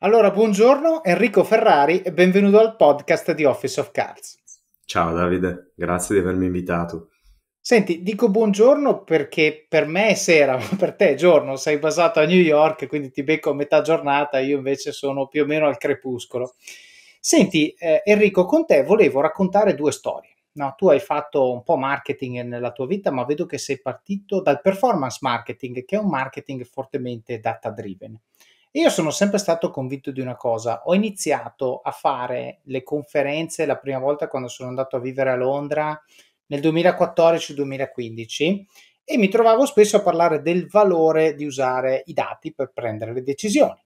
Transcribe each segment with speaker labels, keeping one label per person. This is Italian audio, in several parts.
Speaker 1: Allora, buongiorno Enrico Ferrari e benvenuto al podcast di Office of Cards.
Speaker 2: Ciao Davide, grazie di avermi invitato.
Speaker 1: Senti, dico buongiorno perché per me è sera, ma per te è giorno, sei basato a New York, quindi ti becco a metà giornata, io invece sono più o meno al crepuscolo. Senti, eh, Enrico, con te volevo raccontare due storie. No, tu hai fatto un po' marketing nella tua vita, ma vedo che sei partito dal performance marketing, che è un marketing fortemente data driven. Io sono sempre stato convinto di una cosa, ho iniziato a fare le conferenze la prima volta quando sono andato a vivere a Londra nel 2014-2015 e mi trovavo spesso a parlare del valore di usare i dati per prendere le decisioni.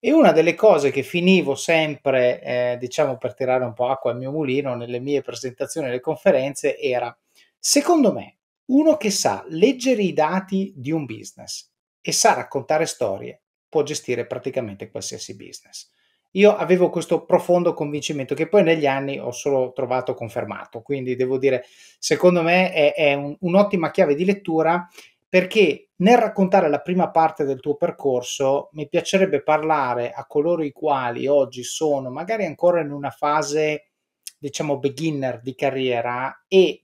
Speaker 1: E una delle cose che finivo sempre, eh, diciamo per tirare un po' acqua al mio mulino nelle mie presentazioni e le conferenze era, secondo me, uno che sa leggere i dati di un business e sa raccontare storie può gestire praticamente qualsiasi business. Io avevo questo profondo convincimento che poi negli anni ho solo trovato confermato, quindi devo dire, secondo me è, è un, un'ottima chiave di lettura perché nel raccontare la prima parte del tuo percorso mi piacerebbe parlare a coloro i quali oggi sono magari ancora in una fase diciamo beginner di carriera e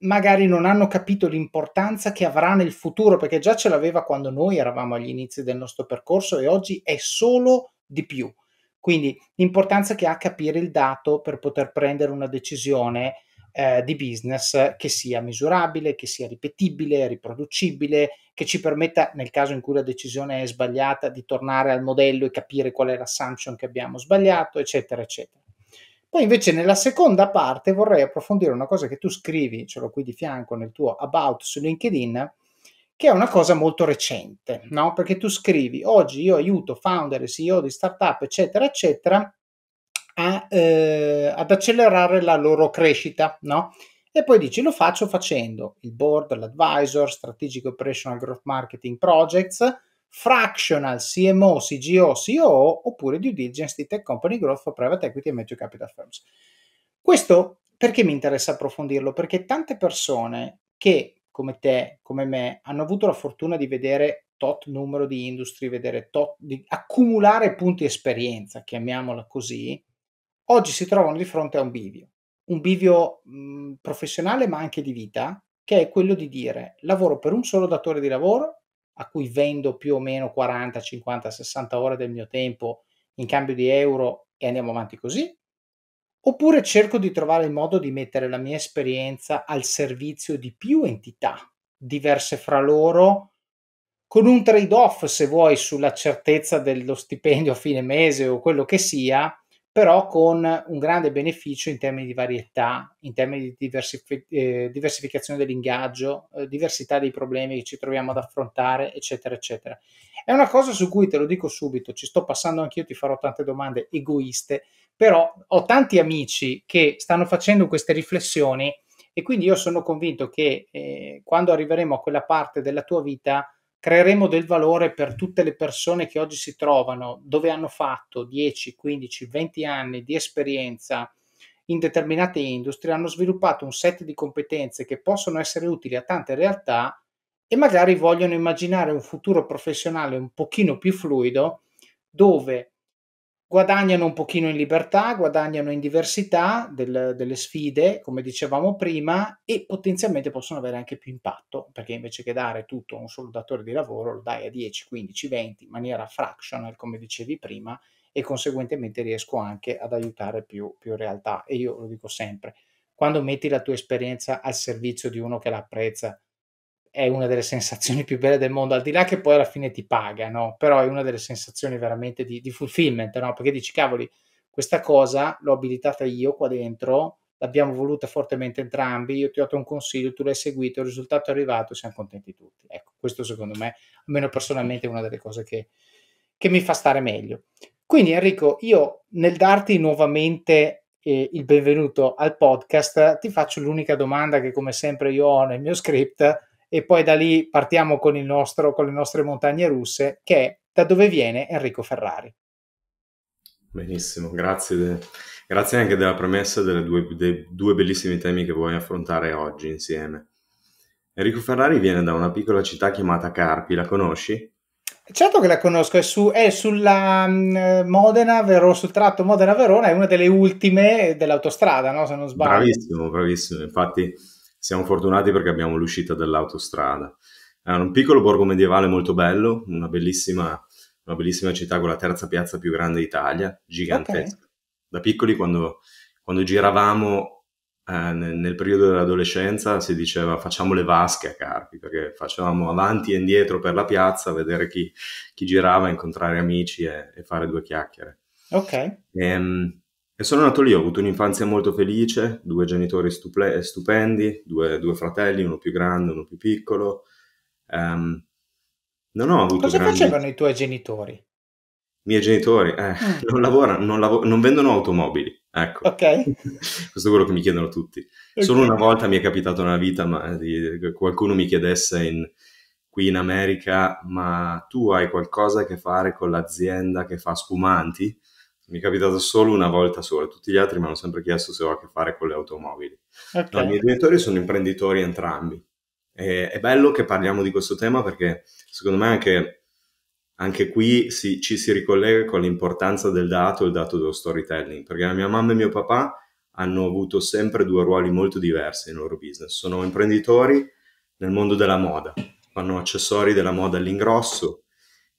Speaker 1: magari non hanno capito l'importanza che avrà nel futuro, perché già ce l'aveva quando noi eravamo agli inizi del nostro percorso e oggi è solo di più. Quindi l'importanza che ha capire il dato per poter prendere una decisione eh, di business che sia misurabile, che sia ripetibile, riproducibile, che ci permetta, nel caso in cui la decisione è sbagliata, di tornare al modello e capire qual è l'assumption che abbiamo sbagliato, eccetera, eccetera. Poi invece nella seconda parte vorrei approfondire una cosa che tu scrivi, ce l'ho qui di fianco nel tuo About su LinkedIn, che è una cosa molto recente, no? Perché tu scrivi, oggi io aiuto founder e CEO di startup, eccetera, eccetera, a, eh, ad accelerare la loro crescita, no? E poi dici, lo faccio facendo il board, l'advisor, strategic operational growth marketing projects, fractional CMO, CGO, COO oppure due diligence di tech company growth for private equity e major capital firms. Questo perché mi interessa approfondirlo? Perché tante persone che, come te, come me, hanno avuto la fortuna di vedere tot numero di industrie, vedere tot, di accumulare punti esperienza, chiamiamola così, oggi si trovano di fronte a un bivio, un bivio mh, mhmm, professionale ma anche di vita, che è quello di dire lavoro per un solo datore di lavoro a cui vendo più o meno 40, 50, 60 ore del mio tempo in cambio di euro e andiamo avanti così? Oppure cerco di trovare il modo di mettere la mia esperienza al servizio di più entità diverse fra loro, con un trade-off, se vuoi, sulla certezza dello stipendio a fine mese o quello che sia, però con un grande beneficio in termini di varietà, in termini di diversif- eh, diversificazione dell'ingaggio, eh, diversità dei problemi che ci troviamo ad affrontare, eccetera, eccetera. È una cosa su cui te lo dico subito, ci sto passando anch'io, ti farò tante domande egoiste, però ho tanti amici che stanno facendo queste riflessioni e quindi io sono convinto che eh, quando arriveremo a quella parte della tua vita creeremo del valore per tutte le persone che oggi si trovano dove hanno fatto 10, 15, 20 anni di esperienza in determinate industrie, hanno sviluppato un set di competenze che possono essere utili a tante realtà e magari vogliono immaginare un futuro professionale un pochino più fluido dove guadagnano un pochino in libertà, guadagnano in diversità del, delle sfide, come dicevamo prima, e potenzialmente possono avere anche più impatto, perché invece che dare tutto a un solo datore di lavoro, lo dai a 10, 15, 20 in maniera fractional, come dicevi prima, e conseguentemente riesco anche ad aiutare più, più realtà. E io lo dico sempre, quando metti la tua esperienza al servizio di uno che la apprezza, è una delle sensazioni più belle del mondo, al di là che poi alla fine ti paga, no? però è una delle sensazioni veramente di, di fulfillment, no? perché dici cavoli, questa cosa l'ho abilitata io qua dentro, l'abbiamo voluta fortemente entrambi, io ti ho dato un consiglio, tu l'hai seguito, il risultato è arrivato, siamo contenti tutti. Ecco, questo secondo me, almeno personalmente, è una delle cose che, che mi fa stare meglio. Quindi Enrico, io nel darti nuovamente eh, il benvenuto al podcast, ti faccio l'unica domanda che come sempre io ho nel mio script, e poi da lì partiamo con, nostro, con le nostre montagne russe, che è da dove viene Enrico Ferrari.
Speaker 2: Benissimo, grazie, de- grazie anche della premessa delle due, dei due bellissimi temi che vuoi affrontare oggi insieme. Enrico Ferrari viene da una piccola città chiamata Carpi, la conosci?
Speaker 1: Certo che la conosco, è, su, è sulla mm, Modena, Verona, sul tratto Modena-Verona, è una delle ultime dell'autostrada, no? se non sbaglio.
Speaker 2: Bravissimo, bravissimo, infatti siamo fortunati perché abbiamo l'uscita dell'autostrada. È un piccolo borgo medievale molto bello, una bellissima, una bellissima città con la terza piazza più grande d'Italia, gigantesca. Okay. Da piccoli, quando, quando giravamo eh, nel, nel, periodo dell'adolescenza, si diceva facciamo le vasche a Carpi, perché facevamo avanti e indietro per la piazza, vedere chi, chi girava, incontrare amici e, e, fare due chiacchiere. Ok. E, ehm, e sono nato lì, ho avuto un'infanzia molto felice, due genitori stuple- stupendi, due, due, fratelli, uno più grande, uno più piccolo. Um, non ho avuto Cosa grandi... facevano
Speaker 1: i tuoi genitori? I
Speaker 2: miei genitori, eh, mm. non lavorano, non, lav- non, vendono automobili, ecco. Ok. Questo è quello che mi chiedono tutti. Okay. Solo una volta mi è capitato nella vita ma, di, che qualcuno mi chiedesse in, qui in America, ma tu hai qualcosa a che fare con l'azienda che fa spumanti? mi è capitato solo una volta sola, tutti gli altri mi hanno sempre chiesto se ho a che fare con le automobili. Okay. No, I miei genitori sono imprenditori entrambi. E, è bello che parliamo di questo tema perché secondo me anche, anche qui si, ci si ricollega con l'importanza del dato il dato dello storytelling, perché la mia mamma e mio papà hanno avuto sempre due ruoli molto diversi nel loro business. Sono imprenditori nel mondo della moda, fanno accessori della moda all'ingrosso.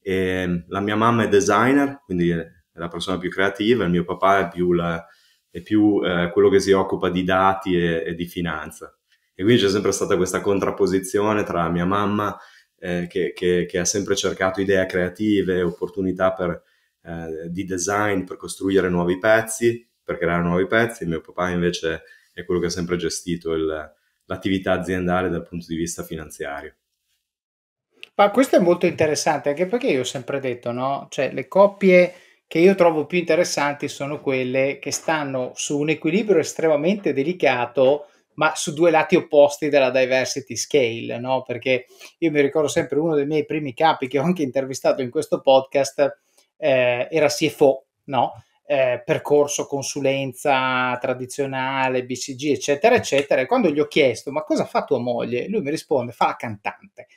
Speaker 2: E la mia mamma è designer, quindi la persona più creativa, il mio papà è più, la, è più eh, quello che si occupa di dati e, e, di finanza. E quindi c'è sempre stata questa contrapposizione tra mia mamma, eh, che, che, che, ha sempre cercato idee creative, opportunità per, eh, di design per costruire nuovi pezzi, per creare nuovi pezzi, e mio papà invece è quello che ha sempre gestito il, l'attività aziendale dal punto di vista finanziario.
Speaker 1: Ma questo è molto interessante anche perché io ho sempre detto, no? Cioè le coppie che io trovo più interessanti sono quelle che stanno su un equilibrio estremamente delicato ma su due lati opposti della diversity scale, no? Perché io mi ricordo sempre uno dei miei primi capi che ho anche intervistato in questo podcast eh, era CFO, no? Eh, percorso consulenza tradizionale, BCG, eccetera, eccetera. E quando gli ho chiesto ma cosa fa tua moglie, lui mi risponde fa la cantante.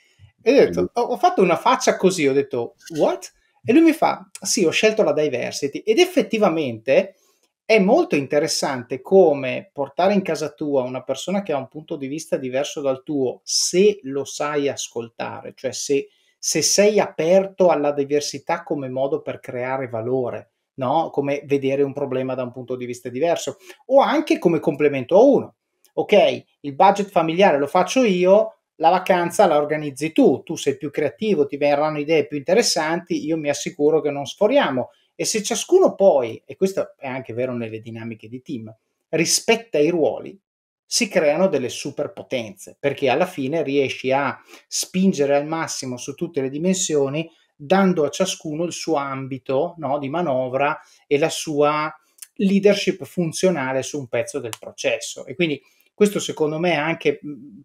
Speaker 1: E ho detto, ho fatto una faccia così, ho detto, what? E lui mi fa, sì, ho scelto la diversity ed effettivamente è molto interessante come portare in casa tua una persona che ha un punto di vista diverso dal tuo, se lo sai ascoltare, cioè se, se sei aperto alla diversità come modo per creare valore, no? come vedere un problema da un punto di vista diverso, o anche come complemento a uno. Ok, il budget familiare lo faccio io, la vacanza la organizzi tu, tu sei più creativo, ti verranno idee più interessanti, io mi assicuro che non sforiamo. E se ciascuno poi, e questo è anche vero nelle dinamiche di team, rispetta i ruoli, si creano delle superpotenze, perché alla fine riesci a spingere al massimo su tutte le dimensioni, dando a ciascuno il suo ambito no, di manovra e la sua leadership funzionale su un pezzo del processo. E quindi questo secondo me anche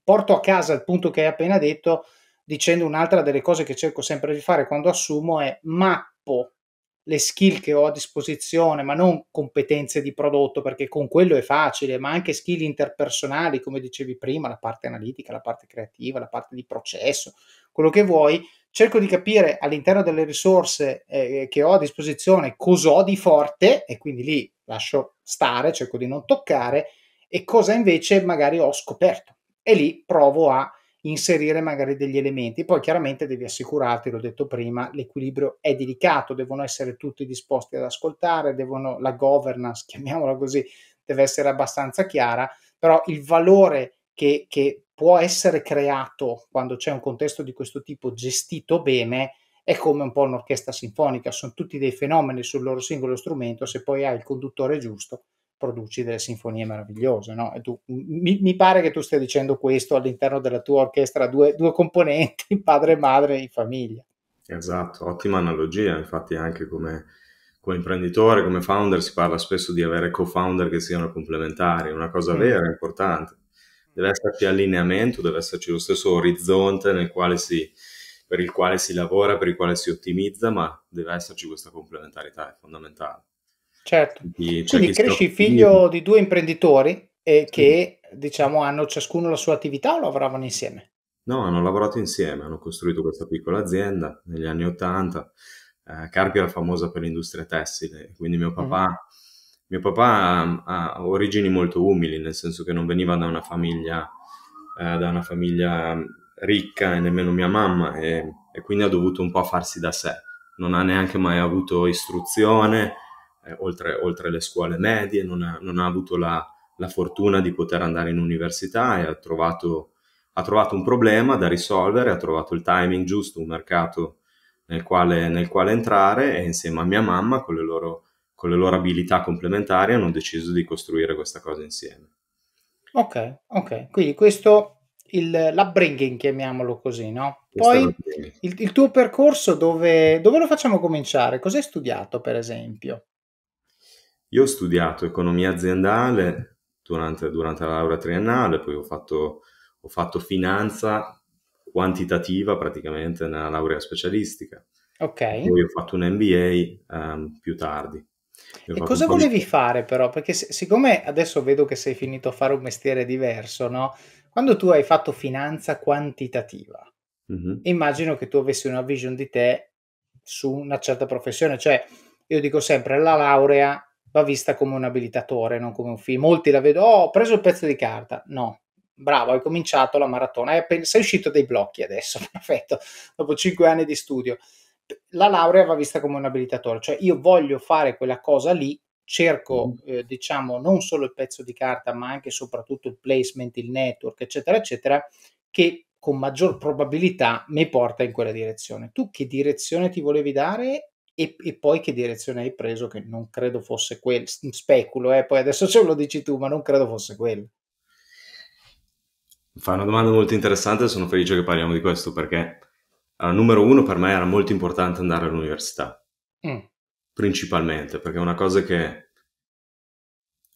Speaker 1: porto a casa il punto che hai appena detto dicendo un'altra delle cose che cerco sempre di fare quando assumo è mappo le skill che ho a disposizione, ma non competenze di prodotto, perché con quello è facile, ma anche skill interpersonali, come dicevi prima, la parte analitica, la parte creativa, la parte di processo, quello che vuoi. Cerco di capire all'interno delle risorse eh, eh che ho a disposizione cosa ho di forte e quindi lì lascio stare, cerco di non toccare e cosa invece magari ho scoperto. E lì provo a inserire magari degli elementi. Poi chiaramente devi assicurarti, l'ho detto prima, l'equilibrio è delicato, devono essere tutti disposti ad ascoltare, devono, la governance, chiamiamola così, deve essere abbastanza chiara, però il valore che, che può essere creato quando c'è un contesto di questo tipo gestito bene è come un po' un'orchestra sinfonica, sono tutti dei fenomeni sul loro singolo strumento, se poi hai il conduttore giusto produci delle sinfonie meravigliose. No? Tu, mi, mi, pare che tu stia dicendo questo all'interno della tua orchestra, due, due componenti, padre e madre in famiglia.
Speaker 2: Esatto, ottima analogia, infatti anche come, come, imprenditore, come founder si parla spesso di avere co-founder che siano complementari, una cosa mm. vera, importante. Deve esserci allineamento, deve esserci lo stesso orizzonte si, per il quale si lavora, per il quale si ottimizza, ma deve esserci questa complementarità, è fondamentale. Certo. Quindi, Quindi cresci figlio
Speaker 1: di due imprenditori e che sì. diciamo hanno ciascuno la sua attività o lavoravano insieme?
Speaker 2: No, hanno lavorato insieme, hanno costruito questa piccola azienda negli anni Ottanta. Eh, Carpi era famosa per l'industria tessile, quindi mio mm-hmm. papà, mm. mio papà ha, ha, origini molto umili, nel senso che non veniva da una famiglia, eh, da una famiglia mm, ricca e nemmeno mia mamma e, e, quindi ha dovuto un po' farsi da sé. Non ha neanche mai avuto istruzione, eh, oltre, oltre, le scuole medie, non ha, non ha avuto la, la, fortuna di poter andare in università e ha trovato, ha trovato, un problema da risolvere, ha trovato il timing giusto, un mercato nel quale, nel quale entrare e insieme a mia mamma, con le, loro, con le loro abilità complementari, hanno deciso di costruire questa cosa insieme.
Speaker 1: Ok, ok, quindi questo il, l'upbringing, chiamiamolo così, no? Poi il, il, tuo percorso dove, dove, lo facciamo cominciare? Cos'hai studiato, per esempio?
Speaker 2: Io ho studiato economia aziendale durante, durante la laurea triennale, poi ho fatto, ho fatto finanza quantitativa praticamente nella laurea specialistica.
Speaker 1: Ok. Poi ho
Speaker 2: fatto un MBA um, ehm, più tardi. E cosa volevi di...
Speaker 1: fare però? Perché se, siccome adesso vedo che sei finito a fare un mestiere diverso, no? Quando tu hai fatto finanza quantitativa, mm-hmm. immagino che tu avessi una vision di te su una certa professione, cioè io dico sempre la laurea va vista come un abilitatore, non come un film. Molti la vedono, oh, ho preso il pezzo di carta. No, bravo, hai cominciato la maratona, eh, sei uscito dai blocchi adesso, perfetto, dopo cinque anni di studio. La laurea va vista come un abilitatore, cioè io voglio fare quella cosa lì, cerco mm-hmm. eh, diciamo non solo il pezzo di carta, ma anche e soprattutto il placement, il network, eccetera, eccetera, che con maggior probabilità mi porta in quella direzione. Tu che direzione ti volevi dare e, e, poi che direzione hai preso che non credo fosse quella, speculo, eh, poi adesso ce lo dici tu, ma non credo fosse quella.
Speaker 2: Fa una domanda molto interessante, sono felice che parliamo di questo perché uh, numero uno per me era molto importante andare all'università, mm. principalmente, perché una cosa che...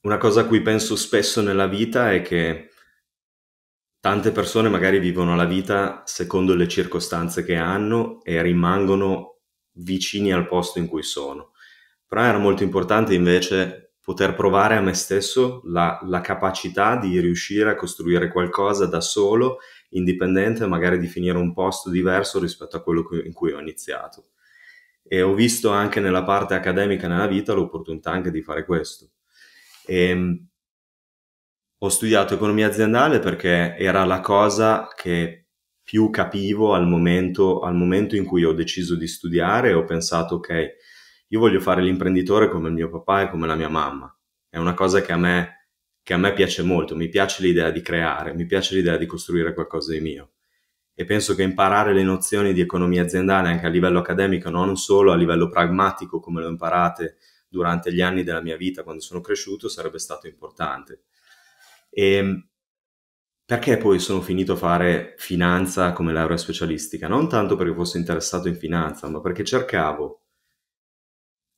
Speaker 2: Una cosa a cui penso spesso nella vita è che tante persone magari vivono la vita secondo le circostanze che hanno e rimangono vicini al posto in cui sono. Però era molto importante invece poter provare a me stesso la, la capacità di riuscire a costruire qualcosa da solo, indipendente, magari di finire un posto diverso rispetto a quello in cui ho iniziato. E ho visto anche nella parte accademica nella vita l'opportunità anche di fare questo. E, ehm, ho studiato economia aziendale perché era la cosa che più capivo al momento, al momento in cui ho deciso di studiare ho pensato ok, io voglio fare l'imprenditore come il mio papà e come la mia mamma. È una cosa che a me, che a me piace molto, mi piace l'idea di creare, mi piace l'idea di costruire qualcosa di mio e penso che imparare le nozioni di economia aziendale anche a livello accademico, non solo a livello pragmatico come l'ho imparate durante gli anni della mia vita quando sono cresciuto, sarebbe stato importante. E ehm, perché poi sono finito a fare finanza come laurea specialistica? Non tanto perché fossi interessato in finanza, ma perché cercavo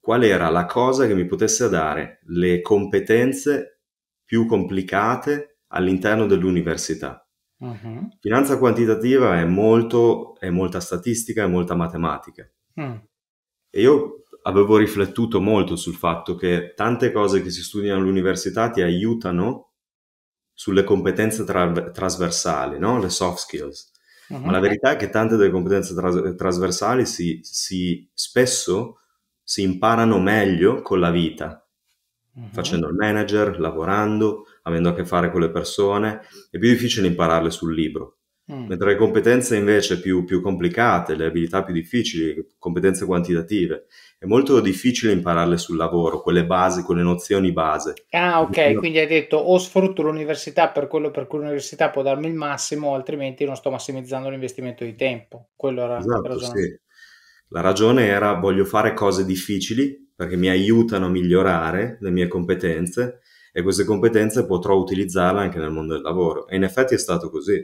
Speaker 2: qual era la cosa che mi potesse dare le competenze più complicate all'interno dell'università. Uh-huh. Finanza quantitativa è molto, è molta statistica, è molta matematica. Uh-huh. E io avevo riflettuto molto sul fatto che tante cose che si studiano all'università ti aiutano sulle competenze tra- trasversali, no? le soft skills. Uh-huh. Ma la mhm. verità è che tante delle competenze tras- trasversali si, si, spesso si imparano meglio con la vita, uh-huh. facendo il manager, lavorando, avendo a che fare con le persone, è più difficile impararle sul libro. Mm. Mentre le competenze invece più, più complicate, le abilità più difficili, competenze quantitative, è molto difficile impararle sul lavoro, quelle basi, quelle nozioni base.
Speaker 1: Ah, ok, quindi hai detto o sfrutto l'università per quello per cui l'università può darmi il massimo, altrimenti non sto massimizzando l'investimento di tempo. Quello era esatto, la ragione. Sì.
Speaker 2: La ragione era voglio fare cose difficili perché mi aiutano a migliorare le mie competenze e queste competenze potrò utilizzarle anche nel mondo del lavoro. E in effetti è stato così.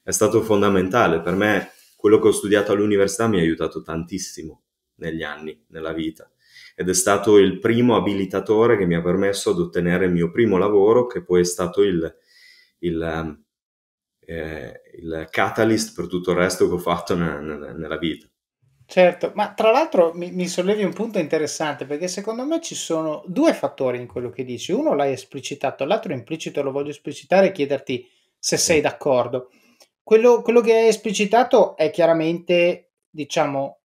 Speaker 2: È stato fondamentale per me. Quello che ho studiato all'università mi ha aiutato tantissimo negli anni, nella vita. Ed è stato il primo abilitatore che mi ha permesso di ottenere il mio primo lavoro, che poi è stato il, il, ehm, eh, il catalyst per tutto il resto che ho fatto ne, ne, nella vita.
Speaker 1: Certo, ma tra l'altro mi, mi, sollevi un punto interessante perché secondo me ci sono due fattori in quello che dici. Uno l'hai esplicitato, l'altro implicito lo voglio esplicitare e chiederti se sei d'accordo. Quello, quello che hai esplicitato è chiaramente, diciamo,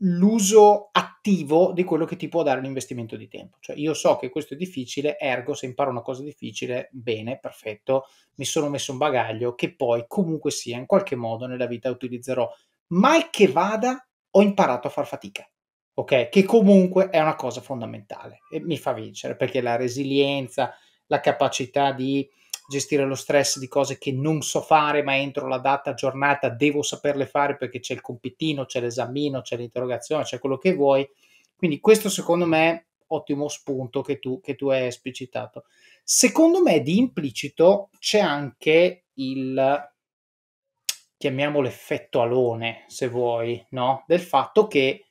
Speaker 1: l'uso attivo di quello che ti può dare un investimento di tempo. Cioè io so che questo è difficile, ergo se imparo una cosa difficile, bene, perfetto, mi sono messo un bagaglio che poi comunque sia in qualche modo nella vita utilizzerò. Mal che vada, ho imparato a far fatica. Ok, che comunque è una cosa fondamentale e mi fa vincere perché la resilienza, la capacità di gestire lo stress di cose che non so fare, ma entro la data giornata devo saperle fare perché c'è il compitino, c'è l'esamino, c'è l'interrogazione, c'è quello che vuoi. Quindi questo secondo me è ottimo spunto che tu, che tu hai esplicitato. Secondo me di implicito c'è anche il, chiamiamolo effetto alone, se vuoi, no? del fatto che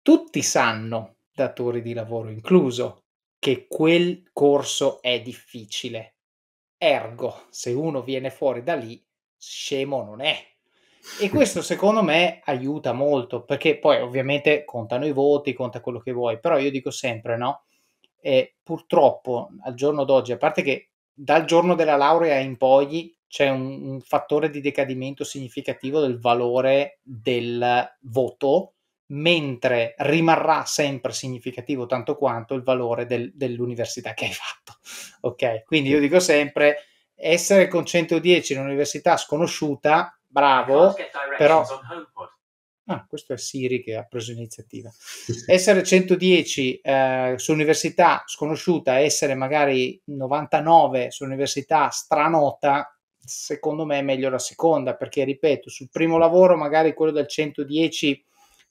Speaker 1: tutti sanno, datori di lavoro incluso, che quel corso è difficile, Ergo, se uno viene fuori da lì, scemo non è. E questo secondo me aiuta molto, perché poi ovviamente contano i voti, conta quello che vuoi, però io dico sempre, no? E purtroppo al giorno d'oggi, a parte che dal giorno della laurea in poi c'è un, un fattore di decadimento significativo del valore del voto, mentre rimarrà sempre significativo tanto quanto il valore del, dell'università che hai fatto. Ok, quindi io dico sempre essere con 110 in un'università sconosciuta, bravo, però Ah, questo è Siri che ha preso iniziativa. essere 110 eh, su università sconosciuta, essere magari 99 su università stranota, secondo me è meglio la seconda, perché ripeto, sul primo lavoro magari quello del 110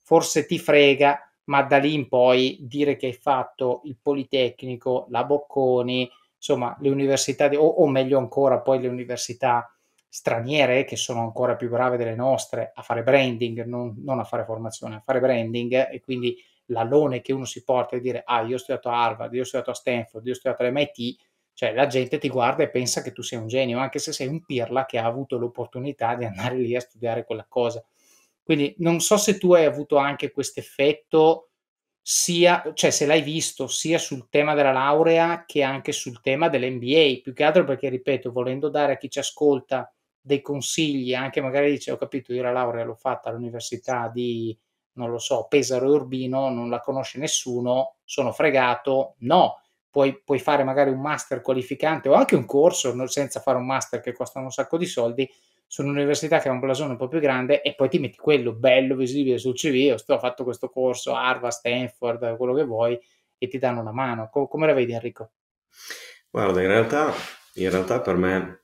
Speaker 1: forse ti frega, ma da lì in poi dire che hai fatto il Politecnico, la Bocconi, insomma le università, di, o, o meglio ancora poi le università straniere che sono ancora più brave delle nostre a fare branding, non, non a fare formazione, a fare branding e quindi l'alone che uno si porta e dire ah io ho studiato a Harvard, io ho studiato a Stanford, io ho studiato all'MIT, cioè la gente ti guarda e pensa che tu sei un genio, anche se sei un pirla che ha avuto l'opportunità di andare lì a studiare quella cosa. Quindi non so se tu hai avuto anche questo effetto, sia, cioè se l'hai visto sia sul tema della laurea che anche sul tema dell'MBA, più che altro perché, ripeto, volendo dare a chi ci ascolta dei consigli, anche magari dice ho capito, io la laurea l'ho fatta all'università di, non lo so, Pesaro e Urbino, non la conosce nessuno, sono fregato, no. Puoi, puoi fare magari un master qualificante o anche un corso senza fare un master che costa un sacco di soldi, su un'università che ha un blasone un po' più grande e poi ti metti quello bello visibile sul CV, ho fatto questo corso Harvard, Stanford, quello che vuoi e ti danno una mano. Com- come la vedi Enrico?
Speaker 2: Guarda, in realtà, in realtà per me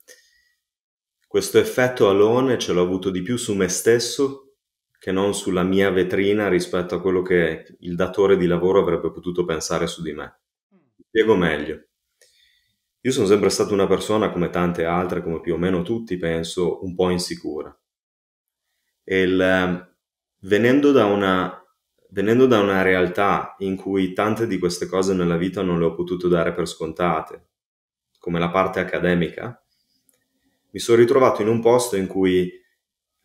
Speaker 2: questo effetto alone ce l'ho avuto di più su me stesso che non sulla mia vetrina rispetto a quello che il datore di lavoro avrebbe potuto pensare su di me. Mm. Spiego meglio. Io sono sempre stato una persona, come tante altre, come più o meno tutti, penso, un po' insicura. Il, ehm, venendo, da una, venendo da una realtà in cui tante di queste cose nella vita non le ho potute dare per scontate, come la parte accademica, mi sono ritrovato in un posto in cui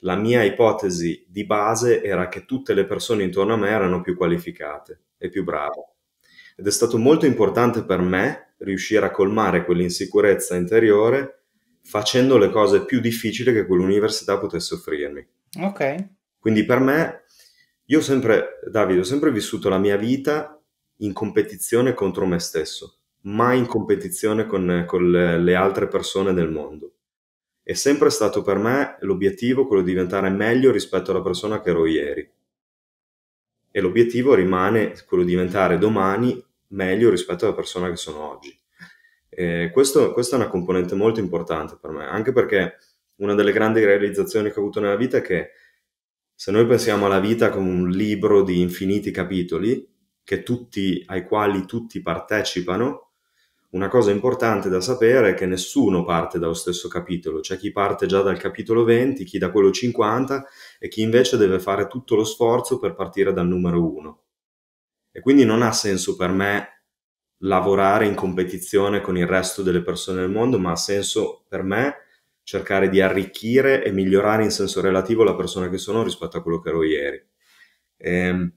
Speaker 2: la mia ipotesi di base era che tutte le persone intorno a me erano più qualificate e più brave. Ed è stato molto importante per me riuscire a colmare quell'insicurezza interiore facendo le cose più difficili che quell'università potesse offrirmi. Ok. Quindi per me, io sempre, Davide, ho sempre vissuto la mia vita in competizione contro me stesso, mai in competizione con, con le, le altre persone del mondo. È sempre stato per me l'obiettivo quello di diventare meglio rispetto alla persona che ero ieri. E l'obiettivo rimane quello di diventare domani meglio rispetto alla persona che sono oggi. Eh, questo, questa è una componente molto importante per me, anche perché una delle grandi realizzazioni che ho avuto nella vita è che se noi pensiamo alla vita come un libro di infiniti capitoli, tutti, ai quali tutti partecipano, una cosa importante da sapere è che nessuno parte dallo stesso capitolo, c'è chi parte già dal capitolo 20, chi da quello 50 e chi invece deve fare tutto lo sforzo per partire dal numero 1. E quindi non ha senso per me lavorare in competizione con il resto delle persone del mondo, ma ha senso per me cercare di arricchire e migliorare in senso relativo la persona che sono rispetto a quello che ero ieri. E, ehm,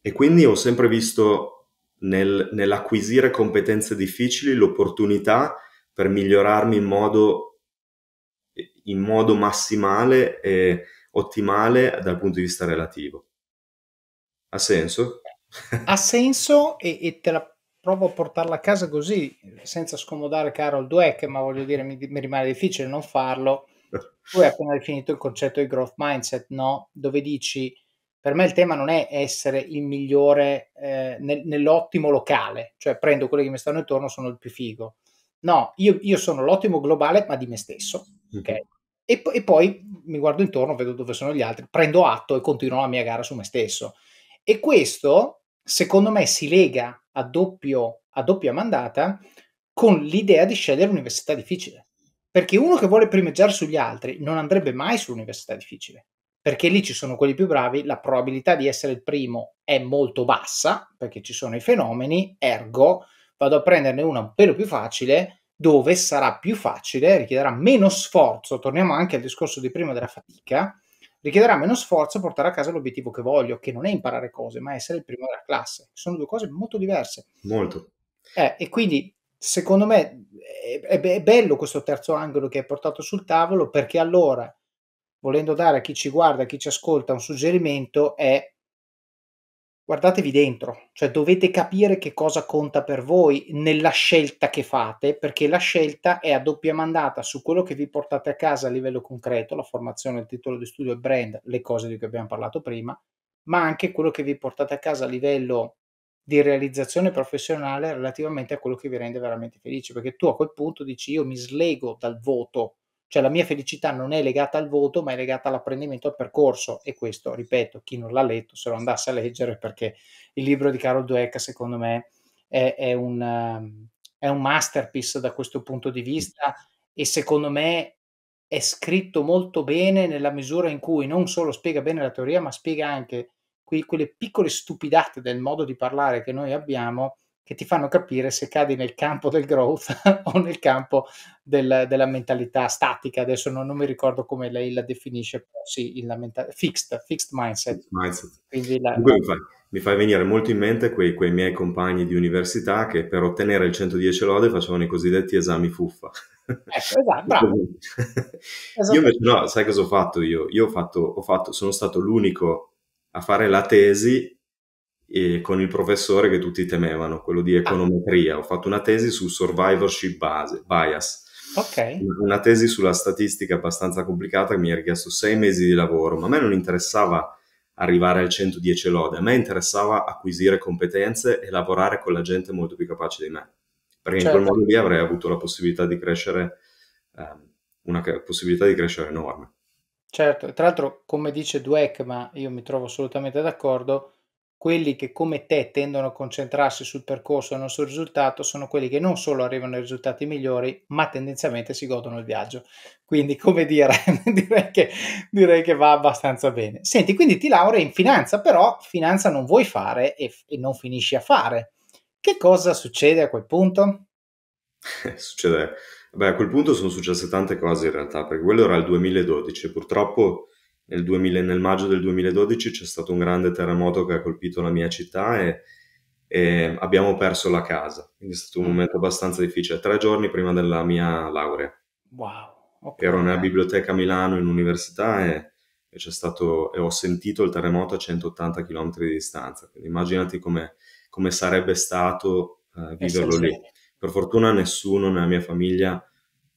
Speaker 2: e quindi ho sempre visto nel, nell'acquisire competenze difficili l'opportunità per migliorarmi in modo, in modo massimale e ottimale dal punto di vista relativo. Ha senso?
Speaker 1: ha senso e, e, te la provo a portarla a casa così, senza scomodare Carol Dweck, ma voglio dire, mi, mi rimane difficile non farlo. Tu hai appena definito il concetto di growth mindset, no? Dove dici, per me il tema non è essere il migliore eh, nel, nell'ottimo locale, cioè prendo quelli che mi stanno intorno, sono il più figo. No, io, io sono l'ottimo globale, ma di me stesso. Ok. Mm-hmm. E, e, poi mi guardo intorno, vedo dove sono gli altri, prendo atto e continuo la mia gara su me stesso. E questo secondo me si lega a, doppio, a doppia mandata con l'idea di scegliere l'università difficile. Perché uno che vuole primeggiare sugli altri non andrebbe mai sull'università difficile, perché lì ci sono quelli più bravi, la probabilità di essere il primo è molto bassa, perché ci sono i fenomeni, ergo vado a prenderne una un pelo più facile, dove sarà più facile, richiederà meno sforzo, torniamo anche al discorso di prima della fatica, richiederà meno sforzo portare a casa l'obiettivo che voglio, che non è imparare cose, ma essere il primo della classe. Sono due cose molto diverse. Molto. Eh, e quindi, secondo me, è, be- è bello questo terzo angolo che hai portato sul tavolo, perché allora, volendo dare a chi ci guarda, a chi ci ascolta un suggerimento, è guardatevi dentro, cioè dovete capire che cosa conta per voi nella scelta che fate, perché la scelta è a doppia mandata su quello che vi portate a casa a livello concreto, la formazione, il titolo di studio, il brand, le cose di cui abbiamo parlato prima, ma anche quello che vi portate a casa a livello di realizzazione professionale relativamente a quello che vi rende veramente felice, perché tu a quel punto dici io mi slego dal voto cioè la mia felicità non è legata al voto, ma è legata all'apprendimento, al percorso. E questo, ripeto, chi non l'ha letto, se lo andasse a leggere, perché il libro di Carol Dweck, secondo me, è, è, un, è un masterpiece da questo punto di vista e secondo me è scritto molto bene nella misura in cui non solo spiega bene la teoria, ma spiega anche quelle piccole stupidate del modo di parlare che noi abbiamo che ti fanno capire se cadi nel campo del growth o nel campo del, della mentalità statica. Adesso non, non, mi ricordo come lei la definisce, però sì, la menta- fixed, fixed mindset. mindset. La, Dunque, mi, fai,
Speaker 2: mi, fai, venire molto in mente quei, quei, miei compagni di università che per ottenere il 110 lode facevano i cosiddetti esami fuffa.
Speaker 1: Ecco,
Speaker 3: esatto, bravo.
Speaker 2: esatto. Io invece no, sai cosa ho fatto io? Io ho fatto, ho fatto sono stato l'unico a fare la tesi eh, con il professore che tutti temevano, quello di ah. econometria. Ho fatto una tesi su survivorship bias. Okay. Una tesi sulla statistica abbastanza complicata che mi ha richiesto sei mesi di lavoro, ma a me non interessava arrivare al 110 lode, a me interessava acquisire competenze e lavorare con la gente molto più capace di me, perché certo. in quel certo. modo lì avrei avuto la possibilità di crescere, eh, una possibilità di crescere enorme.
Speaker 1: Certo, tra l'altro come dice Dweck, ma io mi trovo assolutamente d'accordo, quelli che come te tendono a concentrarsi sul percorso e non sul risultato sono quelli che non solo arrivano ai risultati migliori, ma tendenzialmente si godono il viaggio. Quindi, come dire, direi, che, direi che va abbastanza bene. Senti, quindi ti laurea in finanza, però finanza non vuoi fare e, e non finisci a fare. Che cosa succede a quel punto?
Speaker 2: succede. Beh, a quel punto sono successe tante cose in realtà, perché quello era il 2012. Purtroppo nel, 2000, nel, maggio del 2012 c'è stato un grande terremoto che ha colpito la mia città e, e abbiamo perso la casa. Quindi è stato un mm. momento abbastanza difficile, tre giorni prima della mia laurea. Wow. Okay. Ero nella biblioteca a Milano in università e, e, stato, e, ho sentito il terremoto a 180 km di distanza. Quindi immaginati come, come sarebbe stato uh, viverlo lì. Per fortuna nessuno nella mia famiglia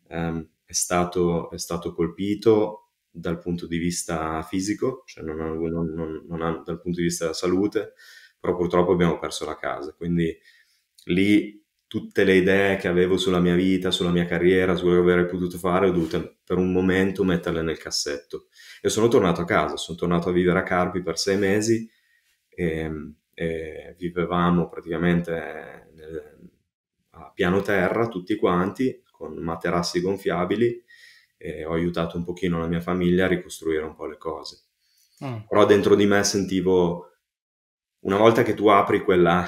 Speaker 2: um, è, stato, è stato colpito dal punto di vista fisico, cioè non, non, non, non hanno, dal punto di vista della salute, però purtroppo abbiamo perso la casa. Quindi lì tutte le idee che avevo sulla mia vita, sulla mia carriera, su quello che avrei potuto fare, ho dovuto per un momento metterle nel cassetto. E sono tornato a casa, sono tornato a vivere a Carpi per sei mesi e, ehm, e vivevamo praticamente nel, a piano terra tutti quanti, con materassi gonfiabili e ho aiutato un pochino la mia famiglia a ricostruire un po' le cose. Mm. Però dentro di me sentivo, una volta che tu apri quella,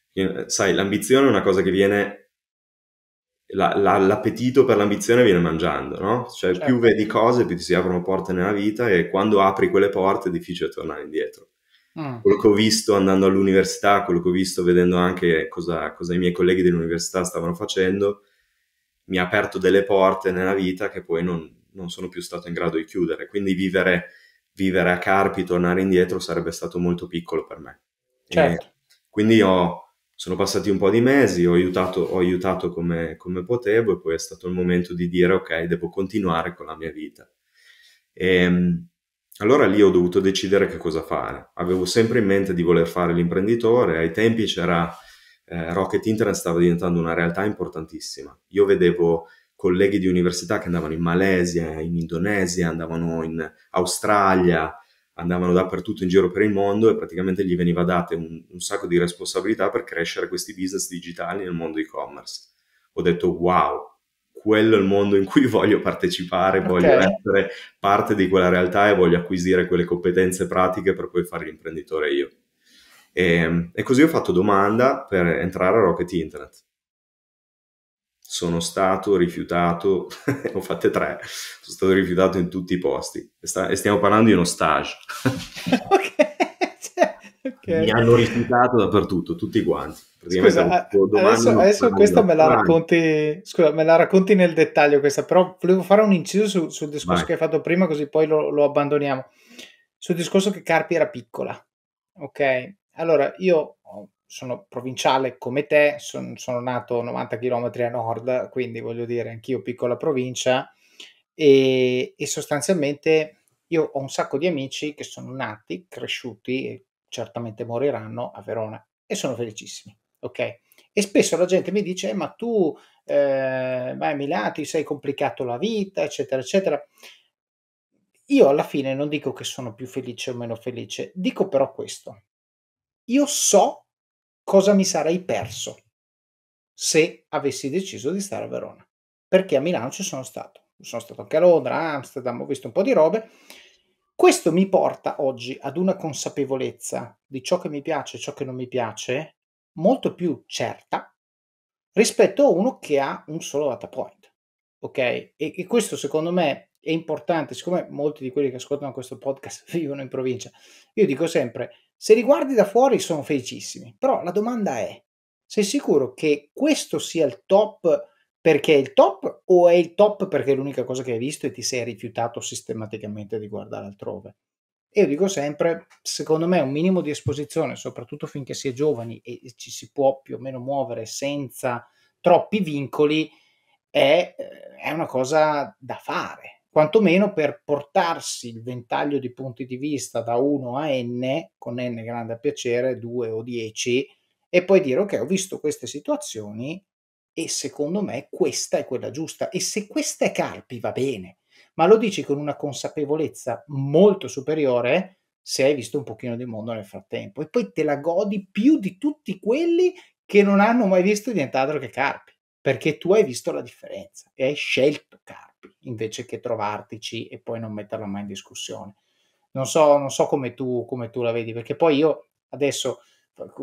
Speaker 2: sai, l'ambizione è una cosa che viene la, la, l'appetito per l'ambizione viene mangiando, no? Cioè, certo. più vedi cose, più ti si aprono porte nella vita e quando apri quelle porte è difficile tornare indietro. Mm. Quello che ho visto andando all'università, quello che ho visto vedendo anche cosa, cosa i miei colleghi dell'università stavano facendo, mi ha aperto delle porte nella vita che poi non, non sono più stato in grado di chiudere. Quindi vivere, vivere, a Carpi, tornare indietro sarebbe stato molto piccolo per me. Certo. quindi ho, sono passati un po' di mesi, ho aiutato, ho aiutato come, come, potevo e poi è stato il momento di dire ok, devo continuare con la mia vita. E, ehm, allora lì ho dovuto decidere che cosa fare. Avevo sempre in mente di voler fare l'imprenditore, ai tempi c'era eh, Rocket Internet stava diventando una realtà importantissima. Io vedevo colleghi di università che andavano in Malesia, in Indonesia, andavano in Australia, andavano dappertutto in giro per il mondo e praticamente gli veniva date un, un sacco di responsabilità per crescere questi business digitali nel mondo e-commerce. Ho detto wow, quello è il mondo in cui voglio partecipare, okay. voglio essere parte di quella realtà e voglio acquisire quelle competenze pratiche per poi fare l'imprenditore io. E, ehm, e così ho fatto domanda per entrare a Rocket Internet. Sono stato rifiutato, ho fatte tre, sono stato rifiutato in tutti i posti e, sta, e stiamo parlando di uno stage. ok.
Speaker 1: Okay. mi hanno
Speaker 2: rifiutato dappertutto, tutti quanti. Scusa, adesso, adesso questa me la,
Speaker 1: racconti, scusa, me la racconti nel dettaglio, questa, però volevo fare un inciso su, sul discorso Vai. che hai fatto prima, così poi lo, lo, abbandoniamo. Sul discorso che Carpi era piccola, ok? Allora, io oh, sono provinciale come te, son- sono nato 90 chilometri a nord, quindi voglio dire, anch'io piccola provincia, e, e sostanzialmente io ho un sacco di amici che sono nati, cresciuti e certamente moriranno a Verona e sono felicissimi, ok? E spesso la gente mi dice, "Eh, ma tu eh, vai a Milano, ti sei complicato la vita, eccetera, eccetera. Io alla fine non dico che sono più felice o meno felice, dico però questo io so cosa mi sarei perso se avessi deciso di stare a Verona, perché a Milano ci sono stato, sono stato anche a Londra, a Amsterdam, ho visto un po' di robe. Questo mi porta oggi ad una consapevolezza di ciò che mi piace e ciò che non mi piace molto più certa rispetto a uno che ha un solo data point. Ok? E, e questo secondo me è importante, siccome molti di quelli che ascoltano questo podcast vivono in provincia, io dico sempre se li guardi da fuori sono felicissimi, però la domanda è, sei sicuro che questo sia il top perché è il top o è il top perché è l'unica cosa che hai visto e ti sei rifiutato sistematicamente di guardare altrove? io dico sempre, secondo me un minimo di esposizione, soprattutto finché si è giovani e ci si può più o meno muovere senza troppi vincoli, è, eh, è una cosa da fare quantomeno per portarsi il ventaglio di punti di vista da 1 a n, con n grande a piacere, 2 o 10, e poi dire ok, ho visto queste situazioni e secondo me questa è quella giusta e se questa è Carpi va bene, ma lo dici con una consapevolezza molto superiore se hai visto un pochino di mondo nel frattempo e poi te la godi più di tutti quelli che non hanno mai visto nient'altro che Carpi, perché tu hai visto la differenza e hai scelto Carpi invece che trovartici e poi non metterla mai in discussione. Non so, non so come, tu, come tu la vedi, perché poi io adesso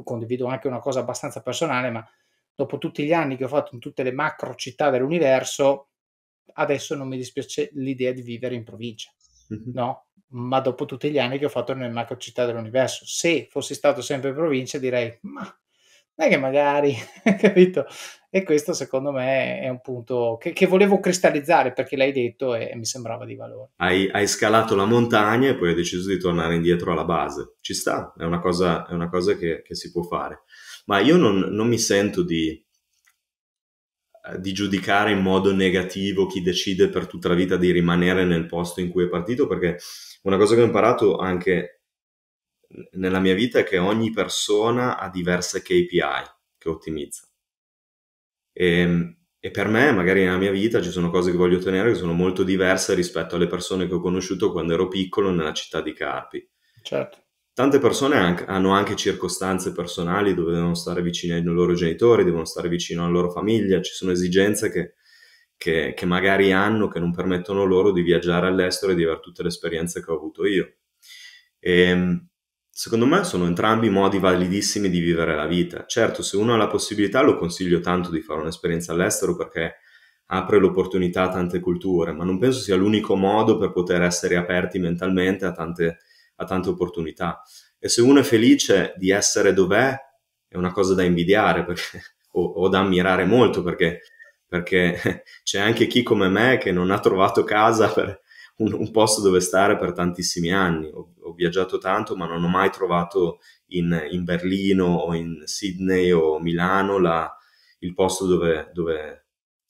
Speaker 1: condivido anche una cosa abbastanza personale, ma dopo tutti gli anni che ho fatto in tutte le macro città dell'universo, adesso non mi dispiace l'idea di vivere in provincia, mm-hmm. no? Ma dopo tutti gli anni che ho fatto nelle macro città dell'universo, se fossi stato sempre in provincia direi, ma non eh, è che magari, capito? E questo secondo me è un punto che, che volevo cristallizzare perché l'hai detto e, e mi sembrava di valore.
Speaker 2: Hai, hai, scalato la montagna e poi hai deciso di tornare indietro alla base. Ci sta, è una cosa, è una cosa che, che, si può fare. Ma io non, non mi sento di, eh, di giudicare in modo negativo chi decide per tutta la vita di rimanere nel posto in cui è partito perché una cosa che ho imparato anche nella mia vita è che ogni persona ha diverse KPI che ottimizza. E, ehm, e per me, magari nella mia vita, ci sono cose che voglio ottenere che sono molto diverse rispetto alle persone che ho conosciuto quando ero piccolo nella città di Carpi. Certo. Tante persone anche, hanno anche circostanze personali dove devono stare vicini ai loro genitori, devono stare vicino alla loro famiglia, ci sono esigenze che, che, che magari hanno che non permettono loro di viaggiare all'estero e di avere tutte le esperienze che ho avuto io. E, ehm, Secondo me sono entrambi modi validissimi di vivere la vita. Certo, se uno ha la possibilità lo consiglio tanto di fare un'esperienza all'estero perché apre l'opportunità a tante culture, ma non penso sia l'unico modo per poter essere aperti mentalmente a tante, a tante opportunità. E se uno è felice di essere dov'è, è una cosa da invidiare perché, o, o, da ammirare molto perché, perché c'è anche chi come me che non ha trovato casa per, un, un posto dove stare per tantissimi anni. Ho, ho, viaggiato tanto, ma non ho mai trovato in, in Berlino o in Sydney o Milano la, il posto dove, dove,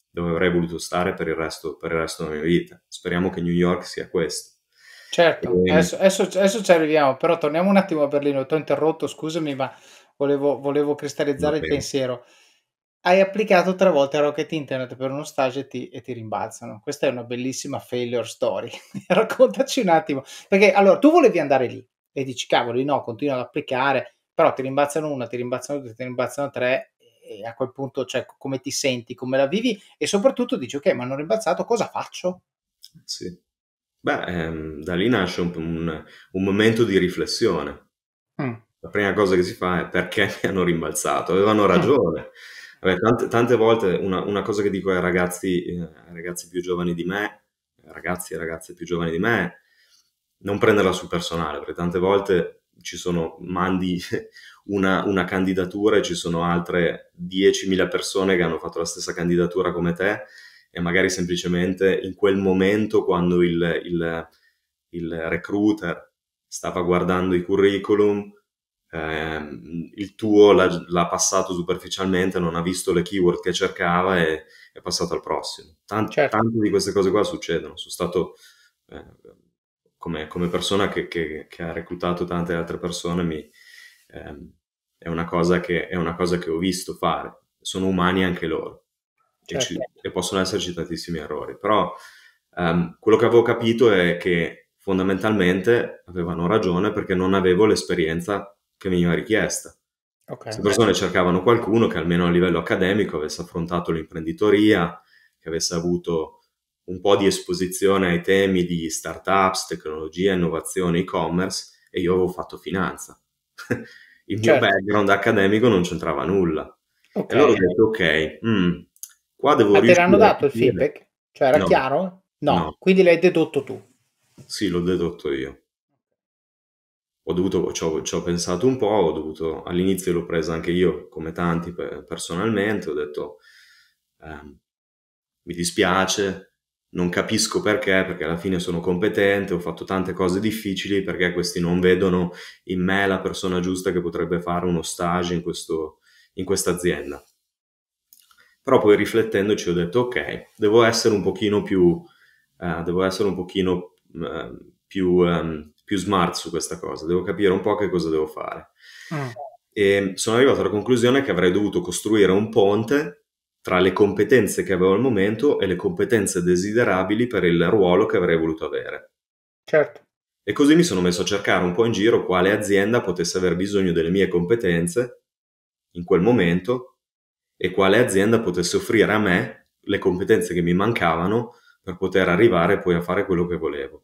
Speaker 2: dove, avrei voluto stare per il, resto, per il resto della mia vita. Speriamo che New York sia questo. Certo, e... Ehm, adesso,
Speaker 1: adesso, adesso, ci arriviamo, però torniamo un attimo a Berlino, ti ho interrotto, scusami, ma volevo, volevo cristallizzare il pensiero hai applicato tre volte a Rocket Internet per uno stage e ti, e ti rimbalzano. Questa è una bellissima failure story. Raccontaci un attimo, perché allora tu volevi andare lì e dici cavoli no, continuo ad applicare, però ti rimbalzano una, ti rimbalzano due, ti rimbalzano tre e a quel punto cioè, come ti senti, come la vivi e soprattutto dici ok mi hanno rimbalzato, cosa faccio?
Speaker 2: Sì, beh ehm, da lì nasce un, un, un momento di riflessione. Mm. La prima cosa che si fa è perché mi hanno rimbalzato, avevano mm. ragione. Mm Vabbè, tante, tante, volte una, una, cosa che dico ai ragazzi, eh, ragazzi più giovani di me, ragazzi e ragazze più giovani di me, non prenderla sul personale, perché tante volte ci sono, mandi una, una candidatura e ci sono altre 10.000 persone che hanno fatto la stessa candidatura come te e magari semplicemente in quel momento quando il, il, il recruiter stava guardando i curriculum eh, il tuo l'ha, l'ha, passato superficialmente, non ha visto le keyword che cercava e è passato al prossimo. Tant- certo. Tante di queste cose qua succedono. Sono stato eh, come, come, persona che, che, che, ha reclutato tante altre persone, mi, ehm, è, una cosa che, è una cosa che ho visto fare. Sono umani anche loro certo. e, ci, certo. e, possono esserci tantissimi errori, però ehm, quello che avevo capito è che fondamentalmente avevano ragione perché non avevo l'esperienza che veniva richiesta.
Speaker 3: Okay. Queste persone
Speaker 2: cercavano qualcuno che almeno a livello accademico avesse affrontato l'imprenditoria, che avesse avuto un po' di esposizione ai temi di startups, tecnologia, innovazione, e-commerce e io avevo fatto finanza. Il certo. mio background accademico non c'entrava nulla.
Speaker 1: Okay. E allora ho detto
Speaker 2: ok, mh, mm, qua devo... Ma te l'hanno dato il feedback? Cioè era no. chiaro? No. no.
Speaker 1: quindi l'hai dedotto tu.
Speaker 2: Sì, l'ho dedotto io ho dovuto, ci ho, ci ho, pensato un po', ho dovuto, all'inizio l'ho presa anche io, come tanti personalmente, ho detto eh, mi dispiace, non capisco perché, perché alla fine sono competente, ho fatto tante cose difficili, perché questi non vedono in me la persona giusta che potrebbe fare uno stage in, questa azienda. Però poi riflettendoci ho detto ok, devo essere un pochino più, eh, devo essere un pochino eh, più... Ehm, più smart su questa cosa, devo capire un po' che cosa devo fare. Mm. E sono arrivato alla conclusione che avrei dovuto costruire un ponte tra le competenze che avevo al momento e le competenze desiderabili per il ruolo che avrei voluto avere. Certo. E così mi sono messo a cercare un po' in giro quale azienda potesse aver bisogno delle mie competenze in quel momento e quale azienda potesse offrire a me le competenze che mi mancavano per poter arrivare poi a fare quello che volevo.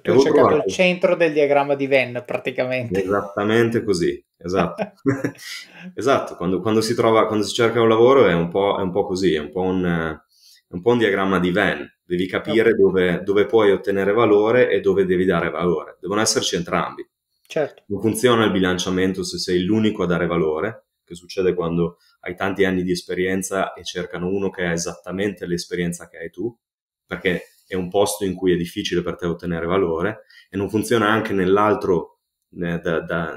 Speaker 2: Tu hai cercato provato. il
Speaker 1: centro del diagramma di Venn, praticamente.
Speaker 2: Esattamente così, esatto. esatto, quando, quando, si trova, quando si cerca un lavoro è un po', è un po così, è un po un, è un po' un, diagramma di Venn. Devi capire okay. dove, dove puoi ottenere valore e dove devi dare valore. Devono esserci entrambi. Certo. Non funziona il bilanciamento se sei l'unico a dare valore, che succede quando hai tanti anni di esperienza e cercano uno che ha esattamente l'esperienza che hai tu, perché è un posto in cui è difficile per te ottenere valore e non funziona anche nell'altro, da, da,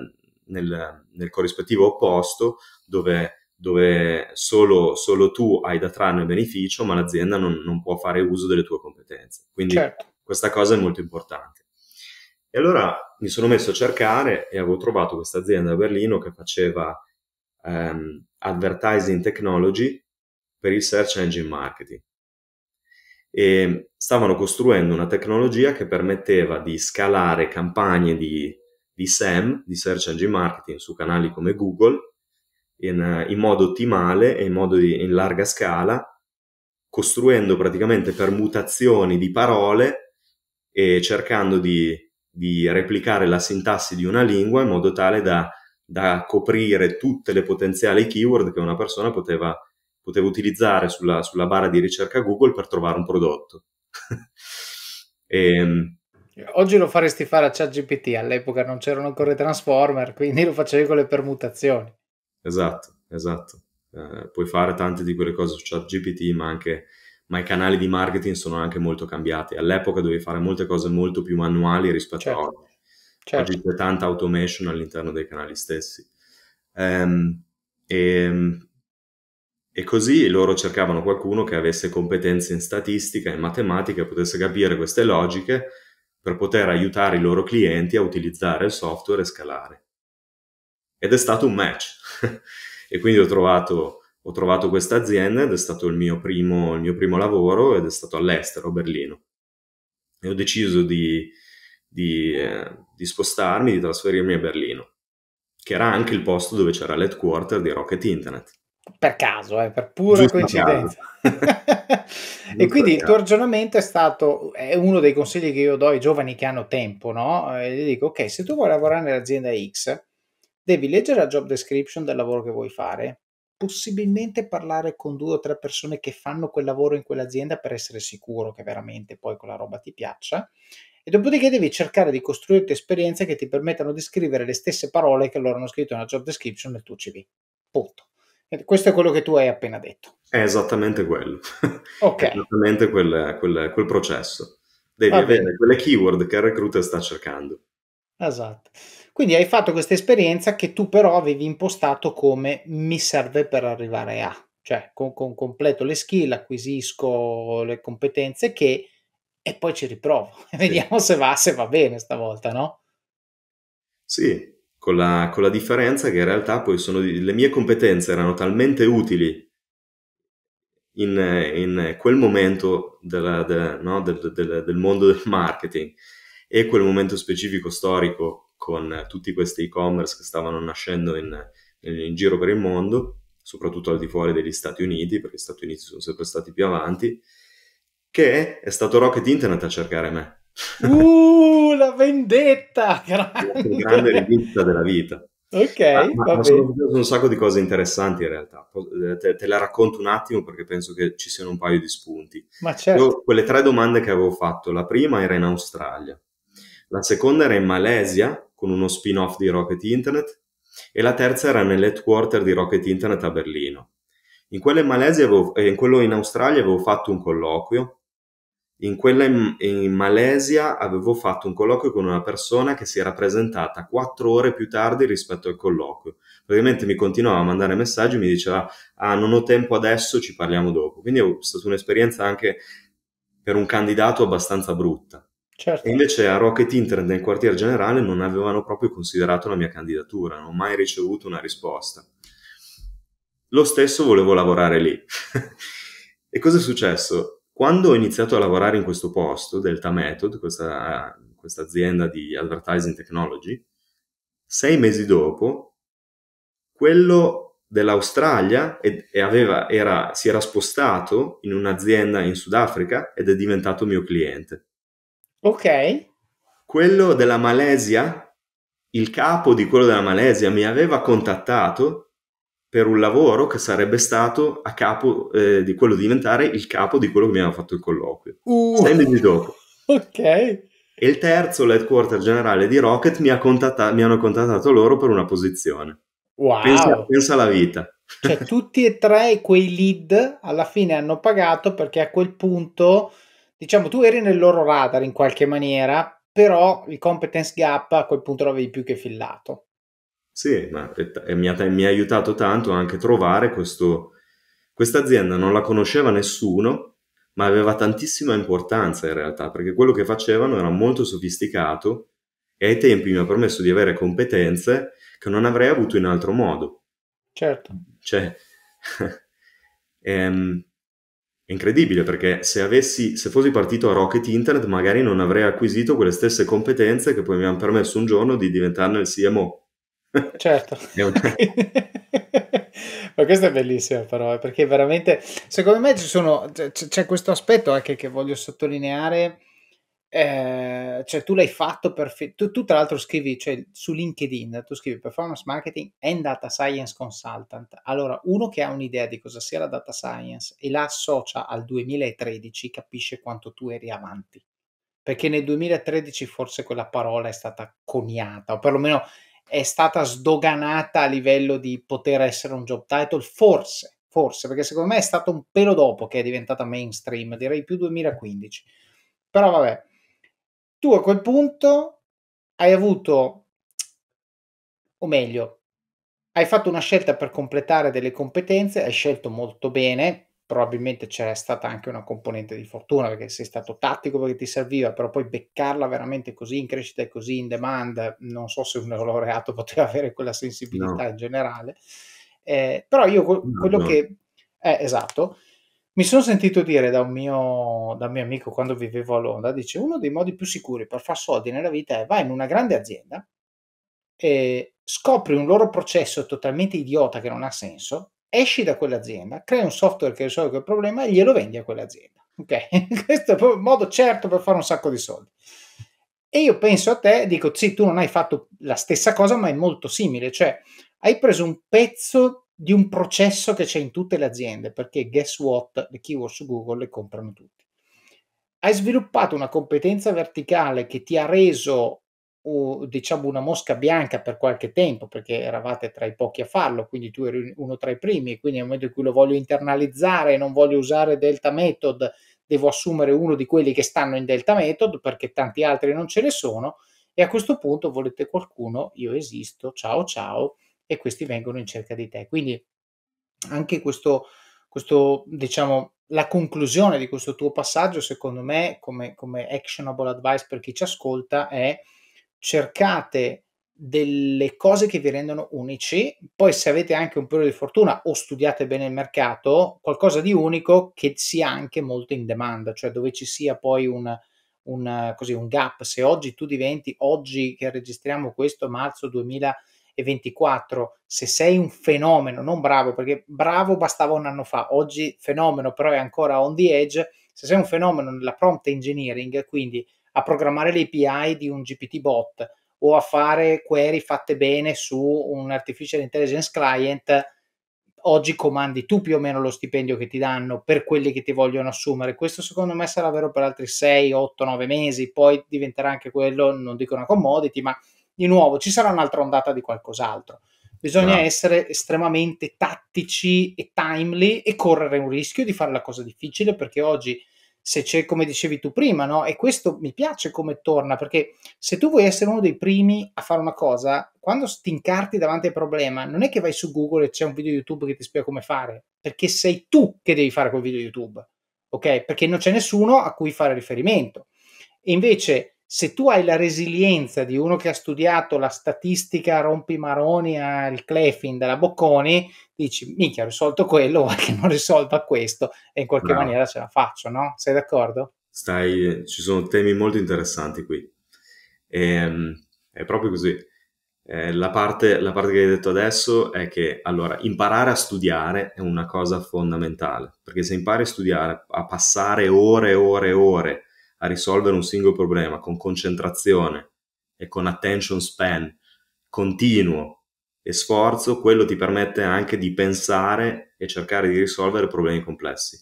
Speaker 2: nel, nel, corrispettivo opposto dove, dove solo, solo, tu hai da trarne beneficio ma l'azienda non, non può fare uso delle tue competenze. Quindi certo. questa cosa è molto importante. E allora mi sono messo a cercare e avevo trovato questa azienda a Berlino che faceva um, advertising technology per il search engine marketing e stavano costruendo una tecnologia che permetteva di scalare campagne di, di SEM, di Search Engine Marketing, su canali come Google, in, in modo ottimale e in modo di, in larga scala, costruendo praticamente permutazioni di parole e cercando di, di replicare la sintassi di una lingua in modo tale da da coprire tutte le potenziali keyword che una persona poteva potevo utilizzare sulla, sulla barra di ricerca Google per trovare un prodotto. e, ehm,
Speaker 1: Oggi lo faresti fare a ChatGPT, all'epoca non c'erano ancora i Transformer, quindi lo facevi con le permutazioni.
Speaker 2: Esatto, esatto. Eh, puoi fare tante di quelle cose su ChatGPT, ma anche ma i canali di marketing sono anche molto cambiati. All'epoca dovevi fare molte cose molto più manuali rispetto certo. a oggi. Certo. Oggi c'è tanta automation all'interno dei canali stessi. Um, ehm, e, ehm, e così loro cercavano qualcuno che avesse competenze in statistica e matematica, potesse capire queste logiche per poter aiutare i loro clienti a utilizzare il software e scalare. Ed è stato un match. e quindi ho trovato, ho trovato questa azienda ed è stato il mio, primo, il mio primo lavoro ed è stato all'estero, a Berlino. E ho deciso di, di, eh, di, spostarmi, di trasferirmi a Berlino, che era anche il posto dove c'era l'headquarter di Rocket Internet
Speaker 1: per caso, eh, per pura Giusto coincidenza. e quindi il tuo ragionamento è stato, è uno dei consigli che io do ai giovani che hanno tempo, no? E eh, gli dico, ok, se tu vuoi lavorare nell'azienda X, devi leggere la job description del lavoro che vuoi fare, possibilmente parlare con due o tre persone che fanno quel lavoro in quell'azienda per essere sicuro che veramente poi quella roba ti piaccia. E dopodiché devi cercare di costruirti esperienze che ti permettano di scrivere le stesse parole che loro hanno scritto nella job description nel tuo CV. Punto. Eh, questo è quello che tu hai appena detto.
Speaker 2: È esattamente quello. Ok. È esattamente quel, quel, quel processo. Devi avere bene. quelle keyword che il recruiter sta cercando.
Speaker 1: Esatto. Quindi hai fatto questa esperienza che tu però avevi impostato come mi serve per arrivare a, cioè con, con completo le skill, acquisisco le competenze che e poi ci riprovo e sì. vediamo se va, se va bene stavolta, no?
Speaker 2: Sì, con la, con la differenza che in realtà poi sono, le mie competenze erano talmente utili in, in, quel momento della, della, no, del, del, del, mondo del marketing e quel momento specifico storico con tutti questi e-commerce che stavano nascendo in, in, in, giro per il mondo, soprattutto al di fuori degli Stati Uniti, perché gli Stati Uniti sono sempre stati più avanti, che è stato Rocket Internet a cercare me.
Speaker 1: Uh, la vendetta! Grande. grande
Speaker 2: rivista della vita.
Speaker 1: Ok, ah, ma, ma sono
Speaker 2: un sacco di cose interessanti in realtà. Eh, te, te, la racconto un attimo perché penso che ci siano un paio di spunti. Ma certo. Io, quelle tre domande che avevo fatto, la prima era in Australia, la seconda era in Malesia con uno spin-off di Rocket Internet e la terza era nell'headquarter di Rocket Internet a Berlino. In, in, avevo, eh, in quello in Australia avevo fatto un colloquio in quella in, in, Malesia avevo fatto un colloquio con una persona che si era presentata quattro ore più tardi rispetto al colloquio. Praticamente mi continuava a mandare messaggi, e mi diceva, ah, non ho tempo adesso, ci parliamo dopo. Quindi è stata un'esperienza anche per un candidato abbastanza brutta. Certo. E invece a Rocket Internet nel quartier generale non avevano proprio considerato la mia candidatura, non ho mai ricevuto una risposta. Lo stesso volevo lavorare lì. e cosa è successo? Quando ho iniziato a lavorare in questo posto, Delta Method, questa, questa azienda di advertising technology, sei mesi dopo, quello dell'Australia e, e aveva, era, si era spostato in un'azienda in Sudafrica ed è diventato mio cliente. Ok. Quello della Malesia, il capo di quello della Malesia mi aveva contattato per un lavoro che sarebbe stato a capo eh, di quello di diventare il capo di quello che mi aveva fatto il colloquio.
Speaker 3: Uh, Sei dopo. Ok. E
Speaker 2: il terzo, l'headquarter generale di Rocket, mi, ha contatta- mi hanno contattato loro per una posizione.
Speaker 1: Wow. Pensa,
Speaker 2: pensa alla vita. Cioè, tutti
Speaker 1: e tre quei lead alla fine hanno pagato perché a quel punto, diciamo, tu eri nel loro radar in qualche maniera, però il competence gap a quel punto l'avevi più che fillato.
Speaker 2: Sì, ma e mi, ha, mi ha aiutato tanto anche a trovare questo... Questa azienda non la conosceva nessuno, ma aveva tantissima importanza in realtà, perché quello che facevano era molto sofisticato e ai tempi mi ha permesso di avere competenze che non avrei avuto in altro modo. Certo. Cioè, ehm, è, incredibile perché se, avessi, se fossi partito a Rocket Internet magari non avrei acquisito quelle stesse competenze che poi mi hanno permesso un giorno di diventarne il CMO. Certo.
Speaker 1: Ma questa è bellissima però, eh, perché veramente, secondo me ci sono, c'è, c'è, questo aspetto anche che voglio sottolineare, eh, cioè tu l'hai fatto per, tu, tu, tra l'altro scrivi cioè, su LinkedIn, tu scrivi performance marketing and data science consultant, allora uno che ha un'idea di cosa sia la data science e la associa al 2013 capisce quanto tu eri avanti perché nel 2013 forse quella parola è stata coniata, o perlomeno è stata sdoganata a livello di poter essere un job title, forse, forse, perché secondo me è stato un pelo dopo che è diventata mainstream, direi più 2015. Però vabbè, tu a quel punto hai avuto, o meglio, hai fatto una scelta per completare delle competenze, hai scelto molto bene, probabilmente c'è stata anche una componente di fortuna perché sei stato tattico perché ti serviva, però poi beccarla veramente così in crescita e così in demand, non so se un laureato poteva avere quella sensibilità no. in generale. Eh, però io no, quello no. che... Eh, esatto. Mi sono sentito dire da un, mio, da un mio amico quando vivevo a Londra, dice uno dei modi più sicuri per fare soldi nella vita è vai in una grande azienda e scopri un loro processo totalmente idiota che non ha senso esci da quell'azienda, crei un software che risolve quel problema e glielo vendi a quell'azienda. Ok? Questo è un modo certo per fare un sacco di soldi. E io penso a te, dico, sì, tu non hai fatto la stessa cosa, ma è molto simile, cioè hai preso un pezzo di un processo che c'è in tutte le aziende, perché guess what? Le keyword su Google le comprano tutti. Hai sviluppato una competenza verticale che ti ha reso o diciamo una mosca bianca per qualche tempo, perché eravate tra i pochi a farlo, quindi tu eri uno tra i primi, quindi nel momento in cui lo voglio internalizzare, non voglio usare Delta Method, devo assumere uno di quelli che stanno in Delta Method, perché tanti altri non ce ne sono, e a questo punto volete qualcuno, io esisto, ciao ciao, e questi vengono in cerca di te. Quindi anche questo, questo diciamo, la conclusione di questo tuo passaggio, secondo me, come, come actionable advice per chi ci ascolta, è cercate delle cose che vi rendono unici, poi se avete anche un periodo di fortuna o studiate bene il mercato, qualcosa di unico che sia anche molto in demanda, cioè dove ci sia poi un, un, così, un gap. Se oggi tu diventi, oggi che registriamo questo marzo 2024, se sei un fenomeno, non bravo, perché bravo bastava un anno fa, oggi fenomeno però è ancora on the edge, se sei un fenomeno nella prompt engineering, quindi a programmare l'API di un GPT bot o a fare query fatte bene su un artificial intelligence client, oggi comandi tu più o meno lo stipendio che ti danno per quelli che ti vogliono assumere. Questo secondo me sarà vero per altri 6, 8, 9 mesi, poi diventerà anche quello, non dico una commodity, ma di nuovo ci sarà un'altra ondata di qualcos'altro. Bisogna no. essere estremamente tattici e timely e correre un rischio di fare la cosa difficile perché oggi se c'è come dicevi tu prima, no? E questo mi piace come torna, perché se tu vuoi essere uno dei primi a fare una cosa, quando ti incarti davanti al problema, non è che vai su Google e c'è un video YouTube che ti spiega come fare, perché sei tu che devi fare quel video YouTube, ok? Perché non c'è nessuno a cui fare riferimento. E invece se tu hai la resilienza di uno che ha studiato la statistica rompimaroni al Clefin della Bocconi, dici minchia ho risolto quello, vuoi che non risolva questo e in qualche no. maniera ce la faccio, no? Sei d'accordo?
Speaker 2: Stai, ci sono temi molto interessanti qui. E, ehm, è proprio così. Eh, la, parte, la parte che hai detto adesso è che allora imparare a studiare è una cosa fondamentale perché se impari a studiare, a passare ore e ore e ore a risolvere un singolo problema con concentrazione e con attention span continuo e sforzo, quello ti permette anche di pensare e cercare di risolvere problemi complessi.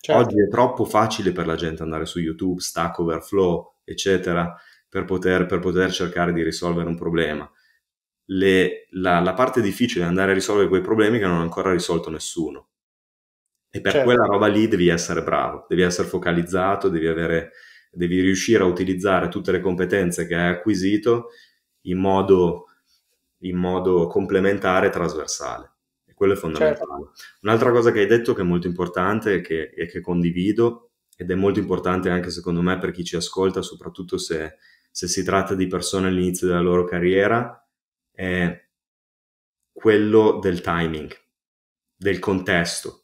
Speaker 2: Certo. Oggi è troppo facile per la gente andare su YouTube, Stack Overflow, eccetera, per poter, per poter cercare di risolvere un problema. Le, la, la parte difficile è andare a risolvere quei problemi che non ha ancora risolto nessuno. E per certo. quella roba lì devi essere bravo, devi essere focalizzato, devi, avere, devi riuscire a utilizzare tutte le competenze che hai acquisito in modo, in modo complementare e trasversale. E quello è fondamentale. Certo. Un'altra cosa che hai detto che è molto importante e che, che condivido ed è molto importante anche secondo me per chi ci ascolta, soprattutto se, se si tratta di persone all'inizio della loro carriera, è quello del timing, del contesto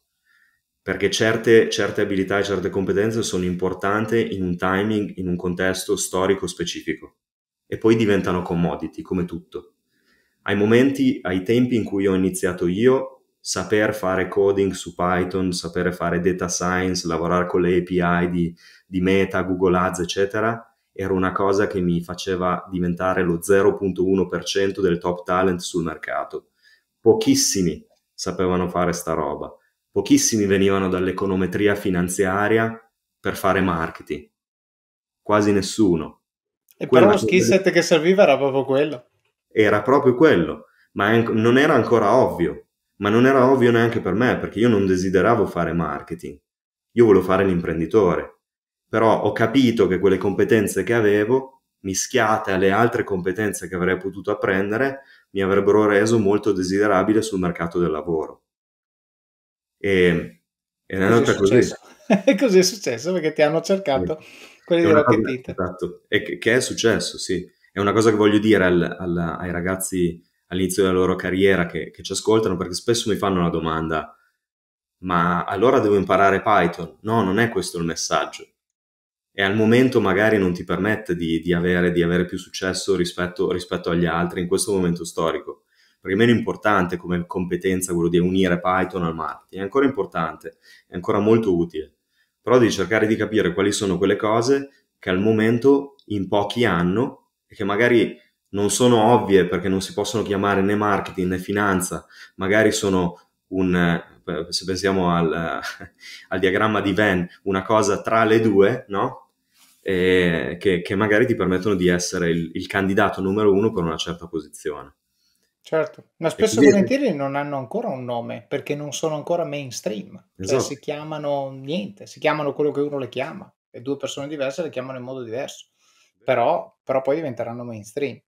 Speaker 2: perché certe, certe abilità e certe competenze sono importanti in un timing, in un contesto storico specifico e poi diventano commodity come tutto. Ai momenti, ai tempi in cui ho iniziato io, saper fare coding su Python, sapere fare data science, lavorare con le API di, di Meta, Google Ads, eccetera, era una cosa che mi faceva diventare lo 0.1% del top talent sul mercato. Pochissimi sapevano fare sta roba pochissimi venivano dall'econometria finanziaria per fare marketing, quasi nessuno. E Quella però lo skill set
Speaker 1: che serviva era proprio quello.
Speaker 2: Era proprio quello, ma non era ancora ovvio, ma non era ovvio neanche per me perché io non desideravo fare marketing, io volevo fare l'imprenditore, però ho capito che quelle competenze che avevo mischiate alle altre competenze che avrei potuto apprendere mi avrebbero reso molto desiderabile sul mercato del lavoro. E, è una nota così.
Speaker 1: E così è successo perché ti hanno cercato eh, quelli della Rocket
Speaker 2: Esatto, e che, che, è successo, sì. È una cosa che voglio dire al, al, ai ragazzi all'inizio della loro carriera che, che, ci ascoltano perché spesso mi fanno la domanda ma allora devo imparare Python? No, non è questo il messaggio. E al momento magari non ti permette di, di, avere, di avere, più successo rispetto, rispetto agli altri in questo momento storico perché meno importante come competenza quello di unire Python al marketing, è ancora importante, è ancora molto utile, però devi cercare di capire quali sono quelle cose che al momento in pochi hanno e che magari non sono ovvie perché non si possono chiamare né marketing né finanza, magari sono un, eh, se pensiamo al, al diagramma di Venn, una cosa tra le due, no? E che, che, magari ti permettono di essere il, il candidato numero uno per una certa posizione.
Speaker 1: Certo, ma spesso e volentieri non hanno ancora un nome perché non sono ancora mainstream, cioè, esatto. cioè si chiamano niente, si chiamano quello che uno le chiama e due persone diverse le chiamano in modo diverso, però, però poi diventeranno mainstream.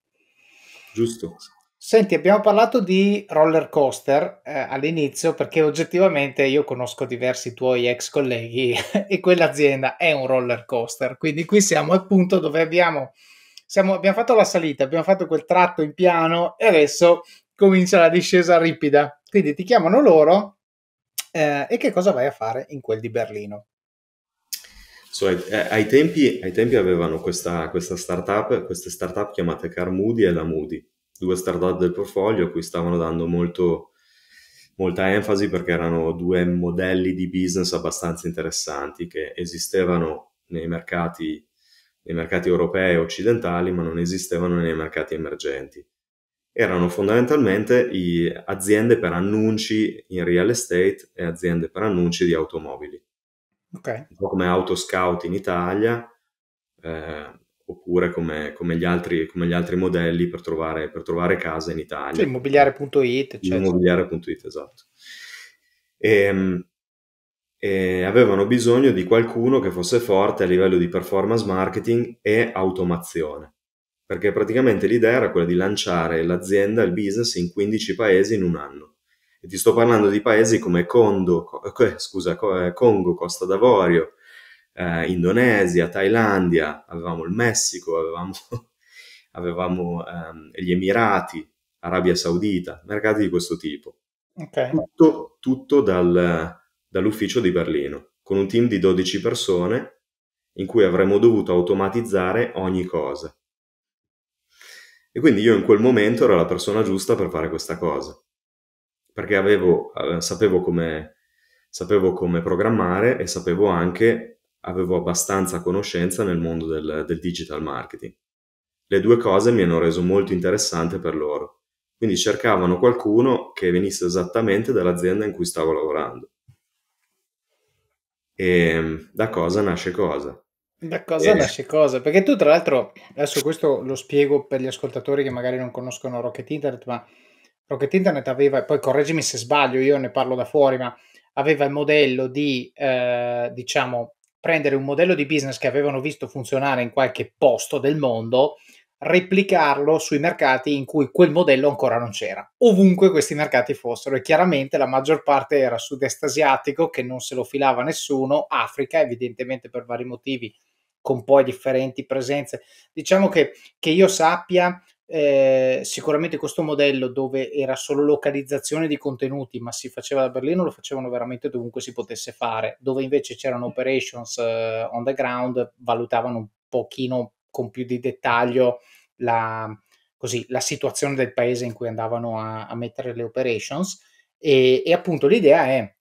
Speaker 1: Giusto. Senti, abbiamo parlato di roller coaster eh, all'inizio perché oggettivamente io conosco diversi tuoi ex colleghi e quell'azienda è un roller coaster, quindi qui siamo al punto dove abbiamo siamo, abbiamo fatto la salita, abbiamo fatto quel tratto in piano e adesso comincia la discesa ripida. Quindi ti chiamano loro eh, e che cosa vai a fare in quel di Berlino?
Speaker 2: So, ai, eh, ai, tempi, ai, tempi, avevano questa, questa startup, queste startup chiamate Car e la Moody, due startup del portfolio a cui stavano dando molto, molta enfasi perché erano due modelli di business abbastanza interessanti che esistevano nei mercati dei mercati europei e occidentali, ma non esistevano nei mercati emergenti. Erano fondamentalmente aziende per annunci in real estate e aziende per annunci di automobili. Okay. Un po' come Autoscout in Italia, eh, oppure come, come, gli altri, come, gli altri, modelli per trovare, per trovare casa in Italia. Cioè
Speaker 1: immobiliare.it. Cioè,
Speaker 2: immobiliare.it, esatto. E, ehm, e avevano bisogno di qualcuno che fosse forte a livello di performance marketing e automazione. Perché praticamente l'idea era quella di lanciare l'azienda, il business in 15 paesi in un anno. E ti sto parlando di paesi come Condo, eh, eh, scusa, eh, Congo, Costa d'Avorio, eh, Indonesia, Thailandia, avevamo il Messico, avevamo, avevamo ehm, gli Emirati, Arabia Saudita, mercati di questo tipo. Okay. Tutto, tutto dal, dall'ufficio di Berlino, con un team di 12 persone in cui avremmo dovuto automatizzare ogni cosa. E quindi io in quel momento ero la persona giusta per fare questa cosa, perché avevo, eh, sapevo, come, sapevo come programmare e sapevo anche, avevo abbastanza conoscenza nel mondo del, del digital marketing. Le due cose mi hanno reso molto interessante per loro, quindi cercavano qualcuno che venisse esattamente dall'azienda in cui stavo lavorando e mm, da cosa nasce cosa?
Speaker 1: Da cosa eh. nasce cosa? Perché tu, tra l'altro, adesso questo lo spiego per gli ascoltatori che magari non conoscono Rocket Internet, ma Rocket Internet aveva, poi correggimi se sbaglio, io ne parlo da fuori, ma aveva il modello di, eh, diciamo, prendere un modello di business che avevano visto funzionare in qualche posto del mondo replicarlo sui mercati in cui quel modello ancora non c'era, ovunque questi mercati fossero e chiaramente la maggior parte era sud-est asiatico che non se lo filava nessuno, Africa evidentemente per vari motivi con poi differenti presenze. Diciamo che, che io sappia eh, sicuramente questo modello dove era solo localizzazione di contenuti ma si faceva da Berlino lo facevano veramente dovunque si potesse fare, dove invece c'erano operations eh, on the ground valutavano un pochino con più di dettaglio la, così, la situazione del paese in cui andavano a, a mettere le operations e, e, appunto l'idea è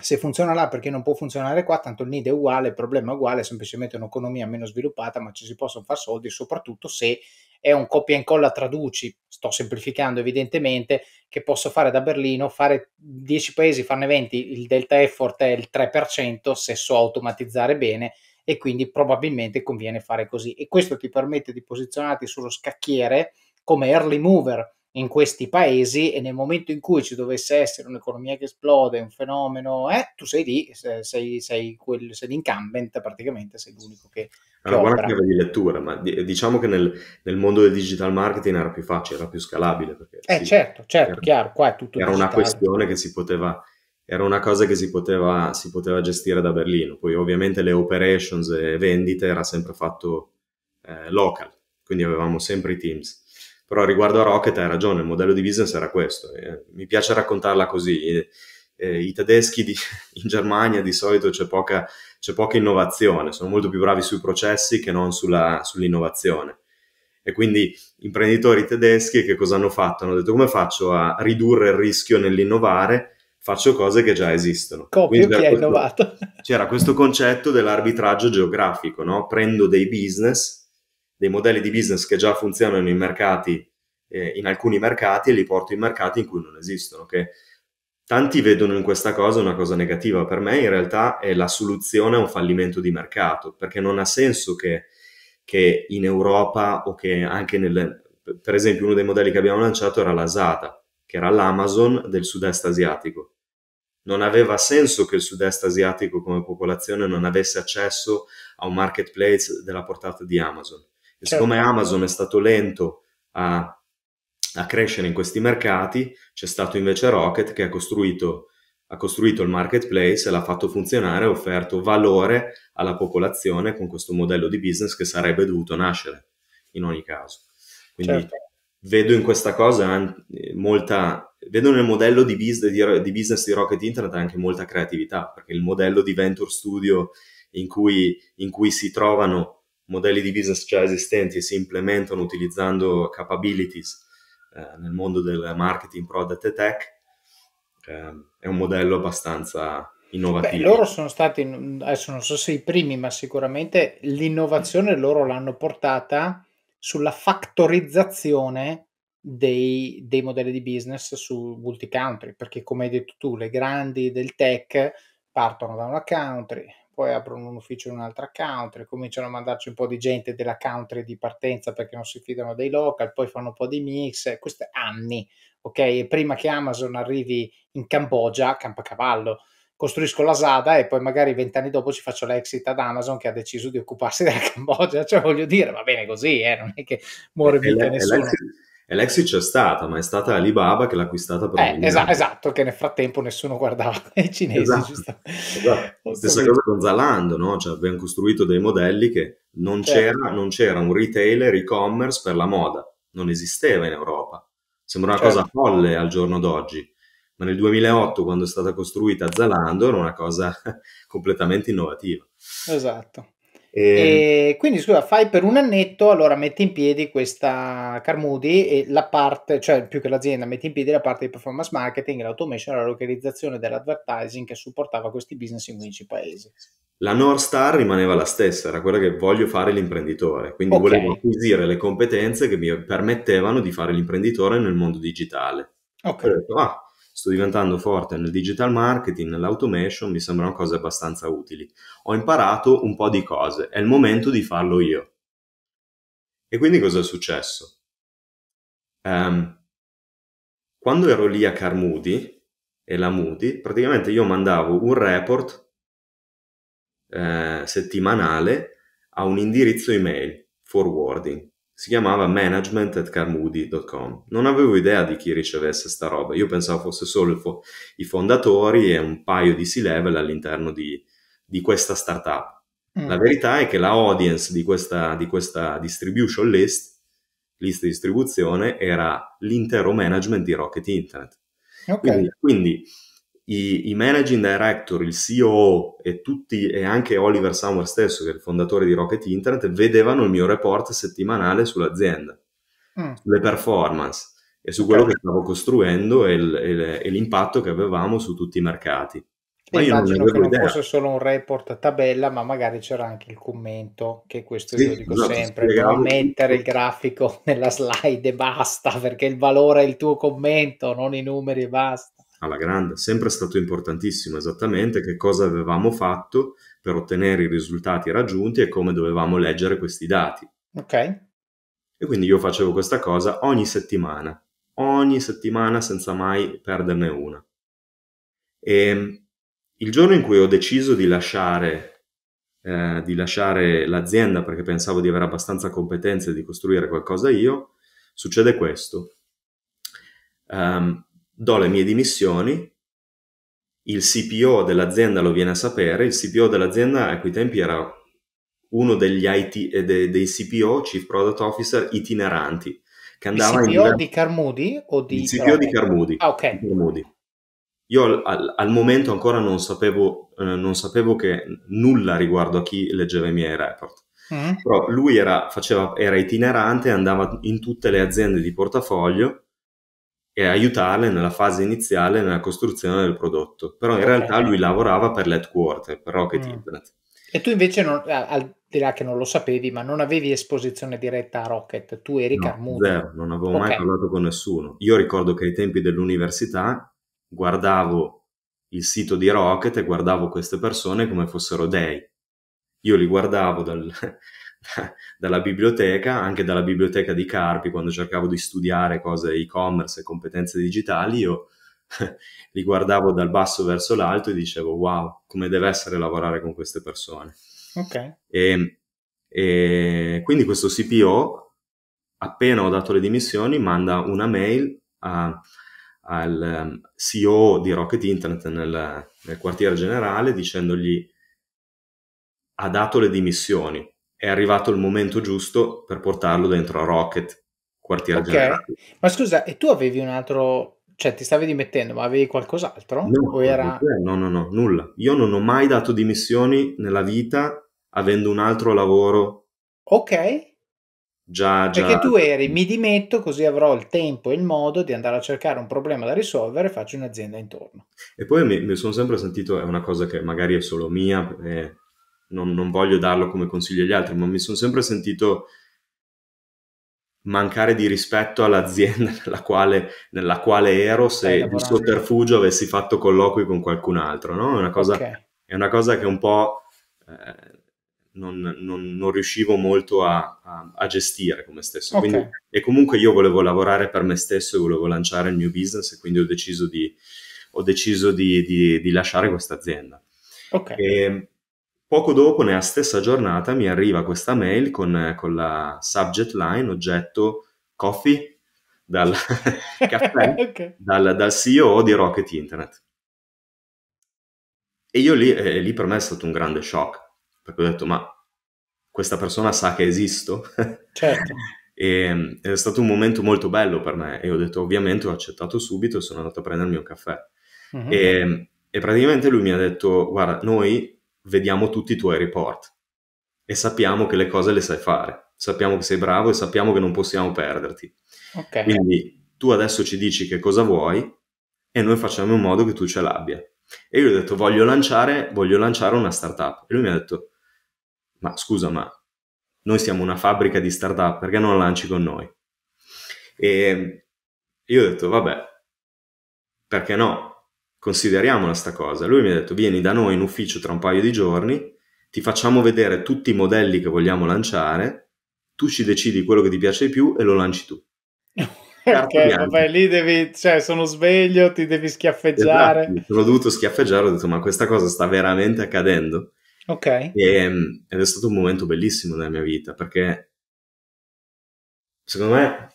Speaker 1: se funziona là perché non può funzionare qua, tanto il NID è uguale, il problema è uguale, è semplicemente un'economia meno sviluppata, ma ci si possono fare soldi, soprattutto se è un copia e incolla traduci, sto semplificando evidentemente, che posso fare da Berlino, fare 10 paesi, farne 20, il delta effort è il 3%, se so automatizzare bene e quindi probabilmente conviene fare così. E questo ti permette di posizionarti sullo scacchiere come early mover in questi paesi e nel momento in cui ci dovesse essere un'economia che esplode, un fenomeno, eh, tu sei lì, sei, sei, quel, sei l'incumbent praticamente, sei l'unico che... che
Speaker 2: allora, opera. guarda che di lettura, ma diciamo che nel, nel, mondo del digital marketing era più facile, era più scalabile. Perché, eh sì, certo, certo, era,
Speaker 1: chiaro, qua è tutto Era digitale. una questione
Speaker 2: che si poteva era una cosa che si poteva, si poteva, gestire da Berlino. Poi ovviamente le operations e vendite era sempre fatto eh, local, quindi avevamo sempre i teams. Però riguardo a Rocket hai ragione, il modello di business era questo. Eh, mi piace raccontarla così. Eh, eh I tedeschi di, in Germania di solito c'è poca, c'è poca, innovazione, sono molto più bravi sui processi che non sulla, sull'innovazione. E quindi imprenditori tedeschi che cosa hanno fatto? Hanno detto come faccio a ridurre il rischio nell'innovare faccio cose che già esistono. Copio chi ha innovato. C'era questo concetto dell'arbitraggio geografico, no? prendo dei business, dei modelli di business che già funzionano in mercati, eh, in alcuni mercati e li porto in mercati in cui non esistono. Che tanti vedono in questa cosa una cosa negativa, per me in realtà è la soluzione a un fallimento di mercato, perché non ha senso che, che in Europa o che anche nelle... Per esempio uno dei modelli che abbiamo lanciato era la Zata, che era l'Amazon del sud-est asiatico non aveva senso che il sud-est asiatico come popolazione non avesse accesso a un marketplace della portata di Amazon. E certo. siccome Amazon è stato lento a, a, crescere in questi mercati, c'è stato invece Rocket che ha costruito, ha costruito il marketplace e l'ha fatto funzionare, ha offerto valore alla popolazione con questo modello di business che sarebbe dovuto nascere in ogni caso. Quindi certo vedo in questa cosa molta, vedo nel modello di business di, business di Rocket Internet anche molta creatività, perché il modello di Venture Studio in cui, in cui si trovano modelli di business già esistenti e si implementano utilizzando capabilities eh, nel mondo del marketing, product e tech, eh, è un modello abbastanza innovativo. Beh, loro
Speaker 1: sono stati, adesso non so se i primi, ma sicuramente l'innovazione loro l'hanno portata sulla factorizzazione dei, dei modelli di business su multi-country, perché come hai detto tu, le grandi del tech partono da una country, poi aprono un ufficio in un'altra country, cominciano a mandarci un po' di gente della country di partenza perché non si fidano dei local, poi fanno un po' di mix, questo anni, ok? E prima che Amazon arrivi in Cambogia, campa cavallo costruisco la SADA e poi magari vent'anni dopo ci faccio l'exit ad Amazon che ha deciso di occuparsi della Cambogia, cioè voglio dire, va bene così, eh? non è che muore vita nessuno.
Speaker 2: e l'exit c'è stata, ma è stata Alibaba che l'ha acquistata per eh, esa-
Speaker 1: Esatto, che nel frattempo nessuno guardava i cinesi. Esatto. esatto. Stessa
Speaker 2: cosa con Zalando, no? cioè, abbiamo costruito dei modelli che non, certo. c'era, non c'era un retailer e-commerce per la moda, non esisteva in Europa. Sembra una certo. cosa folle al giorno d'oggi ma nel 2008 quando è stata costruita Zalando era una cosa completamente innovativa.
Speaker 1: Esatto. E... E quindi scusa, fai per un annetto, allora metti in piedi questa Carmudi e la parte, cioè più che l'azienda, metti in piedi la parte di performance marketing, l'automation, la localizzazione dell'advertising che supportava questi business in 15 paesi.
Speaker 2: La North Star rimaneva la stessa, era quella che voglio fare l'imprenditore, quindi okay. volevo acquisire le competenze che mi permettevano di fare l'imprenditore nel mondo digitale. Ok. Ho detto, ah, sto diventando forte nel digital marketing, nell'automation, mi sembrano cose abbastanza utili. Ho imparato un po' di cose, è il momento di farlo io. E quindi cosa è successo? Um, quando ero lì a Carmudi e la Moody, praticamente io mandavo un report eh, settimanale a un indirizzo email forwarding si chiamava management at carmoody.com. Non avevo idea di chi ricevesse sta roba, io pensavo fosse solo fo- i fondatori e un paio di C-level all'interno di, di questa startup. Mm. La verità è che la audience di questa, di questa distribution list, lista di distribuzione, era l'intero management di Rocket Internet. Okay. Quindi, quindi i, i, managing director, il CEO e, tutti, e anche Oliver Summer stesso, che è il fondatore di Rocket Internet, vedevano il mio report settimanale sull'azienda, mm. le performance e su quello okay. che stavo costruendo e, e, e, l'impatto che avevamo su tutti i mercati. Ma Immagino io non che non idea. fosse
Speaker 1: solo un report a tabella, ma magari c'era anche il commento, che questo sì, io dico no, esatto, sempre, non mettere il grafico nella slide e basta, perché il valore è il tuo commento, non i numeri e basta
Speaker 2: alla grande, sempre stato importantissimo esattamente che cosa avevamo fatto per ottenere i risultati raggiunti e come dovevamo leggere questi dati. Ok. E quindi io facevo questa cosa ogni settimana, ogni settimana senza mai perderne una. E mm, il giorno in cui ho deciso di lasciare, eh, di lasciare l'azienda perché pensavo di avere abbastanza competenze di costruire qualcosa io, succede questo. Um, do le mie dimissioni, il CPO dell'azienda lo viene a sapere, il CPO dell'azienda a quei tempi era uno degli IT, eh, de, dei CPO, Chief Product Officer, itineranti, che andava il CPO in... di
Speaker 1: Carmudi o di... Il CPO di Carmudi.
Speaker 2: Ah, ok. Carmudi. Io al, al, al, momento ancora non sapevo, eh, non sapevo che nulla riguardo a chi leggeva i miei report. Mm. Però lui era, faceva, era itinerante, andava in tutte le aziende di portafoglio e aiutarle nella fase iniziale nella costruzione del prodotto. Però in okay. realtà lui lavorava per l'headquarter, per Rocket mm. Internet.
Speaker 1: E tu invece, non, al di là che non lo sapevi, ma non avevi esposizione diretta a Rocket, tu eri no, Carmuto. Zero,
Speaker 2: non avevo okay. mai parlato con nessuno. Io ricordo che ai tempi dell'università guardavo il sito di Rocket e guardavo queste persone come fossero dei. Io li guardavo dal, dalla biblioteca, anche dalla biblioteca di Carpi, quando cercavo di studiare cose e-commerce e competenze digitali, io li guardavo dal basso verso l'alto e dicevo wow, come deve essere lavorare con queste persone. Okay. E, e quindi questo CPO, appena ho dato le dimissioni, manda una mail a, al um, CEO di Rocket Internet nel, nel quartiere generale dicendogli ha dato le dimissioni è arrivato il momento giusto per portarlo dentro a Rocket, quartiere okay. generale.
Speaker 1: Ma scusa, e tu avevi un altro, cioè ti stavi dimettendo, ma avevi qualcos'altro? No, era...
Speaker 2: no, no, no, nulla. Io non ho mai dato dimissioni nella vita avendo un altro lavoro. Ok. Già, già. Perché tu
Speaker 1: eri, mi dimetto così avrò il tempo e il modo di andare a cercare un problema da risolvere e faccio un'azienda intorno.
Speaker 2: E poi mi, mi sono sempre sentito, è una cosa che magari è solo mia, eh, non, non voglio darlo come consiglio agli altri, ma mi sono sempre sentito mancare di rispetto all'azienda nella quale, nella quale ero se il sotterfugio avessi fatto colloqui con qualcun altro, no? È una cosa, okay. è una cosa che un po' eh, non, non, non, riuscivo molto a, a, a, gestire come stesso. Okay. Quindi, e comunque io volevo lavorare per me stesso e volevo lanciare il mio business e quindi ho deciso di, ho deciso di, di, di lasciare questa azienda. Okay. E, ehm, Poco dopo, nella stessa giornata, mi arriva questa mail con, con la subject line, oggetto coffee, dal,
Speaker 3: caffè, okay.
Speaker 2: dal, dal CEO di Rocket Internet. E io lì, eh, lì per me è stato un grande shock, perché ho detto, ma questa persona sa che esisto? Certo. e, è stato un momento molto bello per me e ho detto, ovviamente ho accettato subito e sono andato a prendermi un caffè. Mm-hmm. E, e praticamente lui mi ha detto, guarda, noi vediamo tutti i tuoi report e sappiamo che le cose le sai fare, sappiamo che sei bravo e sappiamo che non possiamo perderti. Okay. Quindi tu adesso ci dici che cosa vuoi e noi facciamo in modo che tu ce l'abbia. E io gli ho detto voglio lanciare, voglio lanciare una startup. E lui mi ha detto ma scusa ma noi siamo una fabbrica di startup, perché non lanci con noi? E io ho detto vabbè, perché no? consideriamola sta cosa. Lui mi ha detto vieni da noi in ufficio tra un paio di giorni, ti facciamo vedere tutti i modelli che vogliamo lanciare, tu ci decidi quello che ti piace di più e lo lanci tu.
Speaker 1: Perché vabbè, lì devi, cioè sono sveglio, ti devi schiaffeggiare. Esatto,
Speaker 2: sono dovuto schiaffeggiare, ho detto ma questa cosa sta veramente accadendo. Ok. E, ehm, ed è stato un momento bellissimo nella mia vita perché secondo me,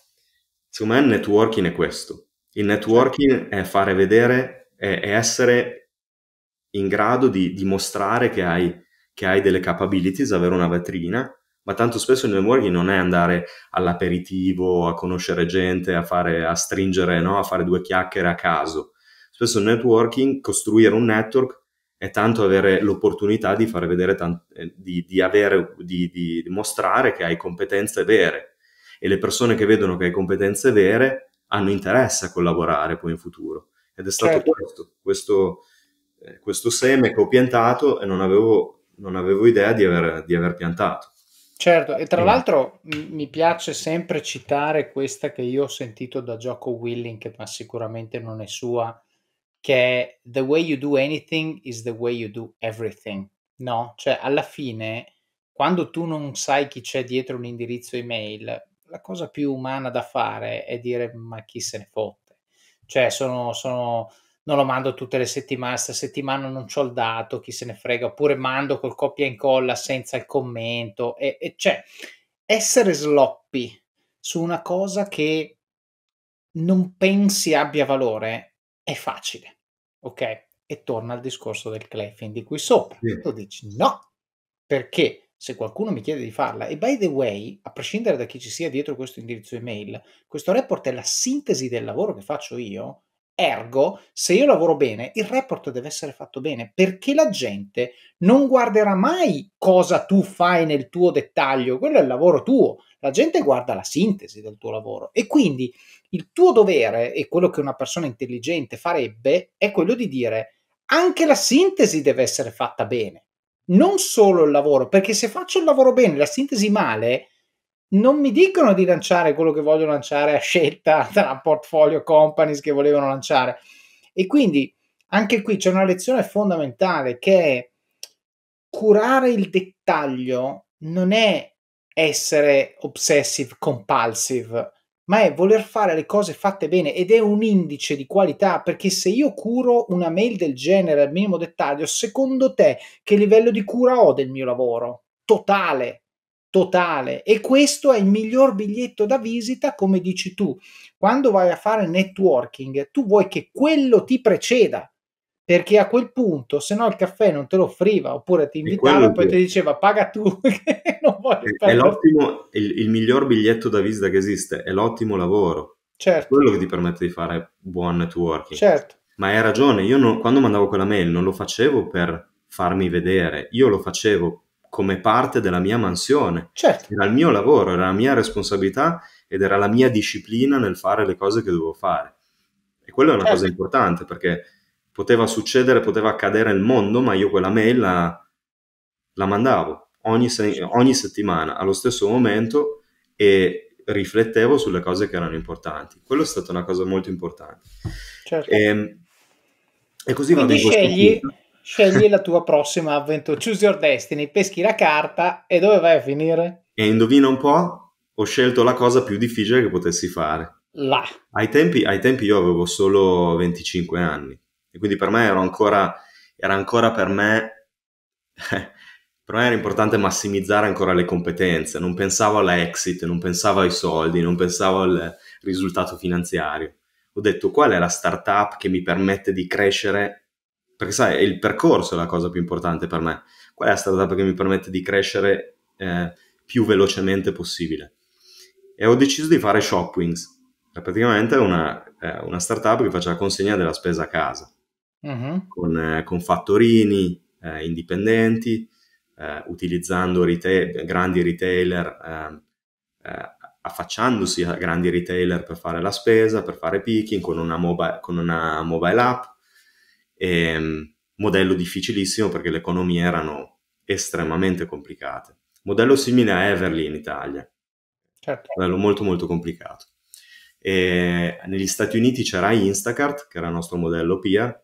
Speaker 2: secondo me il networking è questo. Il networking è fare vedere è, è essere in grado di dimostrare che hai, che hai delle capabilities, avere una vetrina, ma tanto spesso il networking non è andare all'aperitivo, a conoscere gente, a, fare, a stringere, no? a fare due chiacchiere a caso. Spesso il networking, costruire un network, è tanto avere l'opportunità di fare vedere, eh, di, di, avere, di, di mostrare che hai competenze vere e le persone che vedono che hai competenze vere hanno interesse a collaborare poi in futuro. Ed è stato certo. questo, questo, eh, questo, seme che ho piantato e non avevo, non avevo idea di aver, di aver, piantato.
Speaker 1: Certo, e tra eh. l'altro mi piace sempre citare questa che io ho sentito da Gioco Willing, che ma sicuramente non è sua, che è The way you do anything is the way you do everything. No, cioè alla fine quando tu non sai chi c'è dietro un indirizzo email, la cosa più umana da fare è dire ma chi se ne può. Cioè, sono, sono, non lo mando tutte le settimane, sta settimana non ho il dato, chi se ne frega, oppure mando col copia e incolla senza il commento. E, e cioè, essere sloppy su una cosa che non pensi abbia valore è facile, ok? E torna al discorso del cleffing di qui sopra. Sì. Tu dici no, perché se qualcuno mi chiede di farla. E by the way, a prescindere da chi ci sia dietro questo indirizzo email, questo report è la sintesi del lavoro che faccio io. Ergo, se io lavoro bene, il report deve essere fatto bene perché la gente non guarderà mai cosa tu fai nel tuo dettaglio, quello è il lavoro tuo. La gente guarda la sintesi del tuo lavoro e quindi il tuo dovere e quello che una persona intelligente farebbe è quello di dire anche la sintesi deve essere fatta bene non solo il lavoro, perché se faccio il lavoro bene, la sintesi male, non mi dicono di lanciare quello che voglio lanciare a scelta tra portfolio companies che volevano lanciare. E quindi anche qui c'è una lezione fondamentale che è curare il dettaglio non è essere obsessive compulsive, ma è voler fare le cose fatte bene ed è un indice di qualità perché se io curo una mail del genere al minimo dettaglio, secondo te che livello di cura ho del mio lavoro? Totale, totale. E questo è il miglior biglietto da visita, come dici tu. Quando vai a fare networking, tu vuoi che quello ti preceda perché a quel punto se no il caffè non te lo offriva oppure ti invitava e poi che... ti diceva paga tu che
Speaker 2: non voglio è, è l'ottimo, il, il, miglior biglietto da visita che esiste è l'ottimo lavoro certo. quello che ti permette di fare buon networking certo. ma hai ragione io non, quando mandavo quella mail non lo facevo per farmi vedere io lo facevo come parte della mia mansione certo. era il mio lavoro era la mia responsabilità ed era la mia disciplina nel fare le cose che dovevo fare e quella è una certo. cosa importante perché poteva succedere, poteva accadere il mondo, ma io quella mail la, la mandavo ogni, ogni, settimana allo stesso momento e riflettevo sulle cose che erano importanti. Quello è stata una cosa molto importante. Certo. E, ehm, e così Quindi vado scegli,
Speaker 1: scegli la tua prossima avventura. Choose your destiny, peschi la carta e dove vai a finire?
Speaker 2: E indovina un po', ho scelto la cosa più difficile che potessi fare. Là. Ai tempi, ai tempi io avevo solo 25 anni e quindi per me ancora, era ancora per me, per me era importante massimizzare ancora le competenze, non pensavo all'exit, non pensavo ai soldi, non pensavo al risultato finanziario. Ho detto qual è la startup che mi permette di crescere, perché sai, il percorso è la cosa più importante per me. Qual è la startup che mi permette di crescere eh, più velocemente possibile? E ho deciso di fare Shopwings, praticamente una, eh, una startup che faceva consegna della spesa a casa uh-huh. con, eh, con, fattorini eh, indipendenti, eh, utilizzando retail, grandi retailer, ehm, eh, affacciandosi a grandi retailer per fare la spesa, per fare picking, con una, mobile, con una mobile app. E, ehm, modello difficilissimo perché le economie erano estremamente complicate. Modello simile a Everly in Italia. Certo. Modello molto molto complicato. E negli Stati Uniti c'era Instacart, che era il nostro modello peer,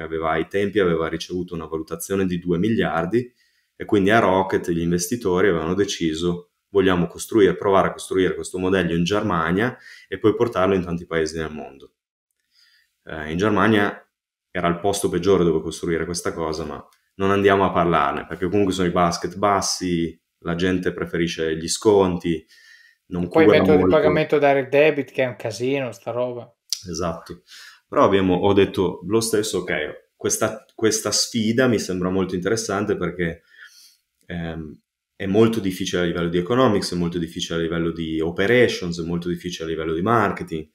Speaker 2: aveva, ai tempi aveva ricevuto una valutazione di 2 miliardi e quindi a Rocket gli investitori avevano deciso vogliamo costruire, provare a costruire questo modello in Germania e poi portarlo in tanti paesi nel mondo. Eh, in Germania era il posto peggiore dove costruire questa cosa, ma non andiamo a parlarne perché comunque sono i basket bassi, la gente preferisce gli sconti. Non e poi il metodo molto. di pagamento
Speaker 1: direct debit che è un casino, sta roba.
Speaker 2: Esatto. Però abbiamo, ho detto lo stesso, ok, questa, questa sfida mi sembra molto interessante perché ehm, è molto difficile a livello di economics, è molto difficile a livello di operations, è molto difficile a livello di marketing,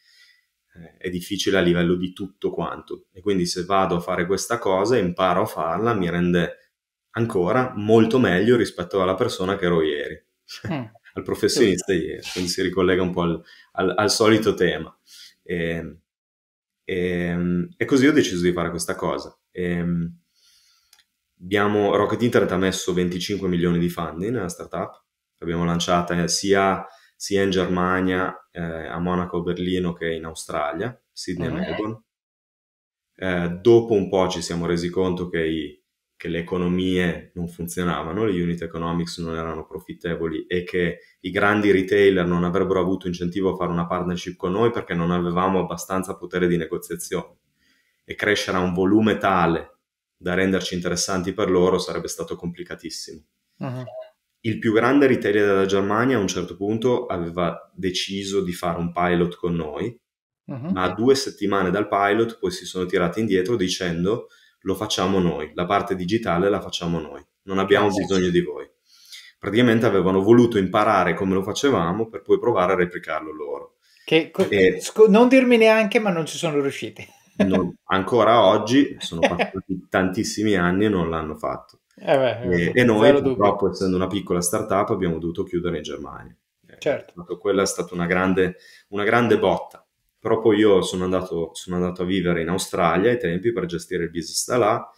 Speaker 2: eh, è difficile a livello di tutto quanto. E quindi se vado a fare questa cosa, imparo a farla, mi rende ancora molto meglio rispetto alla persona che ero ieri, eh, al professionista giusto. ieri, quindi si ricollega un po' al, al, al solito tema. E, ehm, e, ehm, e, così ho deciso di fare questa cosa. E, ehm, abbiamo, Rocket Internet ha messo 25 milioni di funding nella startup, l'abbiamo lanciata sia, sia in Germania, eh, a Monaco, Berlino che in Australia, Sydney e okay. Melbourne. Eh, dopo un po' ci siamo resi conto che i, che le economie non funzionavano, le unit economics non erano profittevoli e che i grandi retailer non avrebbero avuto incentivo a fare una partnership con noi perché non avevamo abbastanza potere di negoziazione. E crescere a un volume tale da renderci interessanti per loro sarebbe stato complicatissimo. Uh-huh. Il più grande retailer della Germania a un certo punto aveva deciso di fare un pilot con noi, uh-huh. ma a due settimane dal pilot poi si sono tirati indietro dicendo lo facciamo noi, la parte digitale la facciamo noi, non abbiamo certo. bisogno di voi. Praticamente avevano voluto imparare come lo facevamo per poi provare a replicarlo loro. Che, e, scu-
Speaker 1: non dirmi neanche, ma non ci sono riusciti.
Speaker 2: non, ancora oggi, sono passati tantissimi anni e non l'hanno fatto.
Speaker 1: Eh beh, eh, e, e, noi, purtroppo,
Speaker 2: dubbio. essendo una piccola startup, abbiamo dovuto chiudere in Germania. Certo. quella è stata una grande, una grande botta però poi io sono andato, sono andato a vivere in Australia ai tempi per gestire il business da là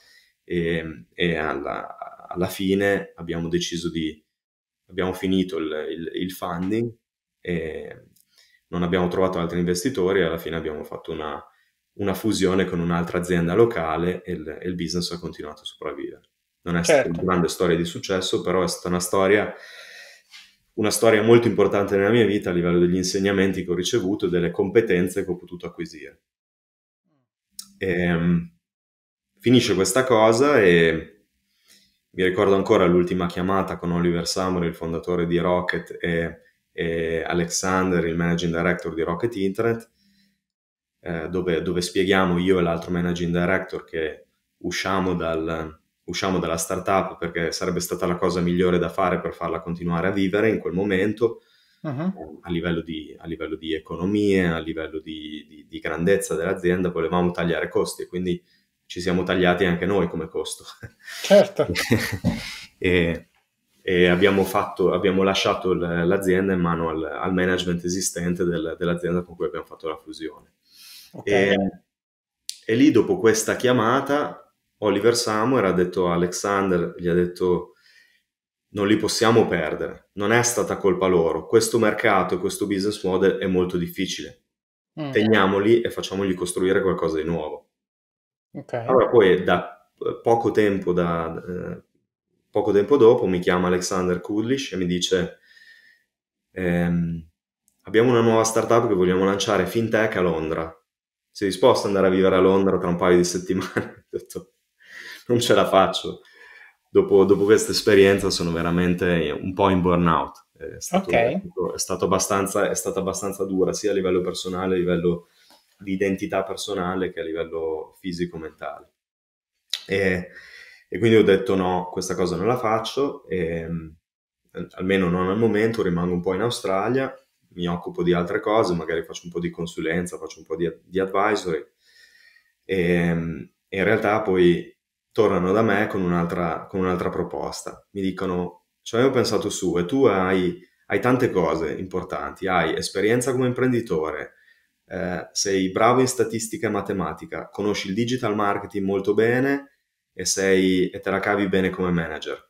Speaker 2: e, e alla, alla, fine abbiamo deciso di, abbiamo finito il, il, il funding e non abbiamo trovato altri investitori e alla fine abbiamo fatto una, una fusione con un'altra azienda locale e il, e il, business ha continuato a sopravvivere. Non è certo. stata una grande storia di successo, però è stata una storia una storia molto importante nella mia vita a livello degli insegnamenti che ho ricevuto e delle competenze che ho potuto acquisire. E, um, finisce questa cosa e mi ricordo ancora l'ultima chiamata con Oliver Samuel, il fondatore di Rocket, e, e Alexander, il managing director di Rocket Internet, eh, dove, dove spieghiamo io e l'altro managing director che usciamo dal, usciamo dalla startup perché sarebbe stata la cosa migliore da fare per farla continuare a vivere in quel momento, uh-huh. Eh, a, livello di, a, livello di, economie, a livello di, di, di, grandezza dell'azienda, volevamo tagliare costi e quindi ci siamo tagliati anche noi come costo. Certo. e, e abbiamo, fatto, abbiamo lasciato l'azienda in mano al, al management esistente del, dell'azienda con cui abbiamo fatto la fusione. Okay. E, e lì dopo questa chiamata Oliver Samuel ha detto a Alexander, gli ha detto non li possiamo perdere, non è stata colpa loro, questo mercato e questo business model è molto difficile, mm. teniamoli e facciamogli costruire qualcosa di nuovo. Okay. Allora poi da eh, poco tempo, da, eh, poco tempo dopo mi chiama Alexander Kudlish e mi dice ehm, abbiamo una nuova startup che vogliamo lanciare fintech a Londra, sei disposto ad andare a vivere a Londra tra un paio di settimane? Ho detto non ce la faccio. Dopo, dopo questa esperienza sono veramente un po' in burnout. È, stato, okay. è, stato abbastanza, è stata abbastanza dura sia a livello personale, a livello di identità personale che a livello fisico-mentale. E, e quindi ho detto no, questa cosa non la faccio, e, ehm, almeno non al momento, rimango un po' in Australia, mi occupo di altre cose, magari faccio un po' di consulenza, faccio un po' di, di advisory. Ehm, e, in realtà poi tornano da me con un'altra, con un'altra proposta. Mi dicono, ci avevo pensato su e tu hai, hai tante cose importanti, hai esperienza come imprenditore, eh, sei bravo in statistica e matematica, conosci il digital marketing molto bene e, sei, e te la cavi bene come manager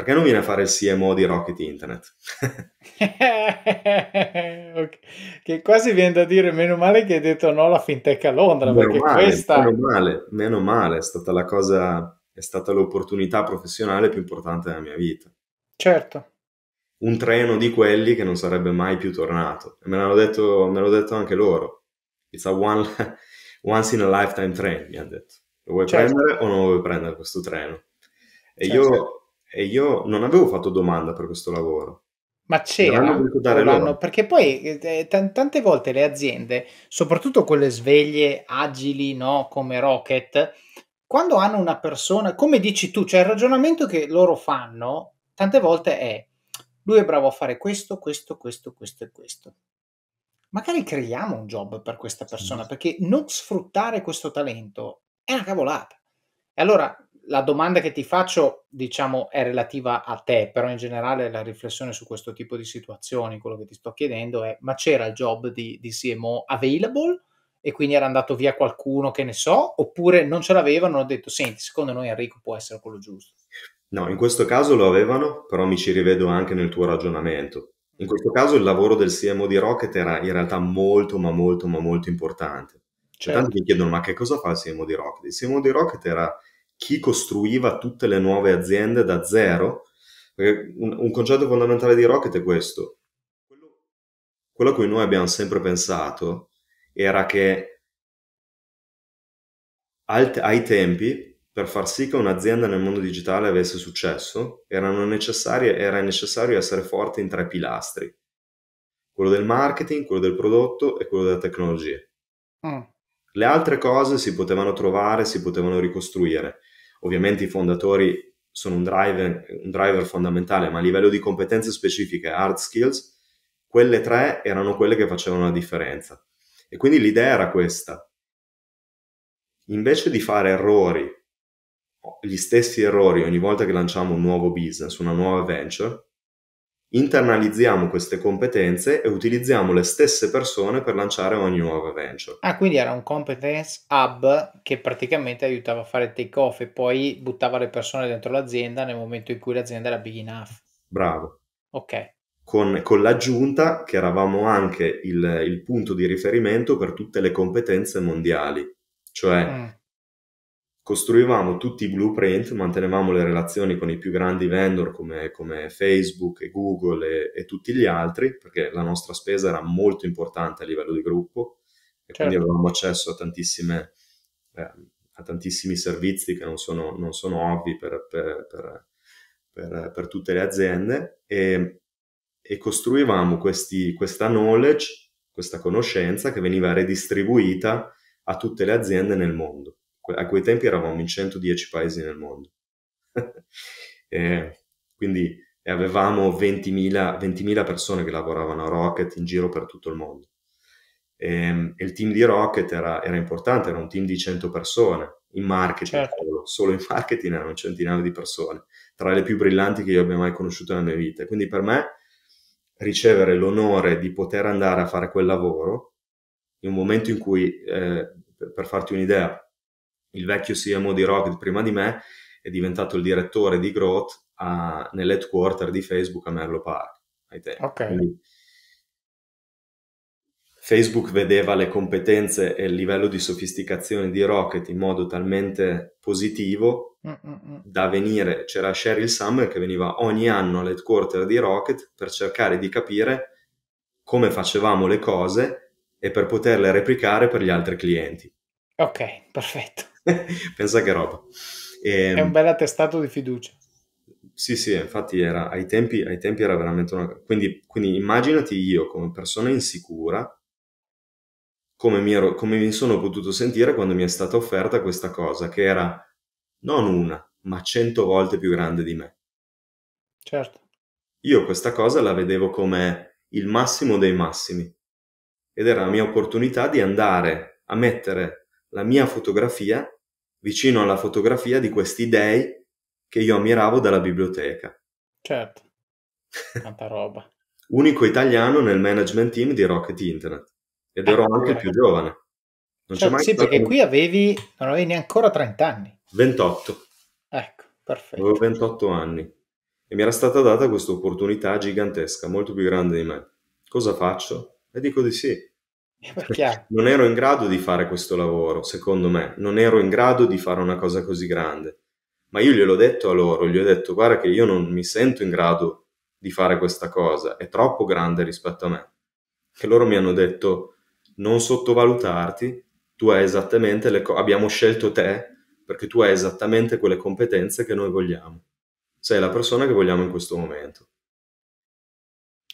Speaker 2: perché non viene a fare il CMO di Rocket Internet?
Speaker 1: okay. Che quasi viene da dire, meno male che hai detto no alla fintech a Londra, meno perché male, questa... Meno male,
Speaker 2: meno male, è stata la cosa, è stata l'opportunità professionale più importante della mia vita. Certo. Un treno di quelli che non sarebbe mai più tornato. E me l'hanno detto, me l'hanno detto anche loro. It's a one, once in a lifetime train, mi hanno detto. Lo vuoi certo. prendere o non lo vuoi prendere questo treno? E certo. io e io non avevo fatto domanda per questo lavoro.
Speaker 1: Ma c'era, dovranno, perché poi eh, eh, t- tante volte le aziende, soprattutto quelle sveglie agili, no, come Rocket, quando hanno una persona, come dici tu, cioè il ragionamento che loro fanno, tante volte è, lui è bravo a fare questo, questo, questo, questo e questo. Magari creiamo un job per questa persona, sì. perché non sfruttare questo talento è una cavolata. E allora la domanda che ti faccio, diciamo, è relativa a te, però in generale la riflessione su questo tipo di situazioni, quello che ti sto chiedendo è, ma c'era il job di, di CMO available e quindi era andato via qualcuno che ne so, oppure non ce l'avevano, ho detto, senti, secondo noi Enrico può essere quello giusto.
Speaker 2: No, in questo caso lo avevano, però mi ci rivedo anche nel tuo ragionamento. In questo caso il lavoro del CMO di Rocket era in realtà molto, ma molto, ma molto importante. Cioè, certo. tanti mi chiedono, ma che cosa fa il CMO di Rocket? Il CMO di Rocket era chi costruiva tutte le nuove aziende da zero, perché un, un concetto fondamentale di Rocket è questo. Quello a cui noi abbiamo sempre pensato era che alt- ai tempi per far sì che un'azienda nel mondo digitale avesse successo, era necessario essere forti in tre pilastri. Quello del marketing, quello del prodotto e quello della tecnologia. Mm. Le altre cose si potevano trovare, si potevano ricostruire. Ovviamente i fondatori sono un driver, un driver fondamentale, ma a livello di competenze specifiche, hard skills, quelle tre erano quelle che facevano la differenza. E quindi l'idea era questa. Invece di fare errori, gli stessi errori ogni volta che lanciamo un nuovo business, una nuova venture, internalizziamo queste competenze e utilizziamo le stesse persone per lanciare ogni nuova venture.
Speaker 1: Ah, quindi era un competence hub che praticamente aiutava a fare take off e poi buttava le persone dentro l'azienda nel momento in cui l'azienda era big enough. Bravo. Ok.
Speaker 2: Con, con l'aggiunta che eravamo anche il, il, punto di riferimento per tutte le competenze mondiali, cioè mm costruivamo tutti i blueprint, mantenevamo le relazioni con i più grandi vendor come, come Facebook e Google e, e, tutti gli altri, perché la nostra spesa era molto importante a livello di gruppo e certo. quindi avevamo accesso a, tantissime, eh, a tantissimi servizi che non sono, non sono ovvi per, per, per, per, per tutte le aziende e, e costruivamo questi, questa knowledge, questa conoscenza che veniva redistribuita a tutte le aziende nel mondo a quei tempi eravamo in 110 paesi nel mondo. e, eh, quindi eh, avevamo 20.000, 20.000 persone che lavoravano a Rocket in giro per tutto il mondo. E, ehm, e il team di Rocket era, era, importante, era un team di 100 persone, in marketing certo. solo, solo in marketing erano un centinaio di persone, tra le più brillanti che io abbia mai conosciuto nella mia vita. Quindi per me ricevere l'onore di poter andare a fare quel lavoro in un momento in cui, eh, per farti un'idea, il vecchio CMO di Rocket prima di me è diventato il direttore di Growth a, nell'headquarter di Facebook a Merlo Park ai tempi. Okay. Facebook vedeva le competenze e il livello di sofisticazione di Rocket in modo talmente positivo mm, mm, mm. da venire, c'era Sheryl Summer che veniva ogni anno all'headquarter di Rocket per cercare di capire come facevamo le cose e per poterle replicare per gli altri clienti.
Speaker 1: Ok, perfetto.
Speaker 2: Pensa che roba. E, ehm, È un
Speaker 1: bel attestato di fiducia.
Speaker 2: Sì, sì, infatti era, ai, tempi, ai tempi era veramente una... Quindi, quindi immaginati io come persona insicura, come mi, ero, come mi sono potuto sentire quando mi è stata offerta questa cosa, che era non una, ma cento volte più grande di me. Certo. Io questa cosa la vedevo come il massimo dei massimi ed era la mia opportunità di andare a mettere la mia fotografia vicino alla fotografia di questi dei che io ammiravo dalla biblioteca.
Speaker 1: Certo, tanta roba.
Speaker 2: Unico italiano nel management team di Rocket Internet ed ero ah, anche eh. più giovane. Non certo, sì, perché un... qui
Speaker 1: avevi, non avevi neanche 30 anni.
Speaker 2: 28. Ecco, perfetto. Avevo 28 anni e mi era stata data questa opportunità gigantesca, molto più grande di me. Cosa faccio? E dico di sì.
Speaker 3: Eh,
Speaker 2: non ero in grado di fare questo lavoro, secondo me, non ero in grado di fare una cosa così grande. Ma io gliel'ho detto a loro, gli ho detto guarda che io non mi sento in grado di fare questa cosa, è troppo grande rispetto a me. Che loro mi hanno detto non sottovalutarti, tu hai esattamente le co- abbiamo scelto te perché tu hai esattamente quelle competenze che noi vogliamo. Sei la persona che vogliamo in questo momento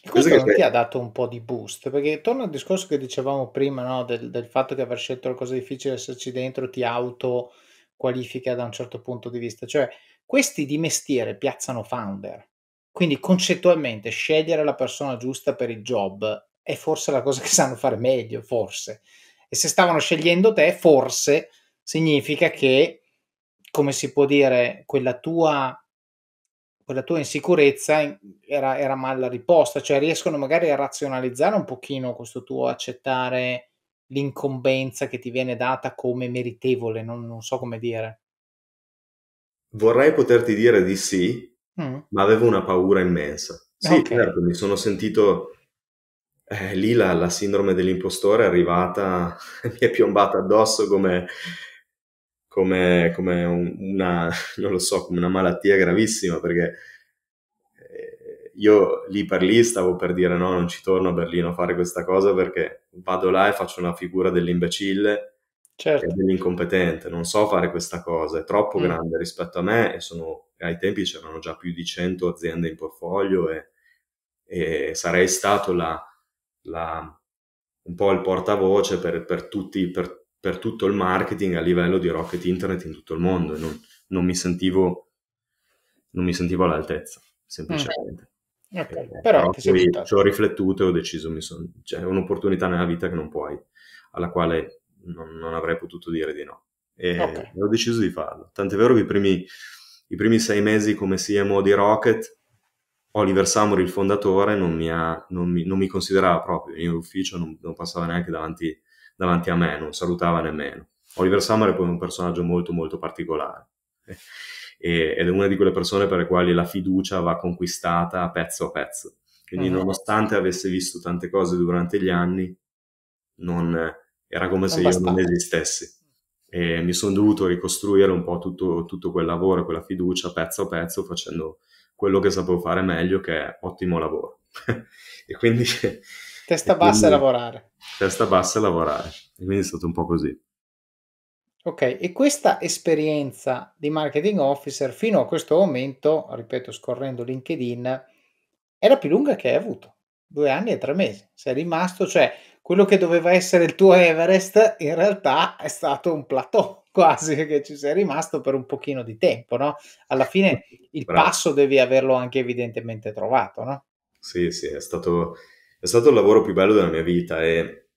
Speaker 1: questo non ti ha dato un po' di boost, perché torna al discorso che dicevamo prima, no? del, del, fatto che aver scelto la cosa difficile esserci dentro ti auto qualifica da un certo punto di vista. Cioè, questi di mestiere piazzano founder. Quindi concettualmente scegliere la persona giusta per il job è forse la cosa che sanno fare meglio, forse. E se stavano scegliendo te, forse significa che, come si può dire, quella tua quella tua insicurezza era, era mal riposta, cioè riescono magari a razionalizzare un pochino questo tuo accettare l'incombenza che ti viene data come meritevole, non, non so come dire.
Speaker 2: Vorrei poterti dire di sì, mm. ma avevo una paura immensa. Sì, okay. certo, mi sono sentito eh, lì la, la, sindrome dell'impostore è arrivata, mi è piombata addosso come come, come una, so, come una malattia gravissima perché eh, io lì per lì stavo per dire no, non ci torno a Berlino a fare questa cosa perché vado là e faccio una figura dell'imbecille certo. e dell'incompetente, non so fare questa cosa, è troppo mm. grande rispetto a me e sono, ai tempi c'erano già più di 100 aziende in portfolio e, e sarei stato la, la, un po' il portavoce per, per tutti, per per tutto il marketing a livello di Rocket Internet in tutto il mondo e non, non, mi, sentivo, non mi sentivo all'altezza, semplicemente. Mm.
Speaker 3: Okay. Eh, eh, eh, però, però ci
Speaker 2: ho riflettuto e ho deciso, mi son, cioè, un'opportunità nella vita che non puoi, alla quale non, non avrei potuto dire di no. E okay. ho deciso di farlo. Tant'è vero che i primi, i primi sei mesi come CMO di Rocket Oliver Samori, il fondatore, non mi, ha, non mi, non mi considerava proprio, il mio ufficio non, non, passava neanche davanti davanti a me, non salutava nemmeno. Oliver Summer è poi un personaggio molto molto particolare e, ed è una di quelle persone per le quali la fiducia va conquistata pezzo a pezzo. Quindi uh-huh. nonostante avesse visto tante cose durante gli anni, non, era come non se bastante. io non esistessi. E mi sono dovuto ricostruire un po' tutto, tutto quel lavoro, quella fiducia pezzo a pezzo facendo quello che sapevo fare meglio, che è ottimo lavoro. e quindi
Speaker 1: Testa e bassa quindi, e lavorare.
Speaker 2: Testa bassa e lavorare. E quindi è stato un po' così.
Speaker 1: Ok, e questa esperienza di marketing officer fino a questo momento, ripeto, scorrendo LinkedIn, è la più lunga che hai avuto. Due anni e tre mesi. Sei rimasto, cioè, quello che doveva essere il tuo Everest in realtà è stato un plateau quasi che ci sei rimasto per un pochino di tempo, no? Alla fine il Bravo. passo devi averlo anche evidentemente trovato, no?
Speaker 2: Sì, sì, è stato è stato il lavoro più bello della mia vita e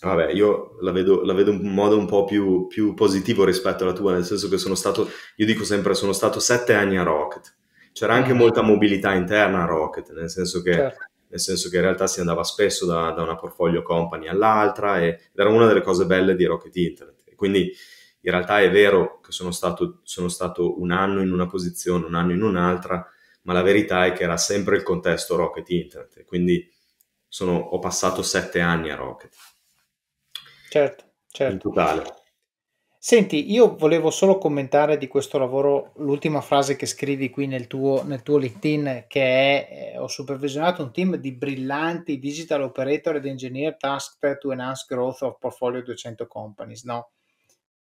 Speaker 2: vabbè, io la vedo, la vedo in modo un po' più, più, positivo rispetto alla tua, nel senso che sono stato, io dico sempre, sono stato sette anni a Rocket. C'era anche mm. molta mobilità interna a Rocket, nel senso che... Certo nel senso che in realtà si andava spesso da, da una portfolio company all'altra ed era una delle cose belle di Rocket Internet. Quindi in realtà è vero che sono stato, sono stato, un anno in una posizione, un anno in un'altra, ma la verità è che era sempre il contesto Rocket Internet. Quindi sono, ho passato sette anni a Rocket. Certo, certo. In totale.
Speaker 1: Senti, io volevo solo commentare di questo lavoro l'ultima frase che scrivi qui nel tuo, nel tuo LinkedIn, che è eh, ho supervisionato un team di brillanti digital operator ed engineer tasked to enhance growth of portfolio 200 companies, no?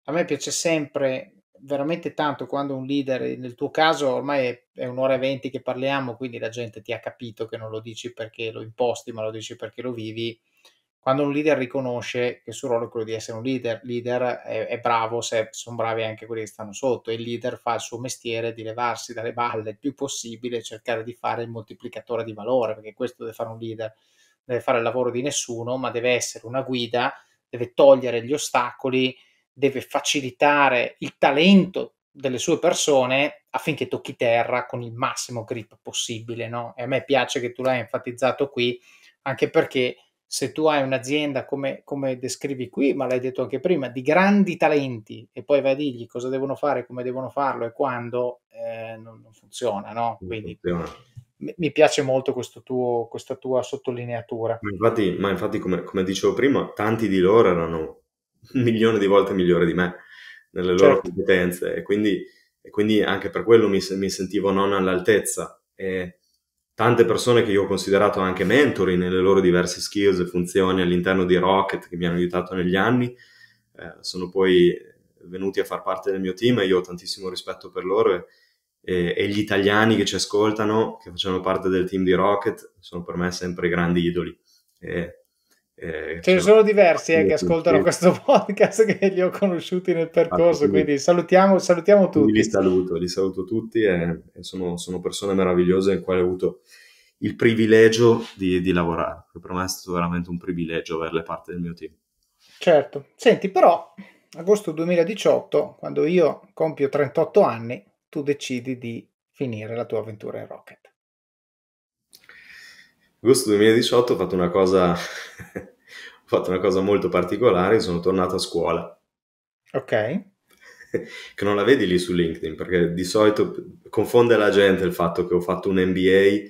Speaker 1: A me piace sempre veramente tanto quando un leader, eh, nel tuo caso ormai è, un'ora e venti che parliamo, quindi la gente ti ha capito che non lo dici perché lo imposti, ma lo dici perché lo vivi. Quando un leader riconosce che il suo ruolo è quello di essere un leader, leader è, è bravo se sono bravi anche quelli che stanno sotto e il leader fa il suo mestiere di levarsi dalle balle il più possibile e cercare di fare il moltiplicatore di valore, perché questo deve fare un leader, deve fare il lavoro di nessuno, ma deve essere una guida, deve togliere gli ostacoli deve facilitare il talento delle sue persone affinché tocchi terra con il massimo grip possibile. No? E a me piace che tu l'hai enfatizzato qui, anche perché se tu hai un'azienda come, come descrivi qui, ma l'hai detto anche prima, di grandi talenti e poi vai a dirgli cosa devono fare, come devono farlo e quando, eh, non, non, funziona. No? Quindi, funziona. Mi piace molto tuo, questa tua sottolineatura. Ma
Speaker 2: infatti, ma infatti come, come dicevo prima, tanti di loro erano un milione di volte migliore di me nelle certo. loro competenze e quindi, e quindi, anche per quello mi, mi sentivo non all'altezza. E tante persone che io ho considerato anche mentori nelle loro diverse skills e funzioni all'interno di Rocket che mi hanno aiutato negli anni eh, sono poi venuti a far parte del mio team e io ho tantissimo rispetto per loro. E, e, e, gli italiani che ci ascoltano, che facevano parte del team di Rocket, sono per me sempre grandi idoli. E eh, Ce ne sono diversi eh, che ascoltano tutti. questo
Speaker 1: podcast che li ho conosciuti nel percorso, quindi
Speaker 2: salutiamo, salutiamo tutti. Quindi li saluto, li saluto tutti e, eh, e sono, sono, persone meravigliose in quale ho avuto il privilegio di, di lavorare. Per me è stato veramente un privilegio averle parte del mio team.
Speaker 1: Certo, senti però, agosto 2018, quando io compio 38 anni, tu decidi di finire la tua avventura in Rocket
Speaker 2: agosto 2018 ho fatto una cosa fatto una cosa molto particolare, sono tornato a scuola. Ok. Che non la vedi lì su LinkedIn, perché di solito confonde la gente il fatto che ho fatto un MBA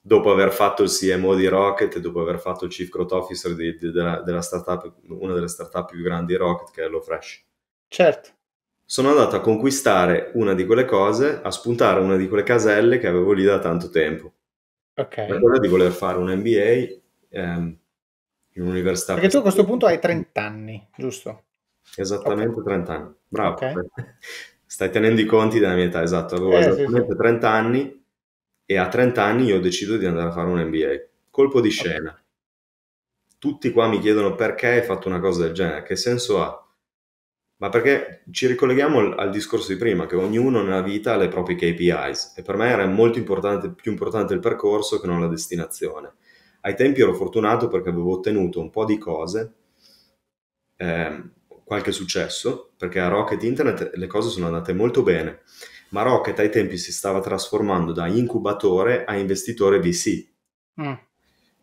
Speaker 2: dopo aver fatto il CMO di Rocket, dopo aver fatto il Chief Growth Officer di, di, della, della startup, una delle startup più grandi di Rocket, che è HelloFresh. Certo. Sono andato a conquistare una di quelle cose, a spuntare una di quelle caselle che avevo lì da tanto tempo.
Speaker 1: Ok. Per quello di voler
Speaker 2: fare un MBA, ehm, in un'università. Perché tu a
Speaker 1: questo punto hai 30 anni, giusto?
Speaker 2: Esattamente okay. 30 anni, bravo. Okay. Stai tenendo i conti della mia età, esatto. Avevo eh, esattamente sì, sì. 30 anni e a 30 anni io decido di andare a fare un MBA. Colpo di scena. Okay. Tutti qua mi chiedono perché hai fatto una cosa del genere, che senso ha? Ma perché ci ricolleghiamo al, al discorso di prima, che ognuno nella vita ha le proprie KPIs e per me era molto importante, più importante il percorso che non la destinazione ai tempi ero fortunato perché avevo ottenuto un po' di cose, eh, qualche successo, perché a Rocket Internet le cose sono andate molto bene, ma Rocket ai tempi si stava trasformando da incubatore a investitore VC. Mm.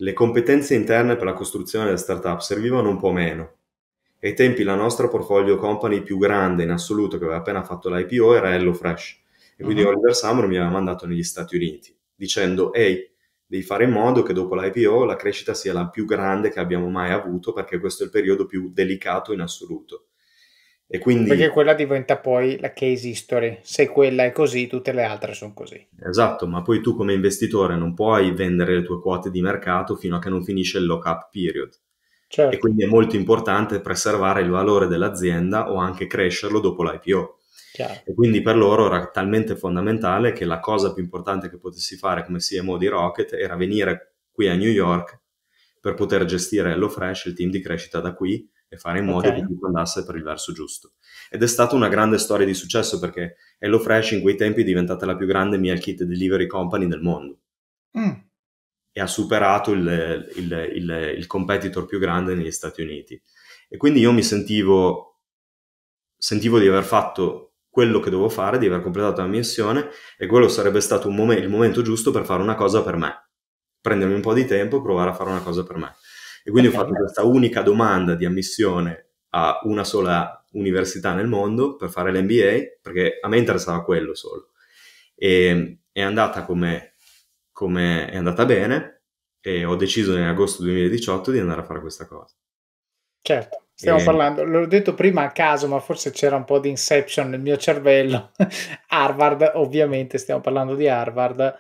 Speaker 2: Le competenze interne per la costruzione delle startup servivano un po' meno. Ai tempi la nostra portfolio company più grande in assoluto che aveva appena fatto l'IPO era HelloFresh e quindi uh-huh. Oliver Summer mi aveva mandato negli Stati Uniti dicendo ehi devi fare in modo che dopo l'IPO la crescita sia la più grande che abbiamo mai avuto perché questo è il periodo più delicato in assoluto. E quindi... Perché quella diventa poi la case history, se quella
Speaker 1: è così tutte le altre sono così.
Speaker 2: Esatto, ma poi tu come investitore non puoi vendere le tue quote di mercato fino a che non finisce il lock-up period. Certo. E quindi è molto importante preservare il valore dell'azienda o anche crescerlo dopo l'IPO Chiaro. E quindi per loro era talmente fondamentale che la cosa più importante che potessi fare come CMO di Rocket era venire qui a New York per poter gestire HelloFresh, il team di crescita da qui e fare in modo okay. che tutto andasse per il verso giusto. Ed è stata una grande storia di successo perché HelloFresh in quei tempi è diventata la più grande meal kit delivery company del mondo. Mm. E ha superato il, il, il, il competitor più grande negli Stati Uniti. E quindi io mi sentivo, sentivo di aver fatto quello che dovevo fare, di aver completato la missione e quello sarebbe stato mom- il momento giusto per fare una cosa per me, prendermi un po' di tempo e provare a fare una cosa per me. E quindi okay. ho fatto questa unica domanda di ammissione a una sola università nel mondo per fare l'MBA, perché a me interessava quello solo. E, è andata come, come è andata bene e ho deciso nell'agosto 2018 di andare a fare questa cosa.
Speaker 1: Certo. Stiamo e... parlando, l'ho detto prima a caso, ma forse c'era un po' di inception nel mio cervello. Harvard, ovviamente stiamo parlando di Harvard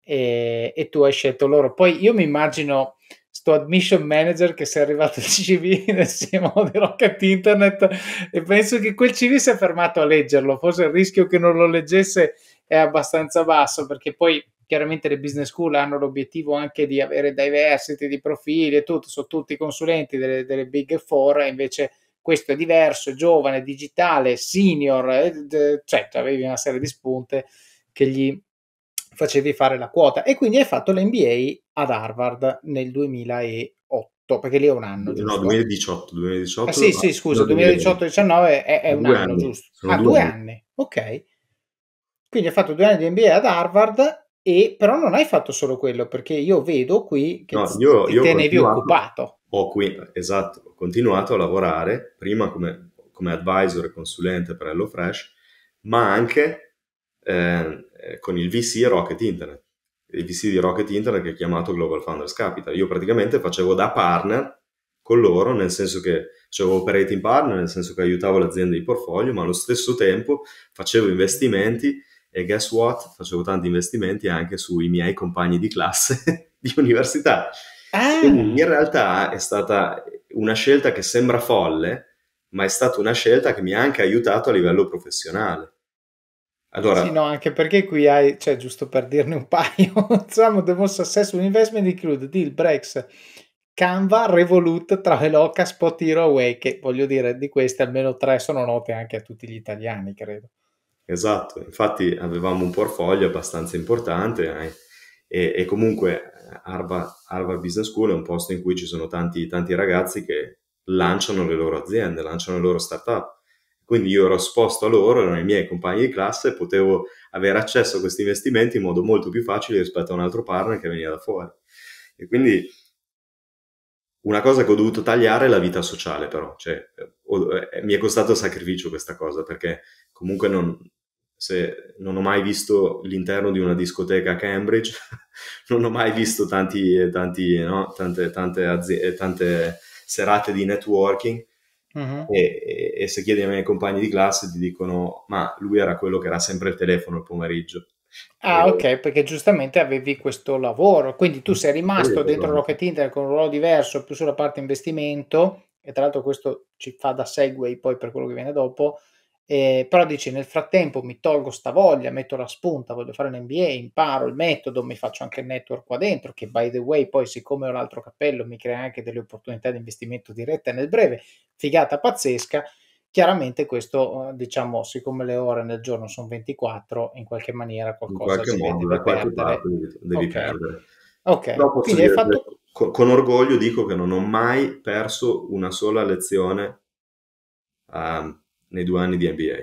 Speaker 1: e, e tu hai scelto loro. Poi io mi immagino sto admission manager che si è arrivato al CV del CMO di Rocket Internet e penso che quel CV si è fermato a leggerlo, forse il rischio che non lo leggesse è abbastanza basso perché poi chiaramente le business school hanno l'obiettivo anche di avere diversity di profili e tutto, sono tutti consulenti delle, delle big four e invece questo è diverso, è giovane, digitale, senior, eh, cioè avevi una serie di spunte che gli facevi fare la quota e quindi hai fatto l'MBA ad Harvard nel 2008 perché lì è un anno giusto? no
Speaker 2: 2018 2018 ah, sì sì scusa 2018
Speaker 1: 19 è, è un anno anni. giusto Sono ah due anni. anni. ok quindi hai fatto due anni di MBA ad Harvard e, però non hai fatto solo quello, perché io vedo qui che no, io, io te ne eri occupato.
Speaker 2: Ho qui, esatto, ho continuato a lavorare, prima come, come advisor e consulente per HelloFresh, ma anche ehm, eh, con il VC Rocket Internet, il VC di Rocket Internet che è chiamato Global Founders Capital. Io praticamente facevo da partner con loro, nel senso che facevo operating partner, nel senso che aiutavo l'azienda di portfolio, ma allo stesso tempo facevo investimenti e guess what? Facevo tanti investimenti anche sui miei compagni di classe di università. Ah. in realtà è stata una scelta che sembra folle, ma è stata una scelta che mi ha anche aiutato a livello professionale. Allora, sì, no,
Speaker 1: anche perché qui hai, cioè, giusto per dirne un paio, diciamo, the most successful investment include deal breaks, Canva, Revolut, Traveloca, Spot Hero Away, che voglio dire, di queste almeno tre sono note anche a tutti gli italiani, credo.
Speaker 2: Esatto, infatti avevamo un portfolio abbastanza importante eh, e, e, comunque Harvard, eh, Business School è un posto in cui ci sono tanti, tanti ragazzi che lanciano le loro aziende, lanciano le loro startup. Quindi io ero esposto a loro, erano i miei compagni di classe e potevo avere accesso a questi investimenti in modo molto più facile rispetto a un altro partner che veniva da fuori. E quindi una cosa che ho dovuto tagliare è la vita sociale, però, cioè, eh, eh, mi è costato sacrificio questa cosa perché comunque non, se, non ho mai visto l'interno di una discoteca a Cambridge, non ho mai visto tanti, tanti, no? tante, tante, azi- tante, serate di networking. Uh-huh. E, e, e, se chiedi ai miei compagni di classe ti dicono ma lui era quello che era sempre il telefono il pomeriggio
Speaker 1: ah e... ok perché giustamente avevi questo lavoro quindi tu mm, sei rimasto sì, dentro Rocket Internet con un ruolo diverso più sulla parte investimento e tra l'altro questo ci fa da segue poi per quello che viene dopo eh, però dici nel frattempo mi tolgo sta voglia, metto la spunta, voglio fare un MBA, imparo il metodo, mi faccio anche il network qua dentro, che by the way poi siccome ho l'altro cappello mi crea anche delle opportunità di investimento diretta nel breve, figata pazzesca, chiaramente questo eh, diciamo siccome le ore nel giorno sono 24 in qualche maniera qualcosa in qualche modo, da qualche perdere. parte devi okay. perdere. Ok, quindi hai fatto...
Speaker 2: Con, con orgoglio dico che non ho mai perso una sola lezione. Um, nei due anni di NBA.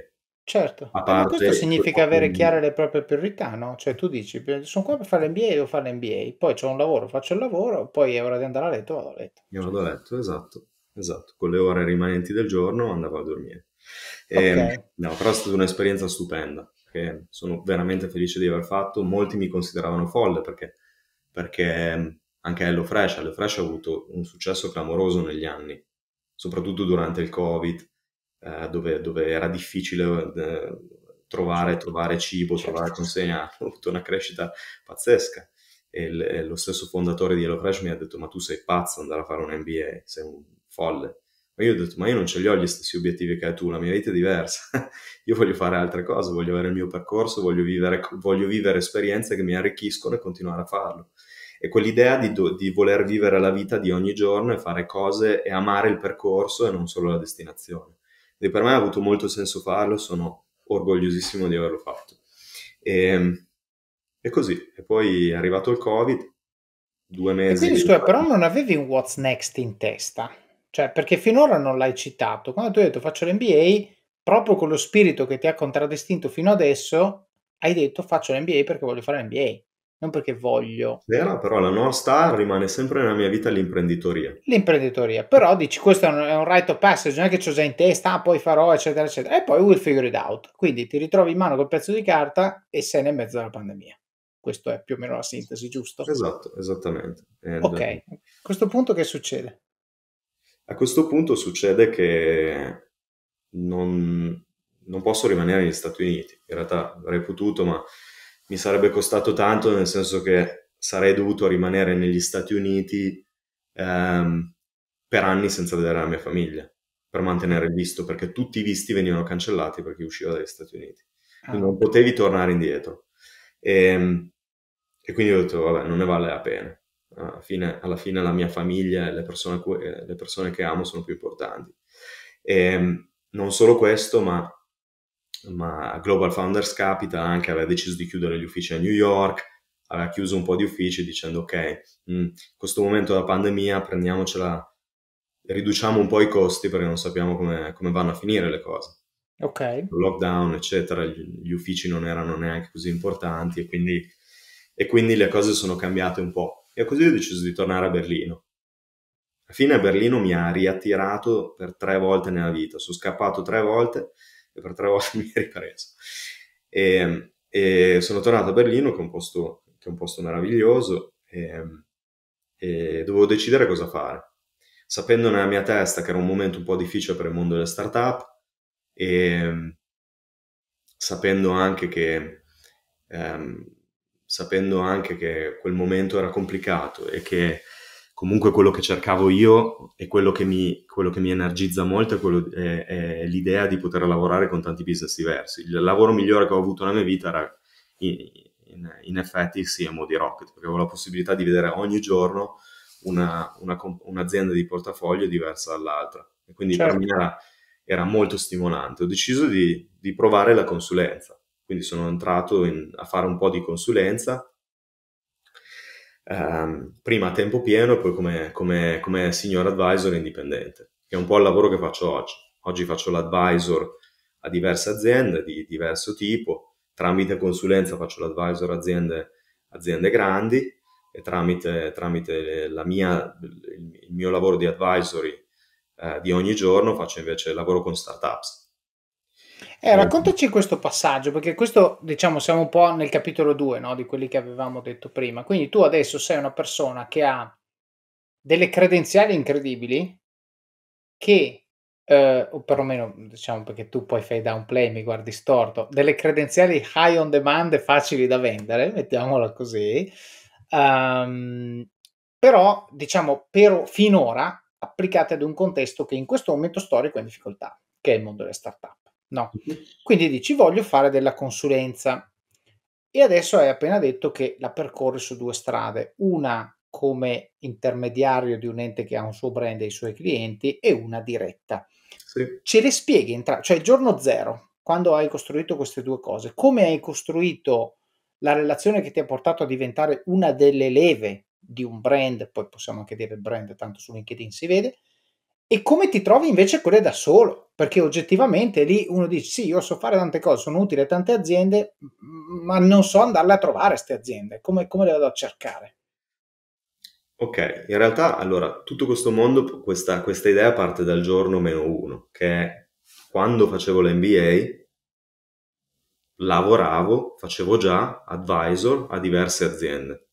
Speaker 1: Certo, a parte, questo significa avere chiare le proprie priorità, no? Cioè tu dici, sono qua per fare l'NBA, devo fare l'NBA, poi ho un lavoro, faccio il lavoro, poi è ora di andare a letto, vado a letto.
Speaker 2: Io vado a letto, esatto, esatto. Con le ore rimanenti del giorno andavo a dormire. E, ehm, okay. No, però è stata un'esperienza stupenda, che sono veramente felice di aver fatto. Molti mi consideravano folle perché, perché ehm, anche HelloFresh, Fresh ha avuto un successo clamoroso negli anni, soprattutto durante il Covid eh, dove, dove, era difficile eh, trovare, certo. trovare, cibo, certo, trovare certo, consegna, ho avuto una crescita pazzesca. E, l- lo stesso fondatore di HelloFresh mi ha detto ma tu sei pazzo andare a fare un MBA, sei un folle. Ma io ho detto ma io non ce li ho gli stessi obiettivi che hai tu, la mia vita è diversa, io voglio fare altre cose, voglio avere il mio percorso, voglio vivere, voglio vivere esperienze che mi arricchiscono e continuare a farlo e quell'idea di, do, di, voler vivere la vita di ogni giorno e fare cose e amare il percorso e non solo la destinazione e per me ha avuto molto senso farlo, sono orgogliosissimo di averlo fatto. E, ehm, e così, e poi è arrivato il Covid, due mesi... E quindi scusa, però non
Speaker 1: avevi un What's Next in testa? Cioè, perché finora non l'hai citato. Quando tu hai detto faccio l'NBA, proprio con lo spirito che ti ha contraddistinto fino adesso, hai detto faccio l'NBA perché voglio fare l'NBA non perché voglio. Vero,
Speaker 2: però la North Star rimane sempre nella mia vita l'imprenditoria.
Speaker 1: L'imprenditoria, però dici questo è un, right of passage, non è che ho già in testa, ah, poi farò, eccetera, eccetera, e poi we'll figure it out. Quindi ti ritrovi in mano col pezzo di carta e sei nel mezzo della pandemia. Questo è più o meno la sintesi, giusto? Esatto,
Speaker 2: esattamente. And ok, a
Speaker 1: questo punto che succede?
Speaker 2: A questo punto succede che non, non posso rimanere negli Stati Uniti. In realtà avrei potuto, ma mi sarebbe costato tanto, nel senso che sarei dovuto rimanere negli Stati Uniti ehm, per anni senza vedere la mia famiglia, per mantenere il visto, perché tutti i visti venivano cancellati perché usciva dagli Stati Uniti. Quindi ah. non potevi tornare indietro. E, ehm, e quindi ho detto, vabbè, non ne vale la pena. Alla fine, alla fine la mia famiglia e le persone, eh, le persone che amo sono più importanti. E, ehm, non solo questo, ma ma Global Founders Capital anche aveva deciso di chiudere gli uffici a New York, aveva chiuso un po' di uffici dicendo ok, in mm, questo momento della pandemia prendiamocela, riduciamo un po' i costi perché non sappiamo come, come vanno a finire le cose. Ok. Lockdown, eccetera, gli, gli, uffici non erano neanche così importanti e quindi, e quindi le cose sono cambiate un po'. E così ho deciso di tornare a Berlino. Alla fine a Berlino mi ha riattirato per tre volte nella vita, sono scappato tre volte e per tre volte mi hai ripreso. E, ehm, e, sono tornato a Berlino, che è un posto, è un posto meraviglioso, e, ehm, e, dovevo decidere cosa fare. Sapendo nella mia testa che era un momento un po' difficile per il mondo delle startup e ehm, sapendo anche che, ehm, sapendo anche che quel momento era complicato e che comunque quello che cercavo io e quello che mi, quello che mi energizza molto è, quello, è, è, l'idea di poter lavorare con tanti business diversi. Il lavoro migliore che ho avuto nella mia vita era in, in, in effetti il CMO di Rocket, perché avevo la possibilità di vedere ogni giorno una, una, un'azienda di portafoglio diversa dall'altra. E quindi certo. per me era, era, molto stimolante. Ho deciso di, di provare la consulenza, quindi sono entrato in, a fare un po' di consulenza ehm, prima a tempo pieno e poi come, come, come senior advisor indipendente, che è un po' il lavoro che faccio oggi. Oggi faccio l'advisor a diverse aziende di diverso tipo, tramite consulenza faccio l'advisor a aziende, aziende grandi e tramite, tramite mia, il mio lavoro di advisory eh, di ogni giorno faccio invece lavoro con startups
Speaker 1: eh, certo. raccontaci questo passaggio, perché questo, diciamo, siamo un po' nel capitolo 2, no? Di quelli che avevamo detto prima. Quindi tu adesso sei una persona che ha delle credenziali incredibili, che, eh, o perlomeno, diciamo, perché tu poi fai downplay, mi guardi storto, delle credenziali high on demand facili da vendere, mettiamola così, um, però, diciamo, per, finora applicate ad un contesto che in questo momento storico è in difficoltà, che è il mondo delle startup. No. Quindi dici voglio fare della consulenza e adesso hai appena detto che la percorre su due strade, una come intermediario di un ente che ha un suo brand e i suoi clienti e una diretta. Sì. Ce le spieghi, entra- cioè giorno zero, quando hai costruito queste due cose, come hai costruito la relazione che ti ha portato a diventare una delle leve di un brand, poi possiamo anche dire brand, tanto su LinkedIn si vede, e come ti trovi invece quelle da solo? Perché oggettivamente lì uno dice sì, io so fare tante cose, sono utile a tante aziende, ma non so andarle a trovare queste aziende, come, come le vado a cercare?
Speaker 2: Ok, in realtà allora tutto questo mondo, questa, questa idea parte dal giorno meno uno, che è quando facevo l'MBA lavoravo, facevo già advisor a diverse aziende.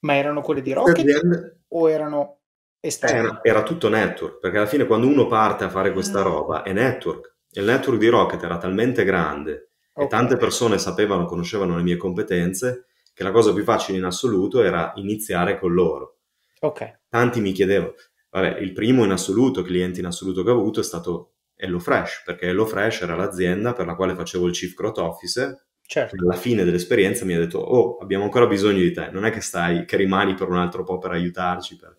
Speaker 1: Ma erano quelle di Rocket aziende... o erano era,
Speaker 2: era, tutto network, perché alla fine quando uno parte a fare questa mm. roba è network. E Il network di Rocket era talmente grande okay. e tante persone sapevano, conoscevano le mie competenze, che la cosa più facile in assoluto era iniziare con loro. Okay. Tanti mi chiedevano, vabbè, il primo in assoluto, cliente in assoluto che ho avuto è stato HelloFresh, perché HelloFresh era l'azienda per la quale facevo il Chief Growth Officer. Certo. Alla fine dell'esperienza mi ha detto, oh, abbiamo ancora bisogno di te, non è che stai, che rimani per un altro po' per aiutarci, per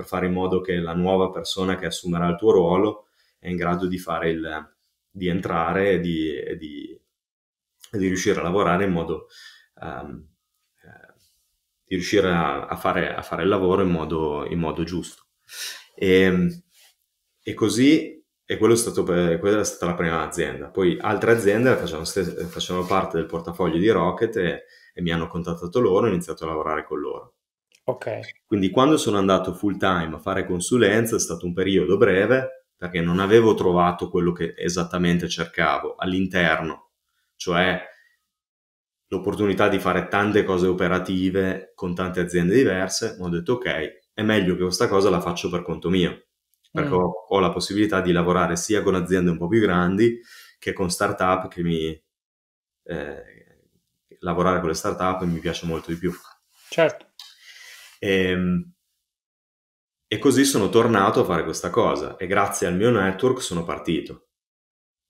Speaker 2: per fare in modo che la nuova persona che assumerà il tuo ruolo è in grado di fare il di entrare e di, e di, e di riuscire a lavorare in modo um, di riuscire a, a, fare, a, fare, il lavoro in modo, in modo giusto. E, ehm, e così e quello è stato, quella è stata la prima azienda. Poi altre aziende facevano, facevano parte del portafoglio di Rocket e, e, mi hanno contattato loro, ho iniziato a lavorare con loro. Okay. Quindi quando sono andato full time a fare consulenza è stato un periodo breve perché non avevo trovato quello che esattamente cercavo all'interno, cioè l'opportunità di fare tante cose operative con tante aziende diverse, ma ho detto ok, è meglio che questa cosa la faccio per conto mio, perché mm. ho, ho, la possibilità di lavorare sia con aziende un po' più grandi che con start-up che mi... Eh, lavorare con le start-up mi piace molto di più. Certo. E, ehm, e così sono tornato a fare questa cosa e grazie al mio network sono partito.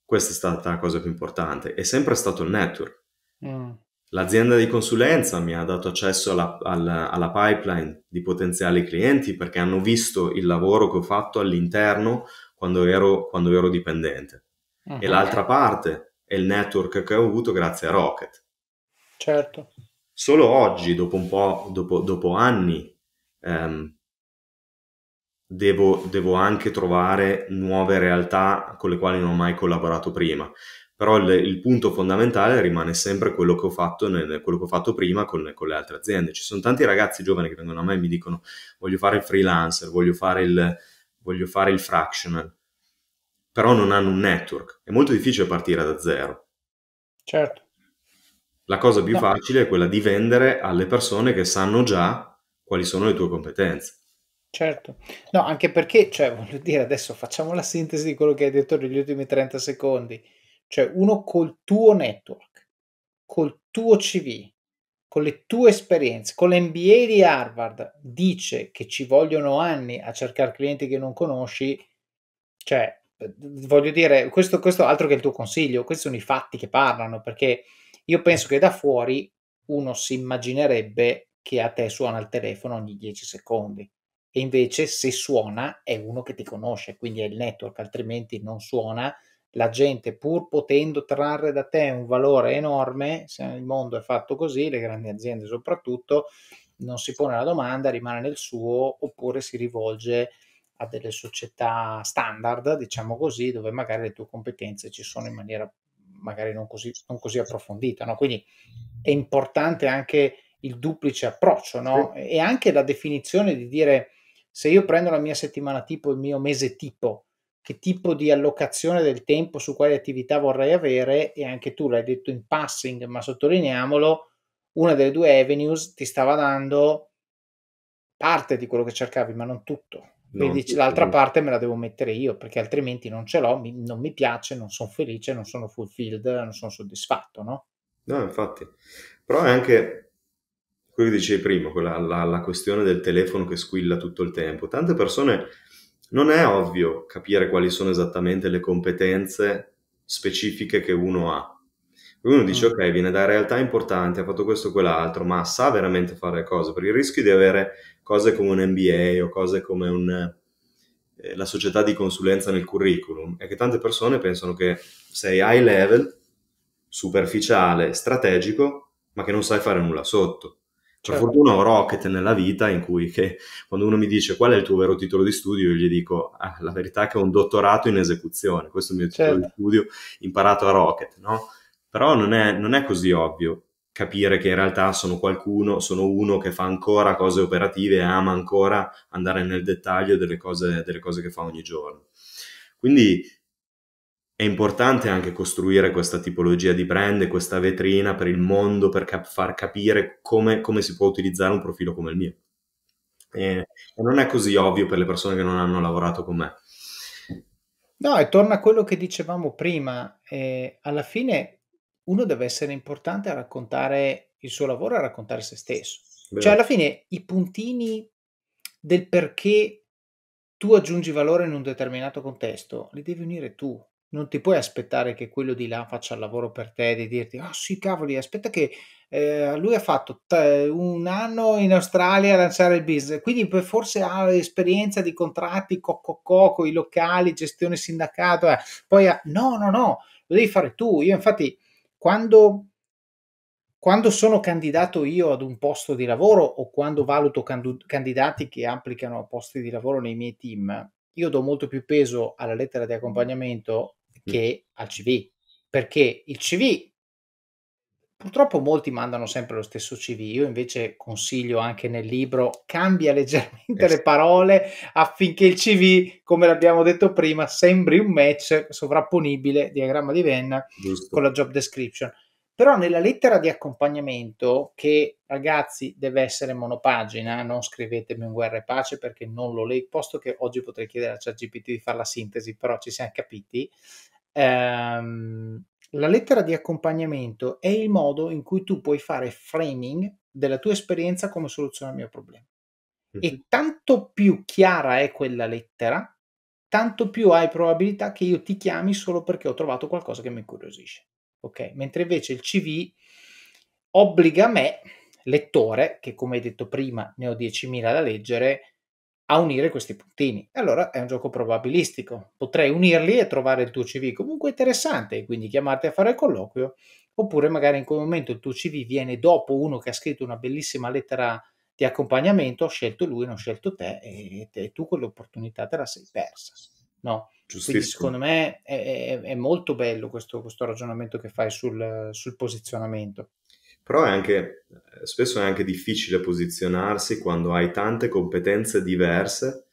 Speaker 2: Questa è stata la cosa più importante. È sempre stato il network. Mm. L'azienda di consulenza mi ha dato accesso alla, alla, alla, pipeline di potenziali clienti perché hanno visto il lavoro che ho fatto all'interno quando ero, quando ero dipendente. Uh-huh. E mm-hmm. l'altra parte è il network che ho avuto grazie a Rocket. Certo. Solo oggi, dopo un po', dopo, dopo anni, ehm, devo, devo anche trovare nuove realtà con le quali non ho mai collaborato prima però il, il, punto fondamentale rimane sempre quello che ho fatto, nel, quello che ho fatto prima con, con, le altre aziende. Ci sono tanti ragazzi giovani che vengono a me e mi dicono voglio fare il freelancer, voglio fare il, voglio fare il fractional, però non hanno un network. È molto difficile partire da zero. Certo. La cosa più facile è quella di vendere alle persone che sanno già quali sono le tue competenze.
Speaker 1: Certo, no, anche perché, cioè, voglio dire, adesso facciamo la sintesi di quello che hai detto negli ultimi 30 secondi. Cioè, uno col tuo network, col tuo CV, con le tue esperienze, con l'MBA di Harvard, dice che ci vogliono anni a cercare clienti che non conosci, cioè, voglio dire, questo, questo altro che il tuo consiglio, questi sono i fatti che parlano, perché io penso che da fuori uno si immaginerebbe che a te suona il telefono ogni 10 secondi e invece se suona è uno che ti conosce, quindi è il network, altrimenti non suona. La gente, pur potendo trarre da te un valore enorme, se il mondo è fatto così, le grandi aziende soprattutto, non si pone la domanda, rimane nel suo oppure si rivolge a delle società standard, diciamo così, dove magari le tue competenze ci sono in maniera magari non così, non così approfondita. No? Quindi è importante anche il duplice approccio no? e anche la definizione di dire se io prendo la mia settimana tipo, il mio mese tipo, che tipo di allocazione del tempo su quali attività vorrei avere e anche tu l'hai detto in passing, ma sottolineiamolo, una delle due avenues ti stava dando parte di quello che cercavi, ma non tutto. Quindi l'altra parte me la devo mettere io perché altrimenti non ce l'ho, mi, non mi piace, non sono felice, non sono fulfilled, non sono soddisfatto, no? No,
Speaker 2: infatti. Però è anche quello che dicevi prima, quella, la, la questione del telefono che squilla tutto il tempo. Tante persone non è ovvio capire quali sono esattamente le competenze specifiche che uno ha. Uno dice, mm. ok, viene da realtà importante, ha fatto questo o quell'altro, ma sa veramente fare le cose, perché il rischio di avere cose come un MBA o cose come un, eh, la società di consulenza nel curriculum, è che tante persone pensano che sei high level, superficiale, strategico, ma che non sai fare nulla sotto. Per certo. fortuna ho Rocket nella vita in cui che, quando uno mi dice qual è il tuo vero titolo di studio, io gli dico ah, la verità è che ho un dottorato in esecuzione, questo è il mio certo. titolo di certo. studio imparato a Rocket, no? Però non è, non è così ovvio capire che in realtà sono qualcuno, sono uno che fa ancora cose operative e ama ancora andare nel dettaglio delle cose, delle cose che fa ogni giorno. Quindi è importante anche costruire questa tipologia di brand, questa vetrina per il mondo, per cap- far capire come, come, si può utilizzare un profilo come il mio. E, non è così ovvio per le persone che non hanno lavorato con me.
Speaker 1: No, e torna a quello che dicevamo prima, eh, alla fine uno deve essere importante a raccontare il suo lavoro, a raccontare se stesso. Beh. Cioè alla fine i puntini del perché tu aggiungi valore in un determinato contesto li devi unire tu. Non ti puoi aspettare che quello di là faccia il lavoro per te, di dirti, ah oh, sì cavoli, aspetta che eh, lui ha fatto t- un anno in Australia a lanciare il business, quindi forse ha esperienza di contratti, co-co-co, con i locali, gestione sindacato, eh. poi ha... no, no, no, lo devi fare tu. Io infatti quando, quando sono candidato io ad un posto di lavoro o quando valuto candu- candidati che applicano a posti di lavoro nei miei team, io do molto più peso alla lettera di accompagnamento che al CV, perché il CV Purtroppo molti mandano sempre lo stesso CV, io invece consiglio anche nel libro cambia leggermente eh le parole affinché il CV, come l'abbiamo detto prima, sembri un match sovrapponibile, diagramma di Venn, Giusto. con la job description. Però nella lettera di accompagnamento, che ragazzi deve essere monopagina, non scrivetemi un guerra e pace perché non lo leggo, posto che oggi potrei chiedere a ChatGPT di fare la sintesi, però ci siamo capiti. Ehm, la lettera di accompagnamento è il modo in cui tu puoi fare framing della tua esperienza come soluzione al mio problema. E tanto più chiara è quella lettera, tanto più hai probabilità che io ti chiami solo perché ho trovato qualcosa che mi incuriosisce. Ok? Mentre invece il CV obbliga me, lettore, che come hai detto prima ne ho 10.000 da leggere, a unire questi puntini. Allora è un gioco probabilistico. Potrei unirli e trovare il tuo CV comunque interessante, quindi chiamarti a fare il colloquio, oppure magari in quel momento il tuo CV viene dopo uno che ha scritto una bellissima lettera di accompagnamento, ho scelto lui, non ho scelto te e, te, tu quell'opportunità te la sei persa. No? Quindi secondo me è, è, è molto bello questo, questo, ragionamento che fai sul, sul posizionamento
Speaker 2: però è anche, eh, spesso è anche difficile posizionarsi quando hai tante competenze diverse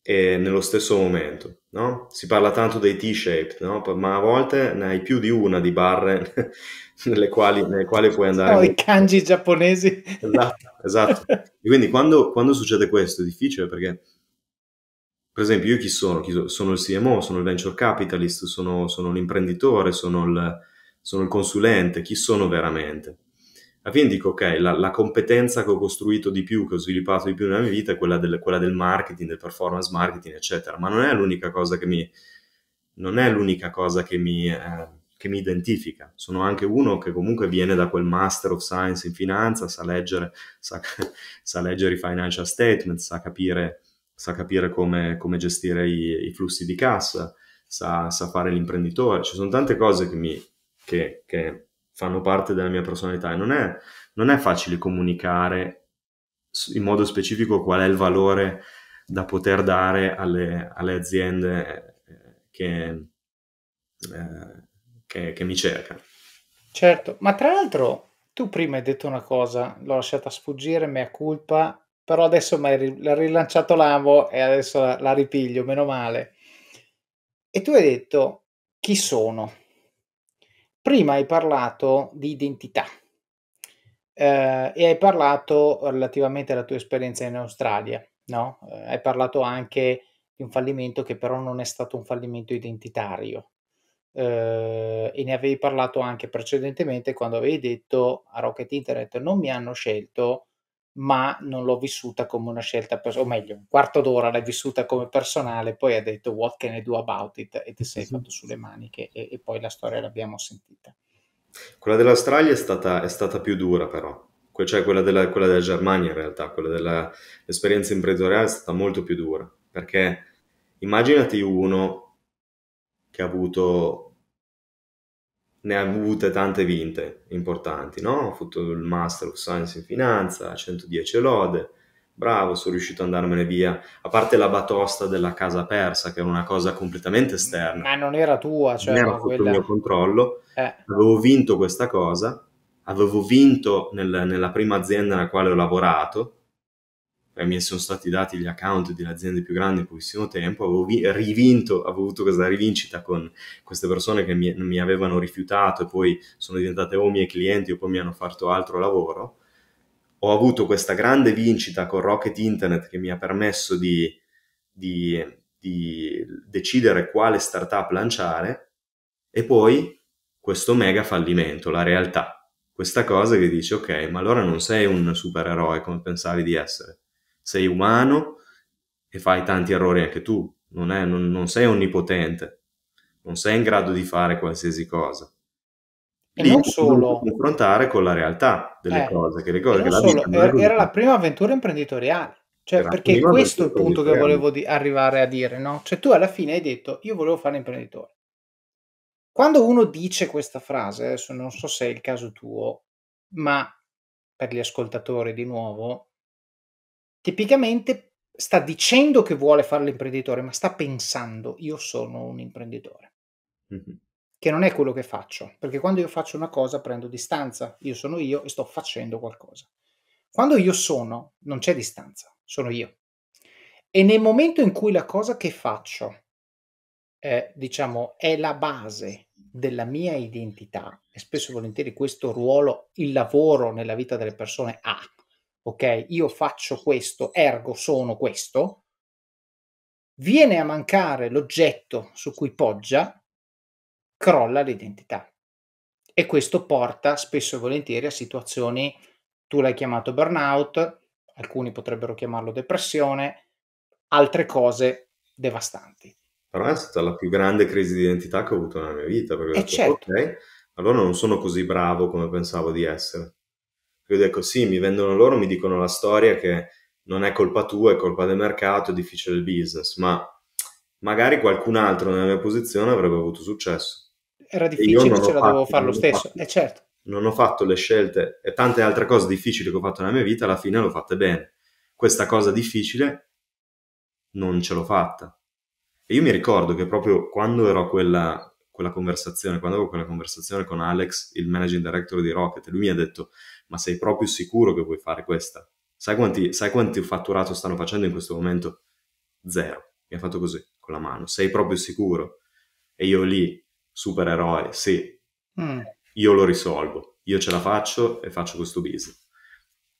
Speaker 2: e nello stesso momento, no? Si parla tanto dei T-shaped, no? Ma a volte ne hai più di una di barre nelle quali, nelle quali puoi andare. Oh, i
Speaker 1: kanji giapponesi.
Speaker 2: Esatto, esatto. E quindi quando, quando, succede questo è difficile perché, per esempio, io chi sono? Chi sono? sono il CMO, sono il venture capitalist, sono, sono l'imprenditore, sono il, sono il consulente, chi sono veramente? Alla fine dico, ok, la, la, competenza che ho costruito di più, che ho sviluppato di più nella mia vita è quella del, quella del marketing, del performance marketing, eccetera, ma non è l'unica cosa che mi, non è l'unica cosa che mi, eh, che mi identifica. Sono anche uno che comunque viene da quel Master of Science in finanza, sa leggere, sa, sa leggere i financial statements, sa capire, sa capire come, come, gestire i, i, flussi di cassa, sa, sa fare l'imprenditore. Ci sono tante cose che mi, che, che fanno parte della mia personalità e non è, non è facile comunicare in modo specifico qual è il valore da poter dare alle, alle aziende eh, che, eh, che, che, mi cercano.
Speaker 1: Certo, ma tra l'altro tu prima hai detto una cosa, l'ho lasciata sfuggire, mea colpa, però adesso mi hai rilanciato l'amo e adesso la, la ripiglio, meno male. E tu hai detto chi sono? Prima hai parlato di identità eh, e hai parlato relativamente alla tua esperienza in Australia, no? Eh, hai parlato anche di un fallimento che però non è stato un fallimento identitario. Eh, e ne avevi parlato anche precedentemente quando avevi detto a Rocket Internet non mi hanno scelto ma non l'ho vissuta come una scelta, pers- o meglio, un quarto d'ora l'hai vissuta come personale, poi ha detto what can I do about it e ti sei sì. fatto sulle maniche e, e, poi la storia l'abbiamo sentita.
Speaker 2: Quella dell'Australia è stata, è stata più dura però, que- cioè quella della, quella della, Germania in realtà, quella dell'esperienza imprenditoriale è stata molto più dura, perché immaginati uno che ha avuto ne ha avute tante vinte importanti, no? Ho fatto il Master of Science in Finanza, 110 lode, bravo, sono riuscito ad andarmene via. A parte la batosta della casa persa, che era una cosa completamente esterna. Ma
Speaker 1: non era tua, cioè... Non era sotto quella... il mio
Speaker 2: controllo. Eh. Avevo vinto questa cosa, avevo vinto nel, nella prima azienda nella quale ho lavorato, eh, mi sono stati dati gli account delle aziende più grandi in pochissimo tempo, avevo vi- rivinto, avevo avuto questa rivincita con queste persone che mi, mi, avevano rifiutato e poi sono diventate o miei clienti o poi mi hanno fatto altro lavoro. Ho avuto questa grande vincita con Rocket Internet che mi ha permesso di, di, di decidere quale startup lanciare e poi questo mega fallimento, la realtà. Questa cosa che dici, ok, ma allora non sei un supereroe come pensavi di essere sei umano e fai tanti errori anche tu, non, è, non, non sei onnipotente, non sei in grado di fare qualsiasi cosa. E Lì non solo confrontare con la realtà delle eh, cose, che le cose che la solo, era, era
Speaker 1: la prima avventura imprenditoriale.
Speaker 2: Cioè, perché questo è il punto che volevo
Speaker 1: di- arrivare a dire, no? Cioè, tu alla fine hai detto io volevo fare imprenditore. Quando uno dice questa frase, adesso non so se è il caso tuo, ma per gli ascoltatori di nuovo, tipicamente sta dicendo che vuole fare l'imprenditore, ma sta pensando io sono un imprenditore. Mm-hmm. Che non è quello che faccio, perché quando io faccio una cosa prendo distanza, io sono io e sto facendo qualcosa. Quando io sono, non c'è distanza, sono io. E nel momento in cui la cosa che faccio, eh, diciamo, è la base della mia identità, e spesso e volentieri questo ruolo, il lavoro nella vita delle persone ha, ok, io faccio questo, ergo sono questo, viene a mancare l'oggetto su cui poggia, crolla l'identità. E questo porta spesso e volentieri a situazioni, tu l'hai chiamato burnout, alcuni potrebbero chiamarlo depressione, altre cose devastanti.
Speaker 2: Per me è stata la più grande crisi di identità che ho avuto nella mia vita, perché ho eh, detto, certo. ok, allora non sono così bravo come pensavo di essere. Io dico ecco, sì, mi vendono loro, mi dicono la storia che non è colpa tua, è colpa del mercato, è difficile il business, ma magari qualcun altro nella mia posizione avrebbe avuto successo.
Speaker 1: Era difficile, ce la dovevo fare lo stesso, fatto, eh, certo.
Speaker 2: Non ho fatto le scelte e tante altre cose difficili che ho fatto nella mia vita, alla fine l'ho fatta bene. Questa cosa difficile non ce l'ho fatta. E io mi ricordo che proprio quando ero a quella, quella conversazione, quando avevo quella conversazione con Alex, il managing director di Rocket, lui mi ha detto ma sei proprio sicuro che vuoi fare questa? Sai quanti, sai quanti fatturato stanno facendo in questo momento? Zero. Mi ha fatto così, con la mano. Sei proprio sicuro? E io lì, supereroe, sì. Mm. Io lo risolvo. Io ce la faccio e faccio questo business.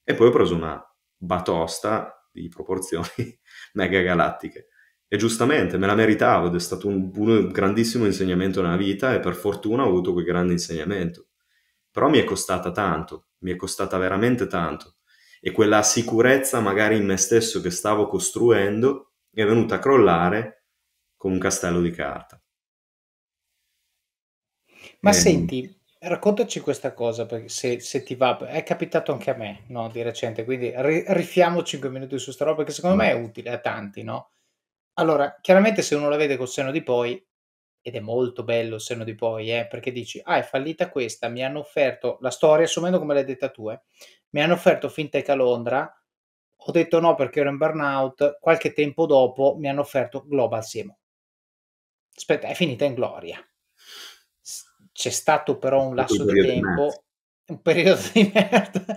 Speaker 2: E poi ho preso una batosta di proporzioni mega galattiche. E giustamente me la meritavo ed è stato un, un, grandissimo insegnamento nella vita e per fortuna ho avuto quel grande insegnamento. Però mi è costata tanto mi è costata veramente tanto e quella sicurezza magari in me stesso che stavo costruendo è venuta a crollare con un castello di carta. Ma e... Eh,
Speaker 1: senti, raccontaci questa cosa, se, se, ti va, è capitato anche a me no, di recente, quindi ri, rifiamo 5 minuti su questa roba perché secondo Ma... me è utile a tanti, no? Allora, chiaramente se uno la vede col seno di poi, ed è molto bello il senno di poi, eh, perché dici, ah è fallita questa, mi hanno offerto, la sto riassumendo come l'hai detta tu, eh, mi hanno offerto Fintech a Londra, ho detto no perché ero in burnout, qualche tempo dopo mi hanno offerto Global Semo. Aspetta, è finita in gloria. C'è stato però un lasso di tempo, di un periodo di merda,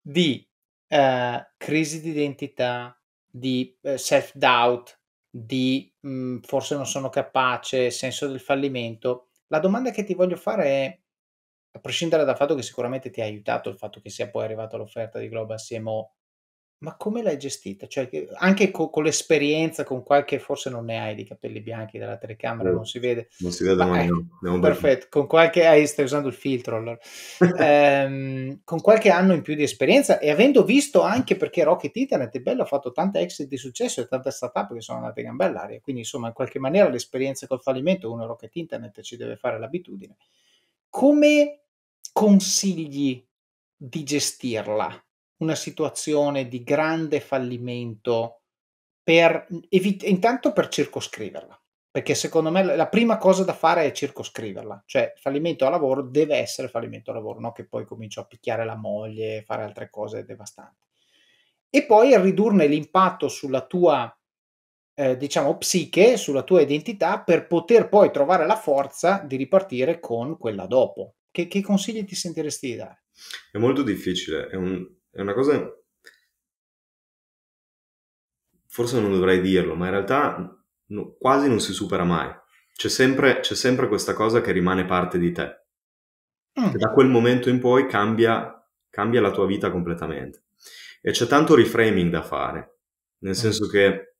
Speaker 1: di eh, crisi di identità, di eh, self-doubt, di mh, mhmm, forse non sono capace, senso del fallimento. La domanda che ti voglio fare è, a prescindere dal fatto che sicuramente ti ha aiutato il fatto che sia poi arrivata l'offerta di Global CMO, ma come l'hai gestita? Cioè anche co con l'esperienza, con qualche forse non ne hai di capelli bianchi della telecamera, non si vede.
Speaker 2: Non si vede, mai, eh, no, perfetto.
Speaker 1: Con qualche ah, stai usando il filtro allora. ehm, con qualche anno in più di esperienza e avendo visto anche perché Rocket Internet è bello, ha fatto tante exit di successo e tante startup che sono andate in gamba all'aria. Quindi, insomma, in qualche maniera l'esperienza col fallimento, uno Rocket Internet ci deve fare l'abitudine.
Speaker 3: Come
Speaker 1: consigli di gestirla? una situazione di grande fallimento per evit- intanto per circoscriverla, perché secondo me la prima cosa da fare è circoscriverla, cioè fallimento a lavoro deve essere fallimento a lavoro, no che poi comincio a picchiare la moglie, fare altre cose devastanti. E poi ridurne l'impatto sulla tua eh, diciamo psiche, sulla tua identità per poter poi trovare la forza di ripartire con quella dopo. Che, che consigli ti sentiresti di dare?
Speaker 2: È molto difficile, è un, è una cosa... Forse non dovrei dirlo, ma in realtà no, quasi non si supera mai. C'è sempre, c'è sempre, questa cosa che rimane parte di te. Mm. Che da quel momento in poi cambia, cambia la tua vita completamente. E c'è tanto reframing da fare, nel mm. senso che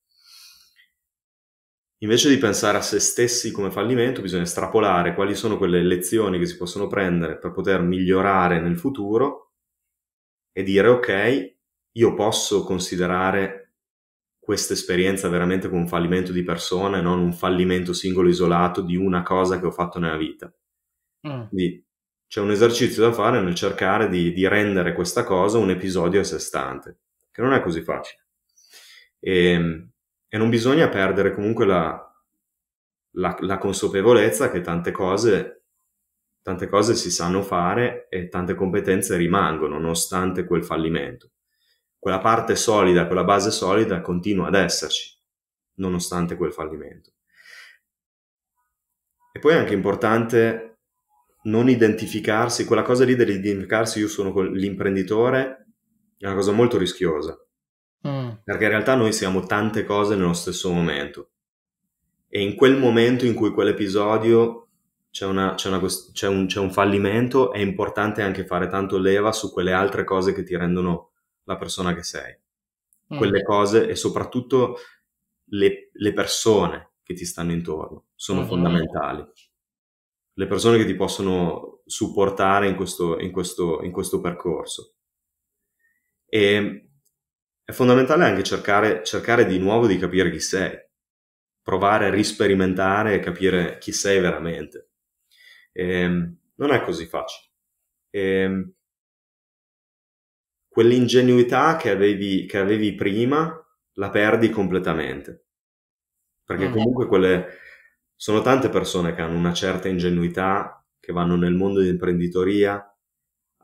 Speaker 2: Invece di pensare a se stessi come fallimento, bisogna estrapolare quali sono quelle lezioni che si possono prendere per poter migliorare nel futuro e dire ok, io posso considerare questa esperienza veramente come un fallimento di persona e non un fallimento singolo isolato di una cosa che ho fatto nella vita. Mm. Quindi c'è un esercizio da fare nel cercare di, di, rendere questa cosa un episodio a sé stante, che non è così facile. E, ehm, e non bisogna perdere comunque la, la, la consapevolezza che tante cose tante cose si sanno fare e tante competenze rimangono nonostante quel fallimento. Quella parte solida, quella base solida continua ad esserci nonostante quel fallimento. E poi è anche importante non identificarsi, quella cosa lì dell'identificarsi io sono l'imprenditore è una cosa molto rischiosa, mm. perché in realtà noi siamo tante cose nello stesso momento. E in quel momento in cui quell'episodio c'è, una, c'è, una, c'è, un, c'è, un, fallimento, è importante anche fare tanto leva su quelle altre cose che ti rendono la persona che sei. Mm. Quelle cose e soprattutto le, le, persone che ti stanno intorno sono mm-hmm. fondamentali. Le persone che ti possono supportare in questo, in questo, in questo percorso. E è fondamentale anche cercare, cercare di nuovo di capire chi sei, provare a risperimentare e capire chi sei veramente Ehm, non è così facile. Ehm, quell'ingenuità che avevi, che avevi prima la perdi completamente. Perché mm. comunque quelle sono tante persone che hanno una certa ingenuità, che vanno nel mondo dell'imprenditoria,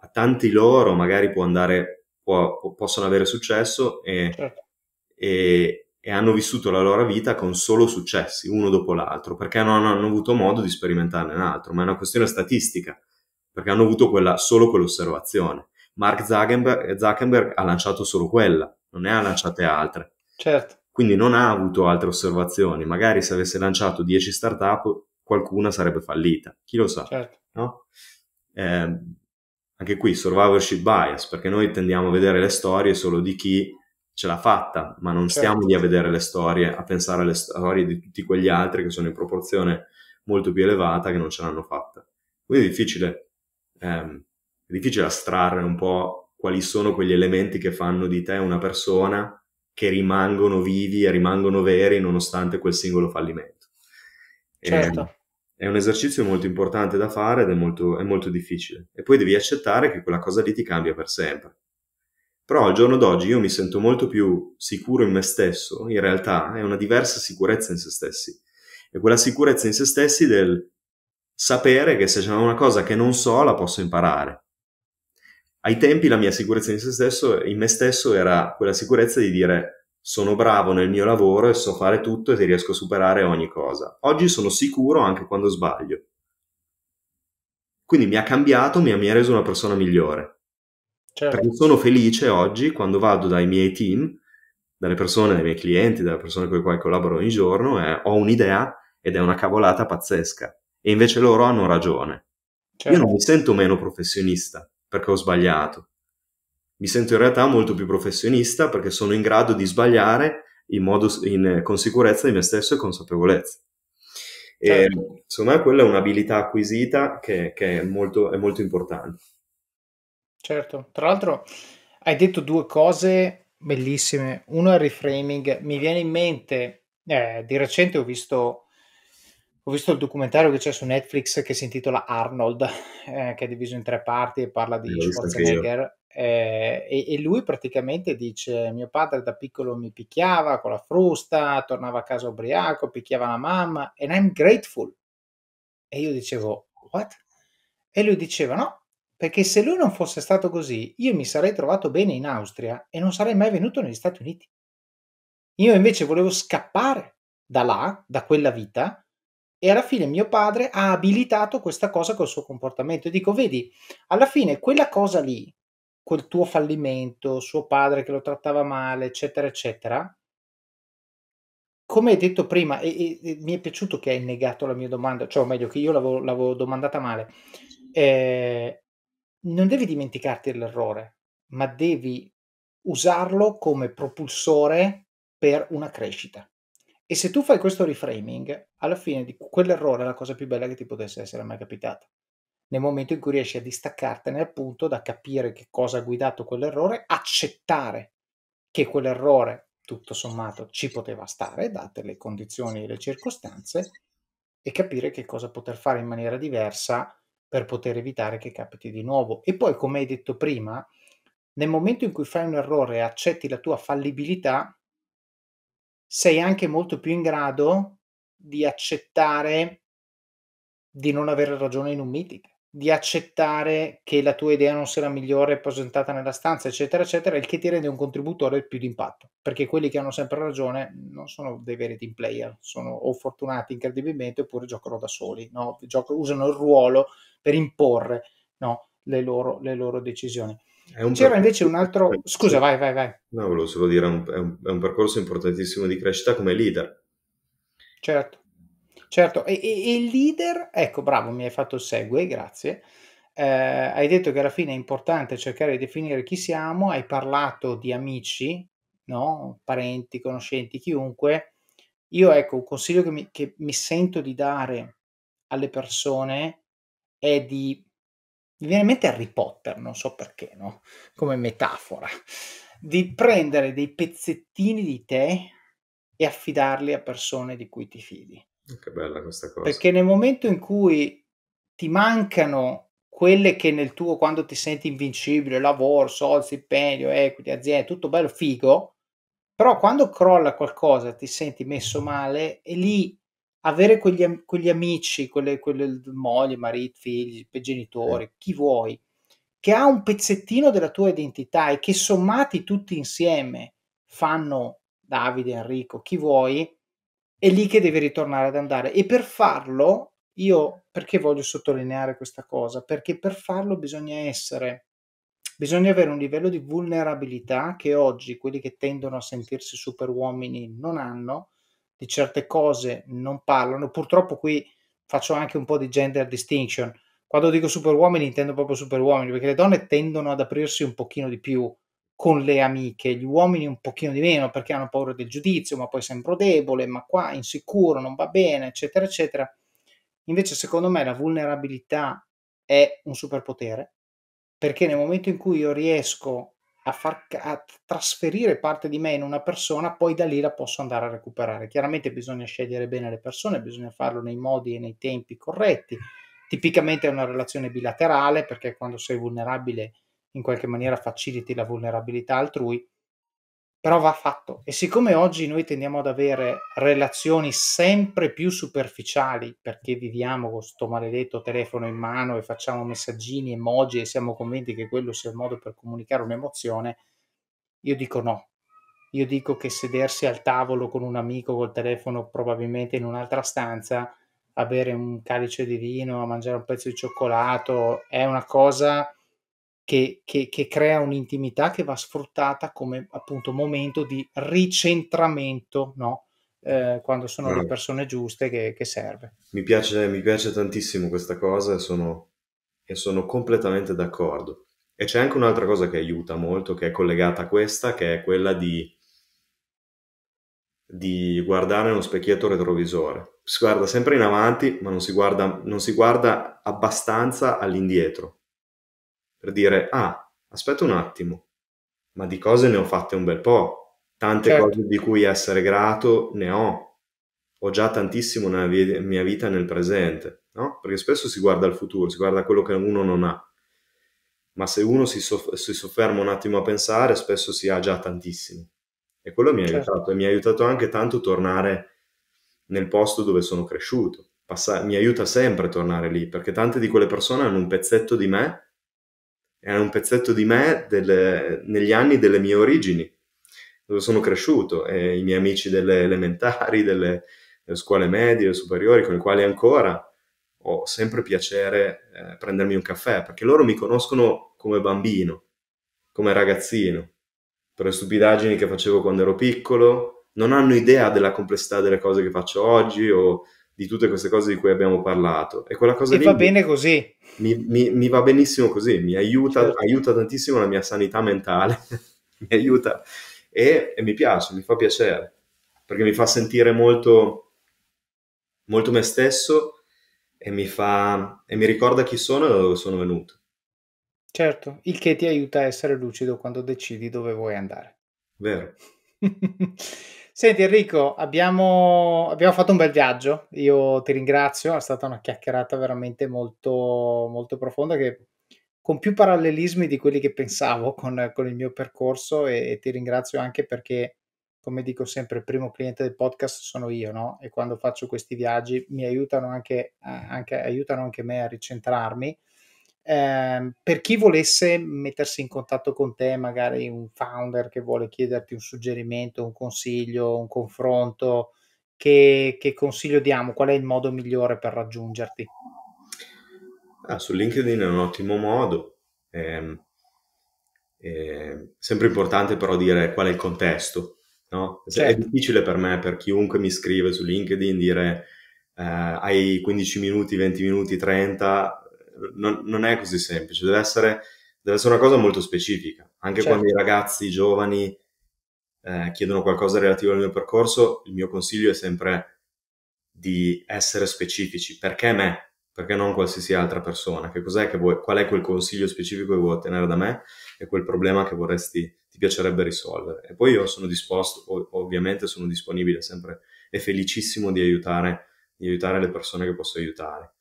Speaker 2: a tanti loro magari può andare, può, possono avere successo e, certo. e, e hanno vissuto la loro vita con solo successi, uno dopo l'altro, perché non hanno avuto modo di sperimentarne un altro, ma è una questione statistica, perché hanno avuto quella, solo quell'osservazione. Mark Zuckerberg, eh, Zuckerberg ha lanciato solo quella, non ne ha lanciate altre. Certo. Quindi non ha avuto altre osservazioni. Magari se avesse lanciato 10 startup, qualcuna sarebbe fallita. Chi lo sa? Certo. No? Eh, anche qui survivorship bias, perché noi tendiamo a vedere le storie solo di chi ce l'ha fatta, ma non certo. stiamo lì a vedere le storie, a pensare alle storie di tutti quegli altri che sono in proporzione molto più elevata che non ce l'hanno fatta. Quindi è difficile, ehm, è difficile astrarre un po' quali sono quegli elementi che fanno di te una persona che rimangono vivi e rimangono veri nonostante quel singolo fallimento. Ehm, certo. È, è un esercizio molto importante da fare ed è molto, è molto difficile. E poi devi accettare che quella cosa lì ti cambia per sempre. Però al giorno d'oggi io mi sento molto più sicuro in me stesso, in realtà è una diversa sicurezza in se stessi. È quella sicurezza in se stessi del sapere che se c'è una cosa che non so la posso imparare. Ai tempi la mia sicurezza in, se stesso, in me stesso era quella sicurezza di dire sono bravo nel mio lavoro e so fare tutto e ti riesco a superare ogni cosa. Oggi sono sicuro anche quando sbaglio. Quindi mi ha cambiato, mi ha, mi ha reso una persona migliore. Certo. Perché sono felice oggi quando vado dai miei team, dalle persone, dai miei clienti, dalle persone con le quali collaboro ogni giorno, e ho un'idea ed è una cavolata pazzesca. E invece loro hanno ragione. Certo. Io non certo. mi sento meno professionista perché ho sbagliato. Mi sento in realtà molto più professionista perché sono in grado di sbagliare in modo, in, con sicurezza di me stesso e consapevolezza. Certo. E, secondo me quella è un'abilità acquisita che, che è, molto, è molto importante.
Speaker 1: Certo, tra l'altro hai detto due cose bellissime. Uno è il reframing, mi viene in mente, eh, di recente ho visto, ho visto il documentario che c'è su Netflix che si intitola Arnold, eh, che è diviso in tre parti e parla di Schwarzenegger. Eh, e, e, lui praticamente dice: Mio padre da piccolo mi picchiava con la frusta, tornava a casa ubriaco, picchiava la mamma, and I'm grateful. E io dicevo: What? E lui diceva: No, perché se lui non fosse stato così, io mi sarei trovato bene in Austria e non sarei mai venuto negli Stati Uniti. Io invece volevo scappare da là, da quella vita, e alla fine mio padre ha abilitato questa cosa col suo comportamento. E dico, vedi, alla fine quella cosa lì, quel tuo fallimento, suo padre che lo trattava male, eccetera, eccetera, come hai detto prima, e, e, e mi è piaciuto che hai negato la mia domanda, cioè o meglio che io l'avevo, l'avevo domandata male, eh, non devi dimenticarti l'errore, ma devi usarlo come propulsore per una crescita. E se tu fai questo reframing, alla fine di quell'errore è la cosa più bella che ti potesse essere mai capitata. Nel momento in cui riesci a distaccartene appunto da capire che cosa ha guidato quell'errore, accettare che quell'errore tutto sommato ci poteva stare, date le condizioni e le circostanze, e capire che cosa poter fare in maniera diversa per poter evitare che capiti di nuovo. E poi, come hai detto prima, nel momento in cui fai un errore e accetti la tua fallibilità, sei anche molto più in grado di accettare di non avere ragione in un meeting, di accettare che la tua idea non sia la migliore presentata nella stanza, eccetera, eccetera, il che ti rende un contributore più d'impatto, perché quelli che hanno sempre ragione non sono dei veri team player, sono o fortunati incredibilmente oppure giocano da soli, no? Gioc- usano il ruolo per imporre no, le, loro, le, loro, decisioni. C'era invece un altro... Scusa, vai, vai, vai.
Speaker 2: No, volevo solo dire, è un, è un, percorso importantissimo di crescita come leader.
Speaker 1: Certo, certo. E, e, il leader, ecco, bravo, mi hai fatto il segue, grazie. Eh, hai detto che alla fine è importante cercare di definire chi siamo, hai parlato di amici, no? parenti, conoscenti, chiunque. Io ecco un consiglio che mi, che mi, sento di dare alle persone è è di... Mi viene in mente Harry Potter, non so perché, no? Come metafora. Di prendere dei pezzettini di te e affidarli a persone di cui ti fidi.
Speaker 2: Eh, che bella questa cosa. Perché nel
Speaker 1: momento in cui ti mancano quelle che nel tuo, quando ti senti invincibile, lavoro, soldi, stipendio, equity, azienda, tutto bello, figo, però quando crolla qualcosa ti senti messo male e lì avere quegli, quegli amici, quelle, quelle moglie, marito, figli, genitori, sì. chi vuoi, che ha un pezzettino della tua identità e che sommati tutti insieme fanno Davide, Enrico, chi vuoi, è lì che devi ritornare ad andare. E per farlo, io perché voglio sottolineare questa cosa? Perché per farlo bisogna essere, bisogna avere un livello di vulnerabilità che oggi quelli che tendono a sentirsi super uomini non hanno di certe cose non parlano. Purtroppo qui faccio anche un po' di gender distinction. Quando dico superuomini intendo proprio superuomini, perché le donne tendono ad aprirsi un pochino di più con le amiche, gli uomini un pochino di meno perché hanno paura del giudizio, ma poi sembro debole, ma qua insicuro, non va bene, eccetera, eccetera. Invece secondo me la vulnerabilità è un superpotere, perché nel momento in cui io riesco a, far, a trasferire parte di me in una persona, poi da lì la posso andare a recuperare. Chiaramente bisogna scegliere bene le persone, bisogna farlo nei modi e nei tempi corretti. Tipicamente è una relazione bilaterale perché quando sei vulnerabile in qualche maniera faciliti la vulnerabilità altrui però va fatto. E siccome oggi noi tendiamo ad avere relazioni sempre più superficiali, perché viviamo con questo maledetto telefono in mano e facciamo messaggini, emoji e siamo convinti che quello sia il modo per comunicare un'emozione, io dico no. Io dico che sedersi al tavolo con un amico col telefono, probabilmente in un'altra stanza, a bere un calice di vino, a mangiare un pezzo di cioccolato, è una cosa che, che, che crea un'intimità che va sfruttata come appunto momento di ricentramento, no? Eh, quando sono ah. le persone giuste che, che serve.
Speaker 2: Mi piace, mi piace, tantissimo questa cosa e sono, e sono, completamente d'accordo. E c'è anche un'altra cosa che aiuta molto, che è collegata a questa, che è quella di, di guardare uno specchietto retrovisore. Si guarda sempre in avanti, ma non si guarda, non si guarda abbastanza all'indietro per dire, ah, aspetta un attimo, ma di cose ne ho fatte un bel po', tante certo. cose di cui essere grato ne ho, ho già tantissimo nella mia vita nel presente, no? Perché spesso si guarda al futuro, si guarda quello che uno non ha, ma se uno si, soff- si sofferma un attimo a pensare, spesso si ha già tantissimo. E quello mi ha certo. aiutato, e mi ha aiutato anche tanto tornare nel posto dove sono cresciuto. Passa- mi aiuta sempre a tornare lì, perché tante di quelle persone hanno un pezzetto di me era un pezzetto di me delle, negli anni delle mie origini, dove sono cresciuto, e i miei amici delle elementari, delle, delle scuole medie, superiori, con i quali ancora ho sempre piacere eh, prendermi un caffè, perché loro mi conoscono come bambino, come ragazzino, per le stupidaggini che facevo quando ero piccolo, non hanno idea della complessità delle cose che faccio oggi o di tutte queste cose di cui abbiamo parlato. E quella cosa e lì va bene così. Mi, mi, mi, va benissimo così, mi aiuta, certo. aiuta tantissimo la mia sanità mentale, mi aiuta e, e, mi piace, mi fa piacere, perché mi fa sentire molto, molto me stesso e mi, fa, e mi ricorda chi sono e da dove sono venuto.
Speaker 1: Certo, il che ti aiuta a essere lucido quando decidi dove vuoi andare.
Speaker 2: Vero.
Speaker 1: Senti Enrico, abbiamo, abbiamo, fatto un bel viaggio, io ti ringrazio, è stata una chiacchierata veramente molto, molto profonda che, con più parallelismi di quelli che pensavo con, con il mio percorso e, e, ti ringrazio anche perché, come dico sempre, il primo cliente del podcast sono io, no? E quando faccio questi viaggi mi aiutano anche, eh, anche, aiutano anche me a ricentrarmi eh, per chi volesse mettersi in contatto con te, magari un founder che vuole chiederti un suggerimento, un consiglio, un confronto, che, che consiglio diamo? Qual è il modo migliore per raggiungerti?
Speaker 2: Ah, su LinkedIn è un ottimo modo. Eh, è ehm, sempre importante però dire qual è il contesto. No? Certo. È difficile per me, per chiunque mi scrive su LinkedIn, dire eh, hai 15 minuti, 20 minuti, 30, non, non è così semplice, deve essere, deve essere, una cosa molto specifica. Anche certo. quando i ragazzi i giovani eh, chiedono qualcosa relativo al mio percorso, il mio consiglio è sempre di essere specifici. Perché me? Perché non qualsiasi altra persona? Che cos'è che vuoi, qual è quel consiglio specifico che vuoi ottenere da me e quel problema che vorresti, ti piacerebbe risolvere? E poi io sono disposto, ovviamente sono disponibile sempre e felicissimo di aiutare, di aiutare le persone che posso aiutare.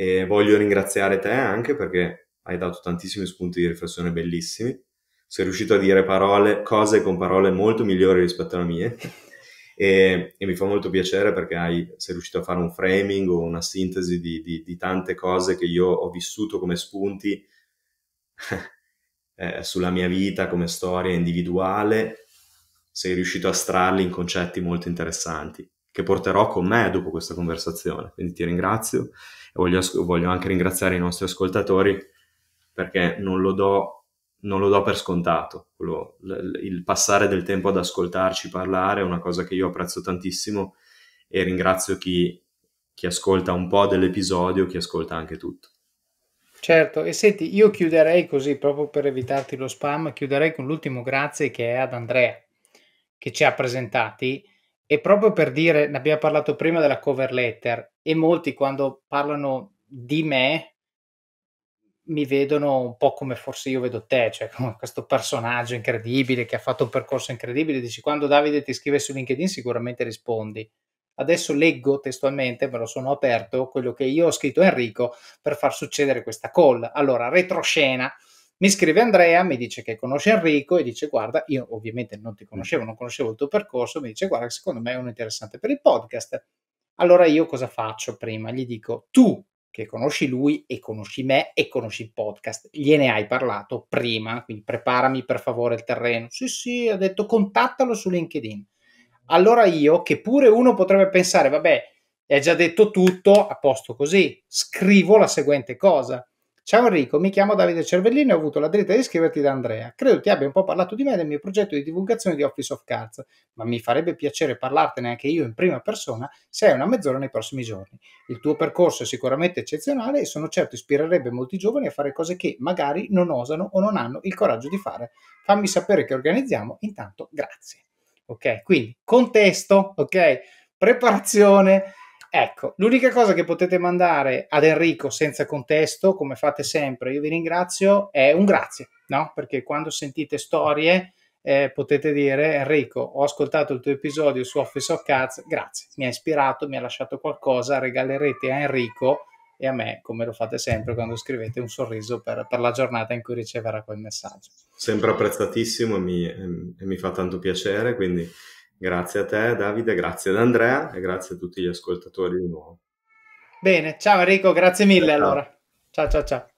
Speaker 2: E voglio ringraziare te anche perché hai dato tantissimi spunti di riflessione bellissimi. Sei riuscito a dire parole, cose con parole molto migliori rispetto alle mie. E, e mi fa molto piacere perché hai, sei riuscito a fare un framing o una sintesi di, di, di tante cose che io ho vissuto come spunti eh, sulla mia vita, come storia individuale. Sei riuscito a strarli in concetti molto interessanti che porterò con me dopo questa conversazione. Quindi ti ringrazio voglio, voglio anche ringraziare i nostri ascoltatori perché non lo do, non lo do per scontato. Quello, l- il passare del tempo ad ascoltarci parlare è una cosa che io apprezzo tantissimo e ringrazio chi, chi ascolta un po' dell'episodio, chi ascolta anche tutto.
Speaker 1: Certo, e senti, io chiuderei così, proprio per evitarti lo spam, chiuderei con l'ultimo grazie che è ad Andrea, che ci ha presentati e proprio per dire, ne abbiamo parlato prima della cover letter, e molti quando parlano di me mi vedono un po' come forse io vedo te, cioè come questo personaggio incredibile che ha fatto un percorso incredibile. Dici, quando Davide ti scrive su LinkedIn sicuramente rispondi. Adesso leggo testualmente, me lo sono aperto, quello che io ho scritto a Enrico per far succedere questa call. Allora, retroscena mi scrive Andrea, mi dice che conosce Enrico e dice guarda, io ovviamente non ti conoscevo, mm. non conoscevo il tuo percorso, mi dice guarda, secondo me è uno interessante per il podcast. Allora io cosa faccio prima? Gli dico tu che conosci lui e conosci me e conosci il podcast, gliene hai parlato prima, quindi preparami per favore il terreno. Sì, sì, ha detto contattalo su LinkedIn. Allora io, che pure uno potrebbe pensare, vabbè, è già detto tutto, a posto così, scrivo la seguente cosa. Ciao Enrico, mi chiamo Davide Cervellino e ho avuto la dritta di iscriverti da Andrea. Credo ti abbia un po' parlato di me e del mio progetto di divulgazione di Office of Cards, ma mi farebbe piacere parlartene anche io in prima persona se hai una mezz'ora nei prossimi giorni. Il tuo percorso è sicuramente eccezionale e sono certo ispirerebbe molti giovani a fare cose che magari non osano o non hanno il coraggio di fare. Fammi sapere che organizziamo, intanto grazie. Ok, quindi contesto, ok, preparazione Ecco, l'unica cosa che potete mandare ad Enrico senza contesto, come fate sempre, io vi ringrazio, è un grazie, no? Perché quando sentite storie eh, potete dire Enrico, ho ascoltato il tuo episodio su Office of Cards, grazie, mi ha ispirato, mi ha lasciato qualcosa, regalerete a Enrico e a me, come lo fate sempre quando scrivete un sorriso per, per la giornata in cui riceverà quel messaggio.
Speaker 2: Sempre apprezzatissimo e mi, e mi fa tanto piacere, quindi Grazie a te Davide, grazie ad Andrea e grazie a tutti gli ascoltatori di nuovo.
Speaker 1: Bene, ciao Enrico, grazie mille ciao. allora. Ciao ciao ciao.